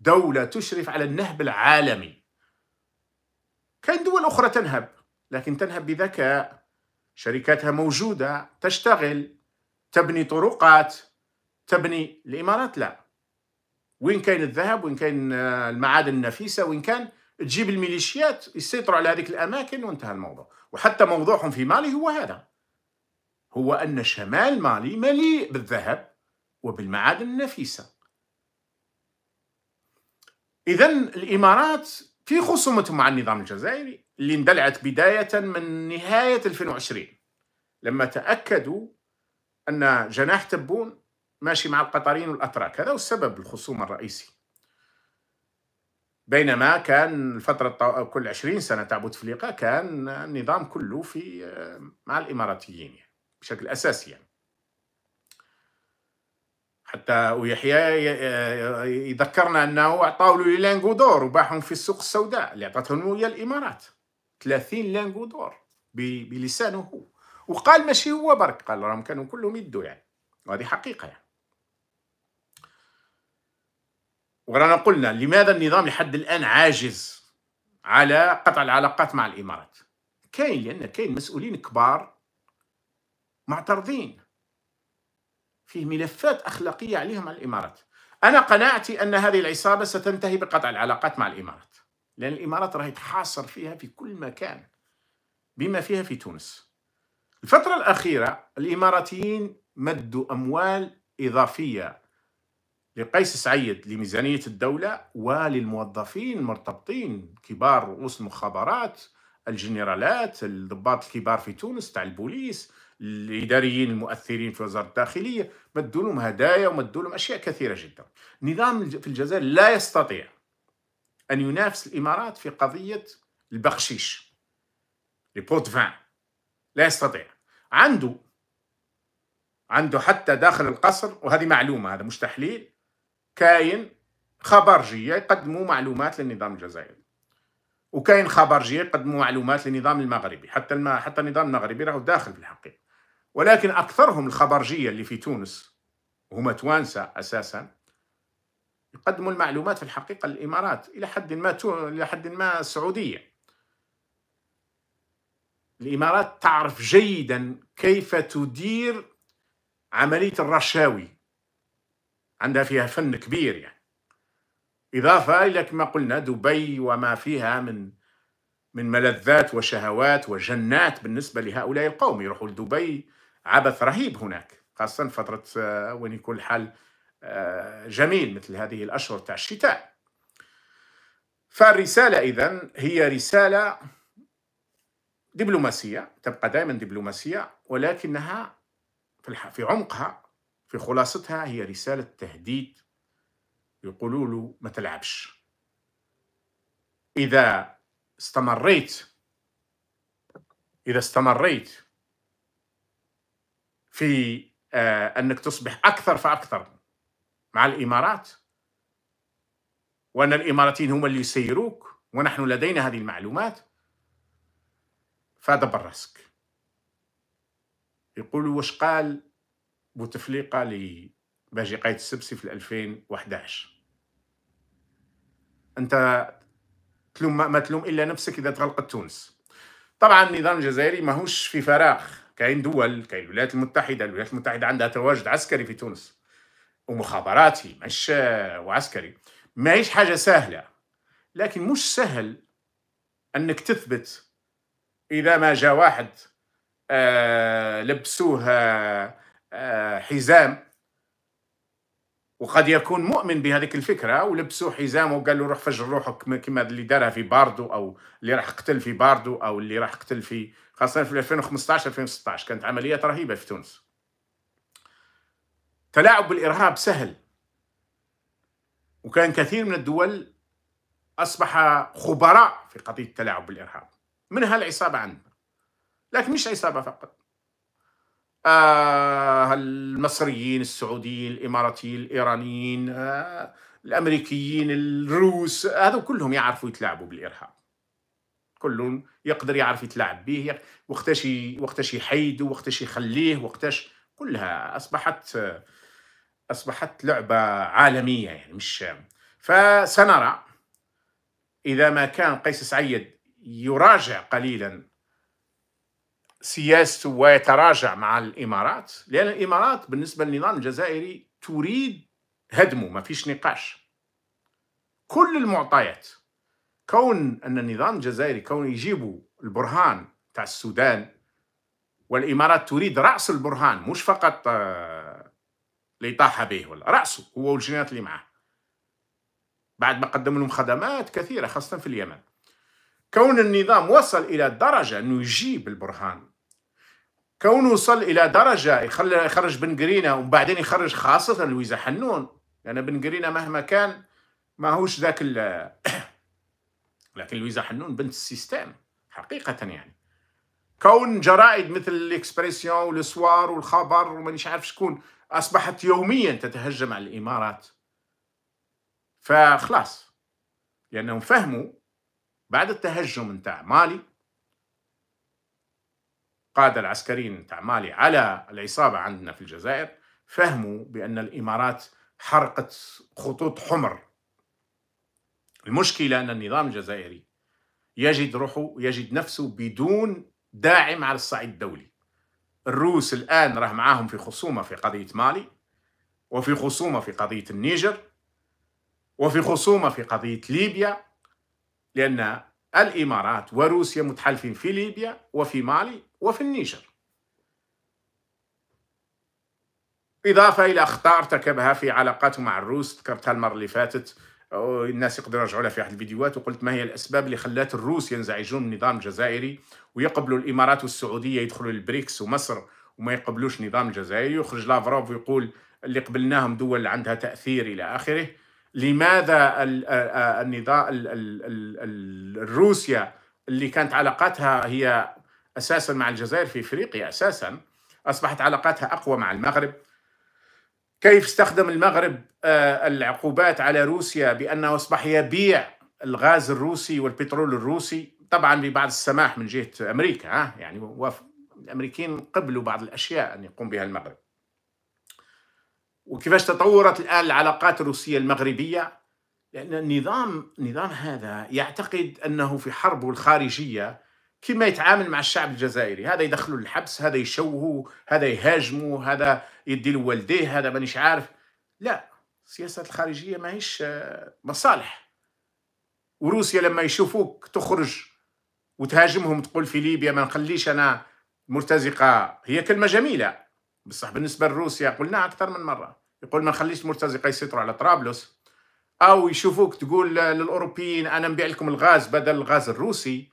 دولة تشرف على النهب العالمي كان دول أخرى تنهب لكن تنهب بذكاء شركاتها موجودة تشتغل تبني طرقات تبني الإمارات لا وين كاين الذهب وين كاين آه، المعادن النفيسه وين كان تجيب الميليشيات يسيطروا على هذيك الاماكن وانتهى الموضوع وحتى موضوعهم في مالي هو هذا هو ان شمال مالي مليء بالذهب وبالمعادن النفيسه اذا الامارات في خصومتهم مع النظام الجزائري اللي اندلعت بدايه من نهايه 2020 لما تاكدوا ان جناح تبون ماشي مع القطريين والأتراك هذا هو السبب الخصوم الرئيسي بينما كان الفترة كل 20 سنة تاع بوتفليقة كان النظام كله في مع الإماراتيين يعني بشكل أساسي يعني حتى ويحيى يذكرنا أنه أعطاو له لانغو دور وباعهم في السوق السوداء اللي أعطتهم هي الإمارات 30 لانغو دور بلسانه هو وقال ماشي هو برك قال راهم كانوا كلهم يدوا يعني وهذه حقيقة يعني ورانا قلنا لماذا النظام لحد الان عاجز على قطع العلاقات مع الامارات كاين لان كاين مسؤولين كبار معترضين فيه ملفات اخلاقيه عليهم على الامارات انا قناعتي ان هذه العصابه ستنتهي بقطع العلاقات مع الامارات لان الامارات راهي تحاصر فيها في كل مكان بما فيها في تونس الفتره الاخيره الاماراتيين مدوا اموال اضافيه لقيس سعيد لميزانية الدولة وللموظفين المرتبطين كبار رؤوس المخابرات الجنرالات الضباط الكبار في تونس تاع البوليس الاداريين المؤثرين في وزاره الداخليه مدوا لهم هدايا ومدوا لهم اشياء كثيره جدا. نظام في الجزائر لا يستطيع ان ينافس الامارات في قضيه البخشيش لي فان لا يستطيع عنده عنده حتى داخل القصر وهذه معلومه هذا مش تحليل كاين خبرجيه يقدموا معلومات للنظام الجزائري وكاين خبرجيه يقدموا معلومات للنظام المغربي حتى الم... حتى النظام المغربي راهو داخل في الحقيقه ولكن اكثرهم الخبرجيه اللي في تونس هما توانسه اساسا يقدموا المعلومات في الحقيقه للإمارات الى حد ما تو... الى حد ما السعوديه الامارات تعرف جيدا كيف تدير عمليه الرشاوي عندها فيها فن كبير يعني إضافة إلى كما قلنا دبي وما فيها من من ملذات وشهوات وجنات بالنسبة لهؤلاء القوم يروحوا لدبي عبث رهيب هناك خاصة فترة آه، وين يكون الحال آه، جميل مثل هذه الأشهر تاع الشتاء فالرسالة إذا هي رسالة دبلوماسية تبقى دائما دبلوماسية ولكنها في عمقها في خلاصتها هي رسالة تهديد يقولوا له ما تلعبش إذا استمريت إذا استمريت في آه، أنك تصبح أكثر فأكثر مع الإمارات وأن الإماراتيين هم اللي يسيروك ونحن لدينا هذه المعلومات فدبر راسك يقول واش قال بوتفليقه لباجي قايد السبسي في 2011 انت تلوم ما, تلوم الا نفسك اذا تغلقت تونس طبعا النظام الجزائري ماهوش في فراغ كاين دول كاين الولايات المتحده الولايات المتحده عندها تواجد عسكري في تونس ومخابراتي مش وعسكري ماهيش حاجه سهله لكن مش سهل انك تثبت اذا ما جاء واحد آه لبسوه آه آه، حزام وقد يكون مؤمن بهذيك الفكره ولبسوا حزام وقال له روح فجر روحك كما اللي دارها في باردو او اللي راح قتل في باردو او اللي راح قتل في خاصه في 2015 2016 كانت عمليات رهيبه في تونس تلاعب بالارهاب سهل وكان كثير من الدول اصبح خبراء في قضيه التلاعب بالارهاب منها العصابه عندنا لكن مش عصابه فقط آه المصريين السعوديين الاماراتيين الايرانيين آه الامريكيين الروس هذو كلهم يعرفوا يتلاعبوا بالارهاب كلهم يقدر يعرف يتلاعب به وقتاش وقتاش يحيده وقتاش يخليه وقتاش كلها اصبحت اصبحت لعبه عالميه يعني مش فسنرى اذا ما كان قيس سعيد يراجع قليلا سياسته ويتراجع مع الامارات لان الامارات بالنسبه للنظام الجزائري تريد هدمه ما فيش نقاش كل المعطيات كون ان النظام الجزائري كون يجيبوا البرهان تاع السودان والامارات تريد راس البرهان مش فقط آه، اللي طاح به ولا راسه هو والجنات اللي معاه بعد ما قدم لهم خدمات كثيره خاصه في اليمن كون النظام وصل الى درجه انه يجيب البرهان كونه وصل الى درجه يخلي يخرج بن ومن وبعدين يخرج خاصه لويزا حنون لان يعني بن قرينا مهما كان ماهوش ذاك لكن لويزا حنون بنت السيستم حقيقه يعني كون جرائد مثل الاكسبريسيون والسوار والخبر ومانيش عارف شكون اصبحت يوميا تتهجم على الامارات فخلاص لانهم فهموا بعد التهجم نتاع مالي القادة العسكريين مالي على العصابة عندنا في الجزائر فهموا بأن الإمارات حرقت خطوط حمر المشكلة أن النظام الجزائري يجد روحه يجد نفسه بدون داعم على الصعيد الدولي الروس الآن راه معاهم في خصومة في قضية مالي وفي خصومة في قضية النيجر وفي خصومة في قضية ليبيا لأن الإمارات وروسيا متحالفين في ليبيا وفي مالي وفي النيجر إضافة إلى أخطاء ارتكبها في علاقاته مع الروس ذكرتها المرة اللي فاتت الناس يقدروا يرجعوا لها في أحد الفيديوهات وقلت ما هي الأسباب اللي خلات الروس ينزعجون من النظام الجزائري ويقبلوا الإمارات والسعودية يدخلوا للبريكس ومصر وما يقبلوش النظام الجزائري ويخرج لافروف ويقول اللي قبلناهم دول عندها تأثير إلى آخره لماذا النظام الروسيا اللي كانت علاقاتها هي اساسا مع الجزائر في افريقيا اساسا اصبحت علاقاتها اقوى مع المغرب كيف استخدم المغرب آه، العقوبات على روسيا بانه اصبح يبيع الغاز الروسي والبترول الروسي طبعا ببعض السماح من جهه امريكا ها يعني الامريكيين قبلوا بعض الاشياء ان يقوم بها المغرب وكيفاش تطورت الان العلاقات الروسيه المغربيه لان النظام النظام هذا يعتقد انه في حربه الخارجيه كما يتعامل مع الشعب الجزائري هذا يدخلوا للحبس هذا يشوهوا هذا يهاجموا هذا يدي لوالديه هذا مانيش عارف لا السياسات الخارجيه ماهيش آه، مصالح وروسيا لما يشوفوك تخرج وتهاجمهم تقول في ليبيا ما نخليش انا مرتزقه هي كلمه جميله بصح بالنسبه لروسيا قلنا اكثر من مره يقول ما نخليش المرتزقه يسيطروا على طرابلس او يشوفوك تقول للاوروبيين انا نبيع لكم الغاز بدل الغاز الروسي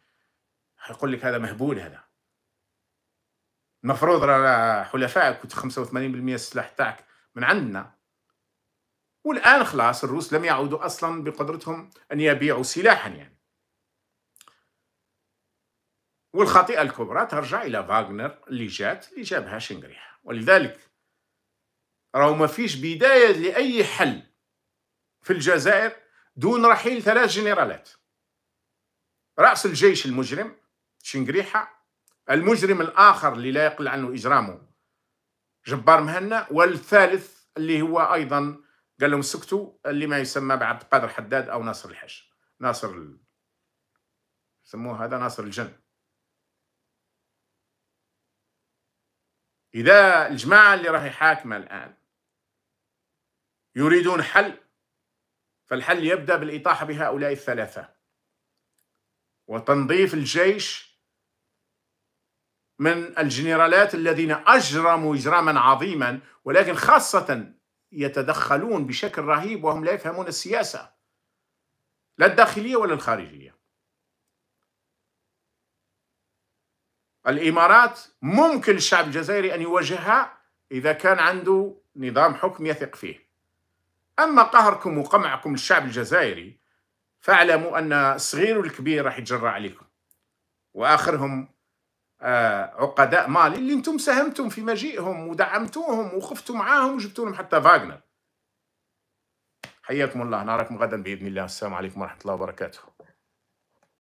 حيقول لك هذا مهبول هذا المفروض راه حلفائك كنت 85% السلاح تاعك من عندنا والان خلاص الروس لم يعودوا اصلا بقدرتهم ان يبيعوا سلاحا يعني والخطيئه الكبرى ترجع الى فاغنر اللي جات اللي جابها شنقريح ولذلك راهو ما فيش بدايه لاي حل في الجزائر دون رحيل ثلاث جنرالات راس الجيش المجرم شنقريحة المجرم الآخر اللي لا يقل عنه إجرامه جبار مهنا والثالث اللي هو أيضا قال لهم سكتوا اللي ما يسمى بعبد القادر حداد أو ناصر الحج ناصر ال... يسموه هذا ناصر الجن إذا الجماعة اللي راهي حاكمة الآن يريدون حل فالحل يبدأ بالإطاحة بهؤلاء الثلاثة وتنظيف الجيش من الجنرالات الذين اجرموا اجراما عظيما ولكن خاصه يتدخلون بشكل رهيب وهم لا يفهمون السياسه لا الداخليه ولا الخارجيه الامارات ممكن الشعب الجزائري ان يواجهها اذا كان عنده نظام حكم يثق فيه اما قهركم وقمعكم للشعب الجزائري فاعلموا ان الصغير والكبير راح يتجرى عليكم واخرهم آه، عقداء مالي اللي انتم ساهمتم في مجيئهم ودعمتوهم وخفتوا معاهم وجبتوا لهم حتى فاغنر حياكم الله نراكم غدا باذن الله السلام عليكم ورحمه الله وبركاته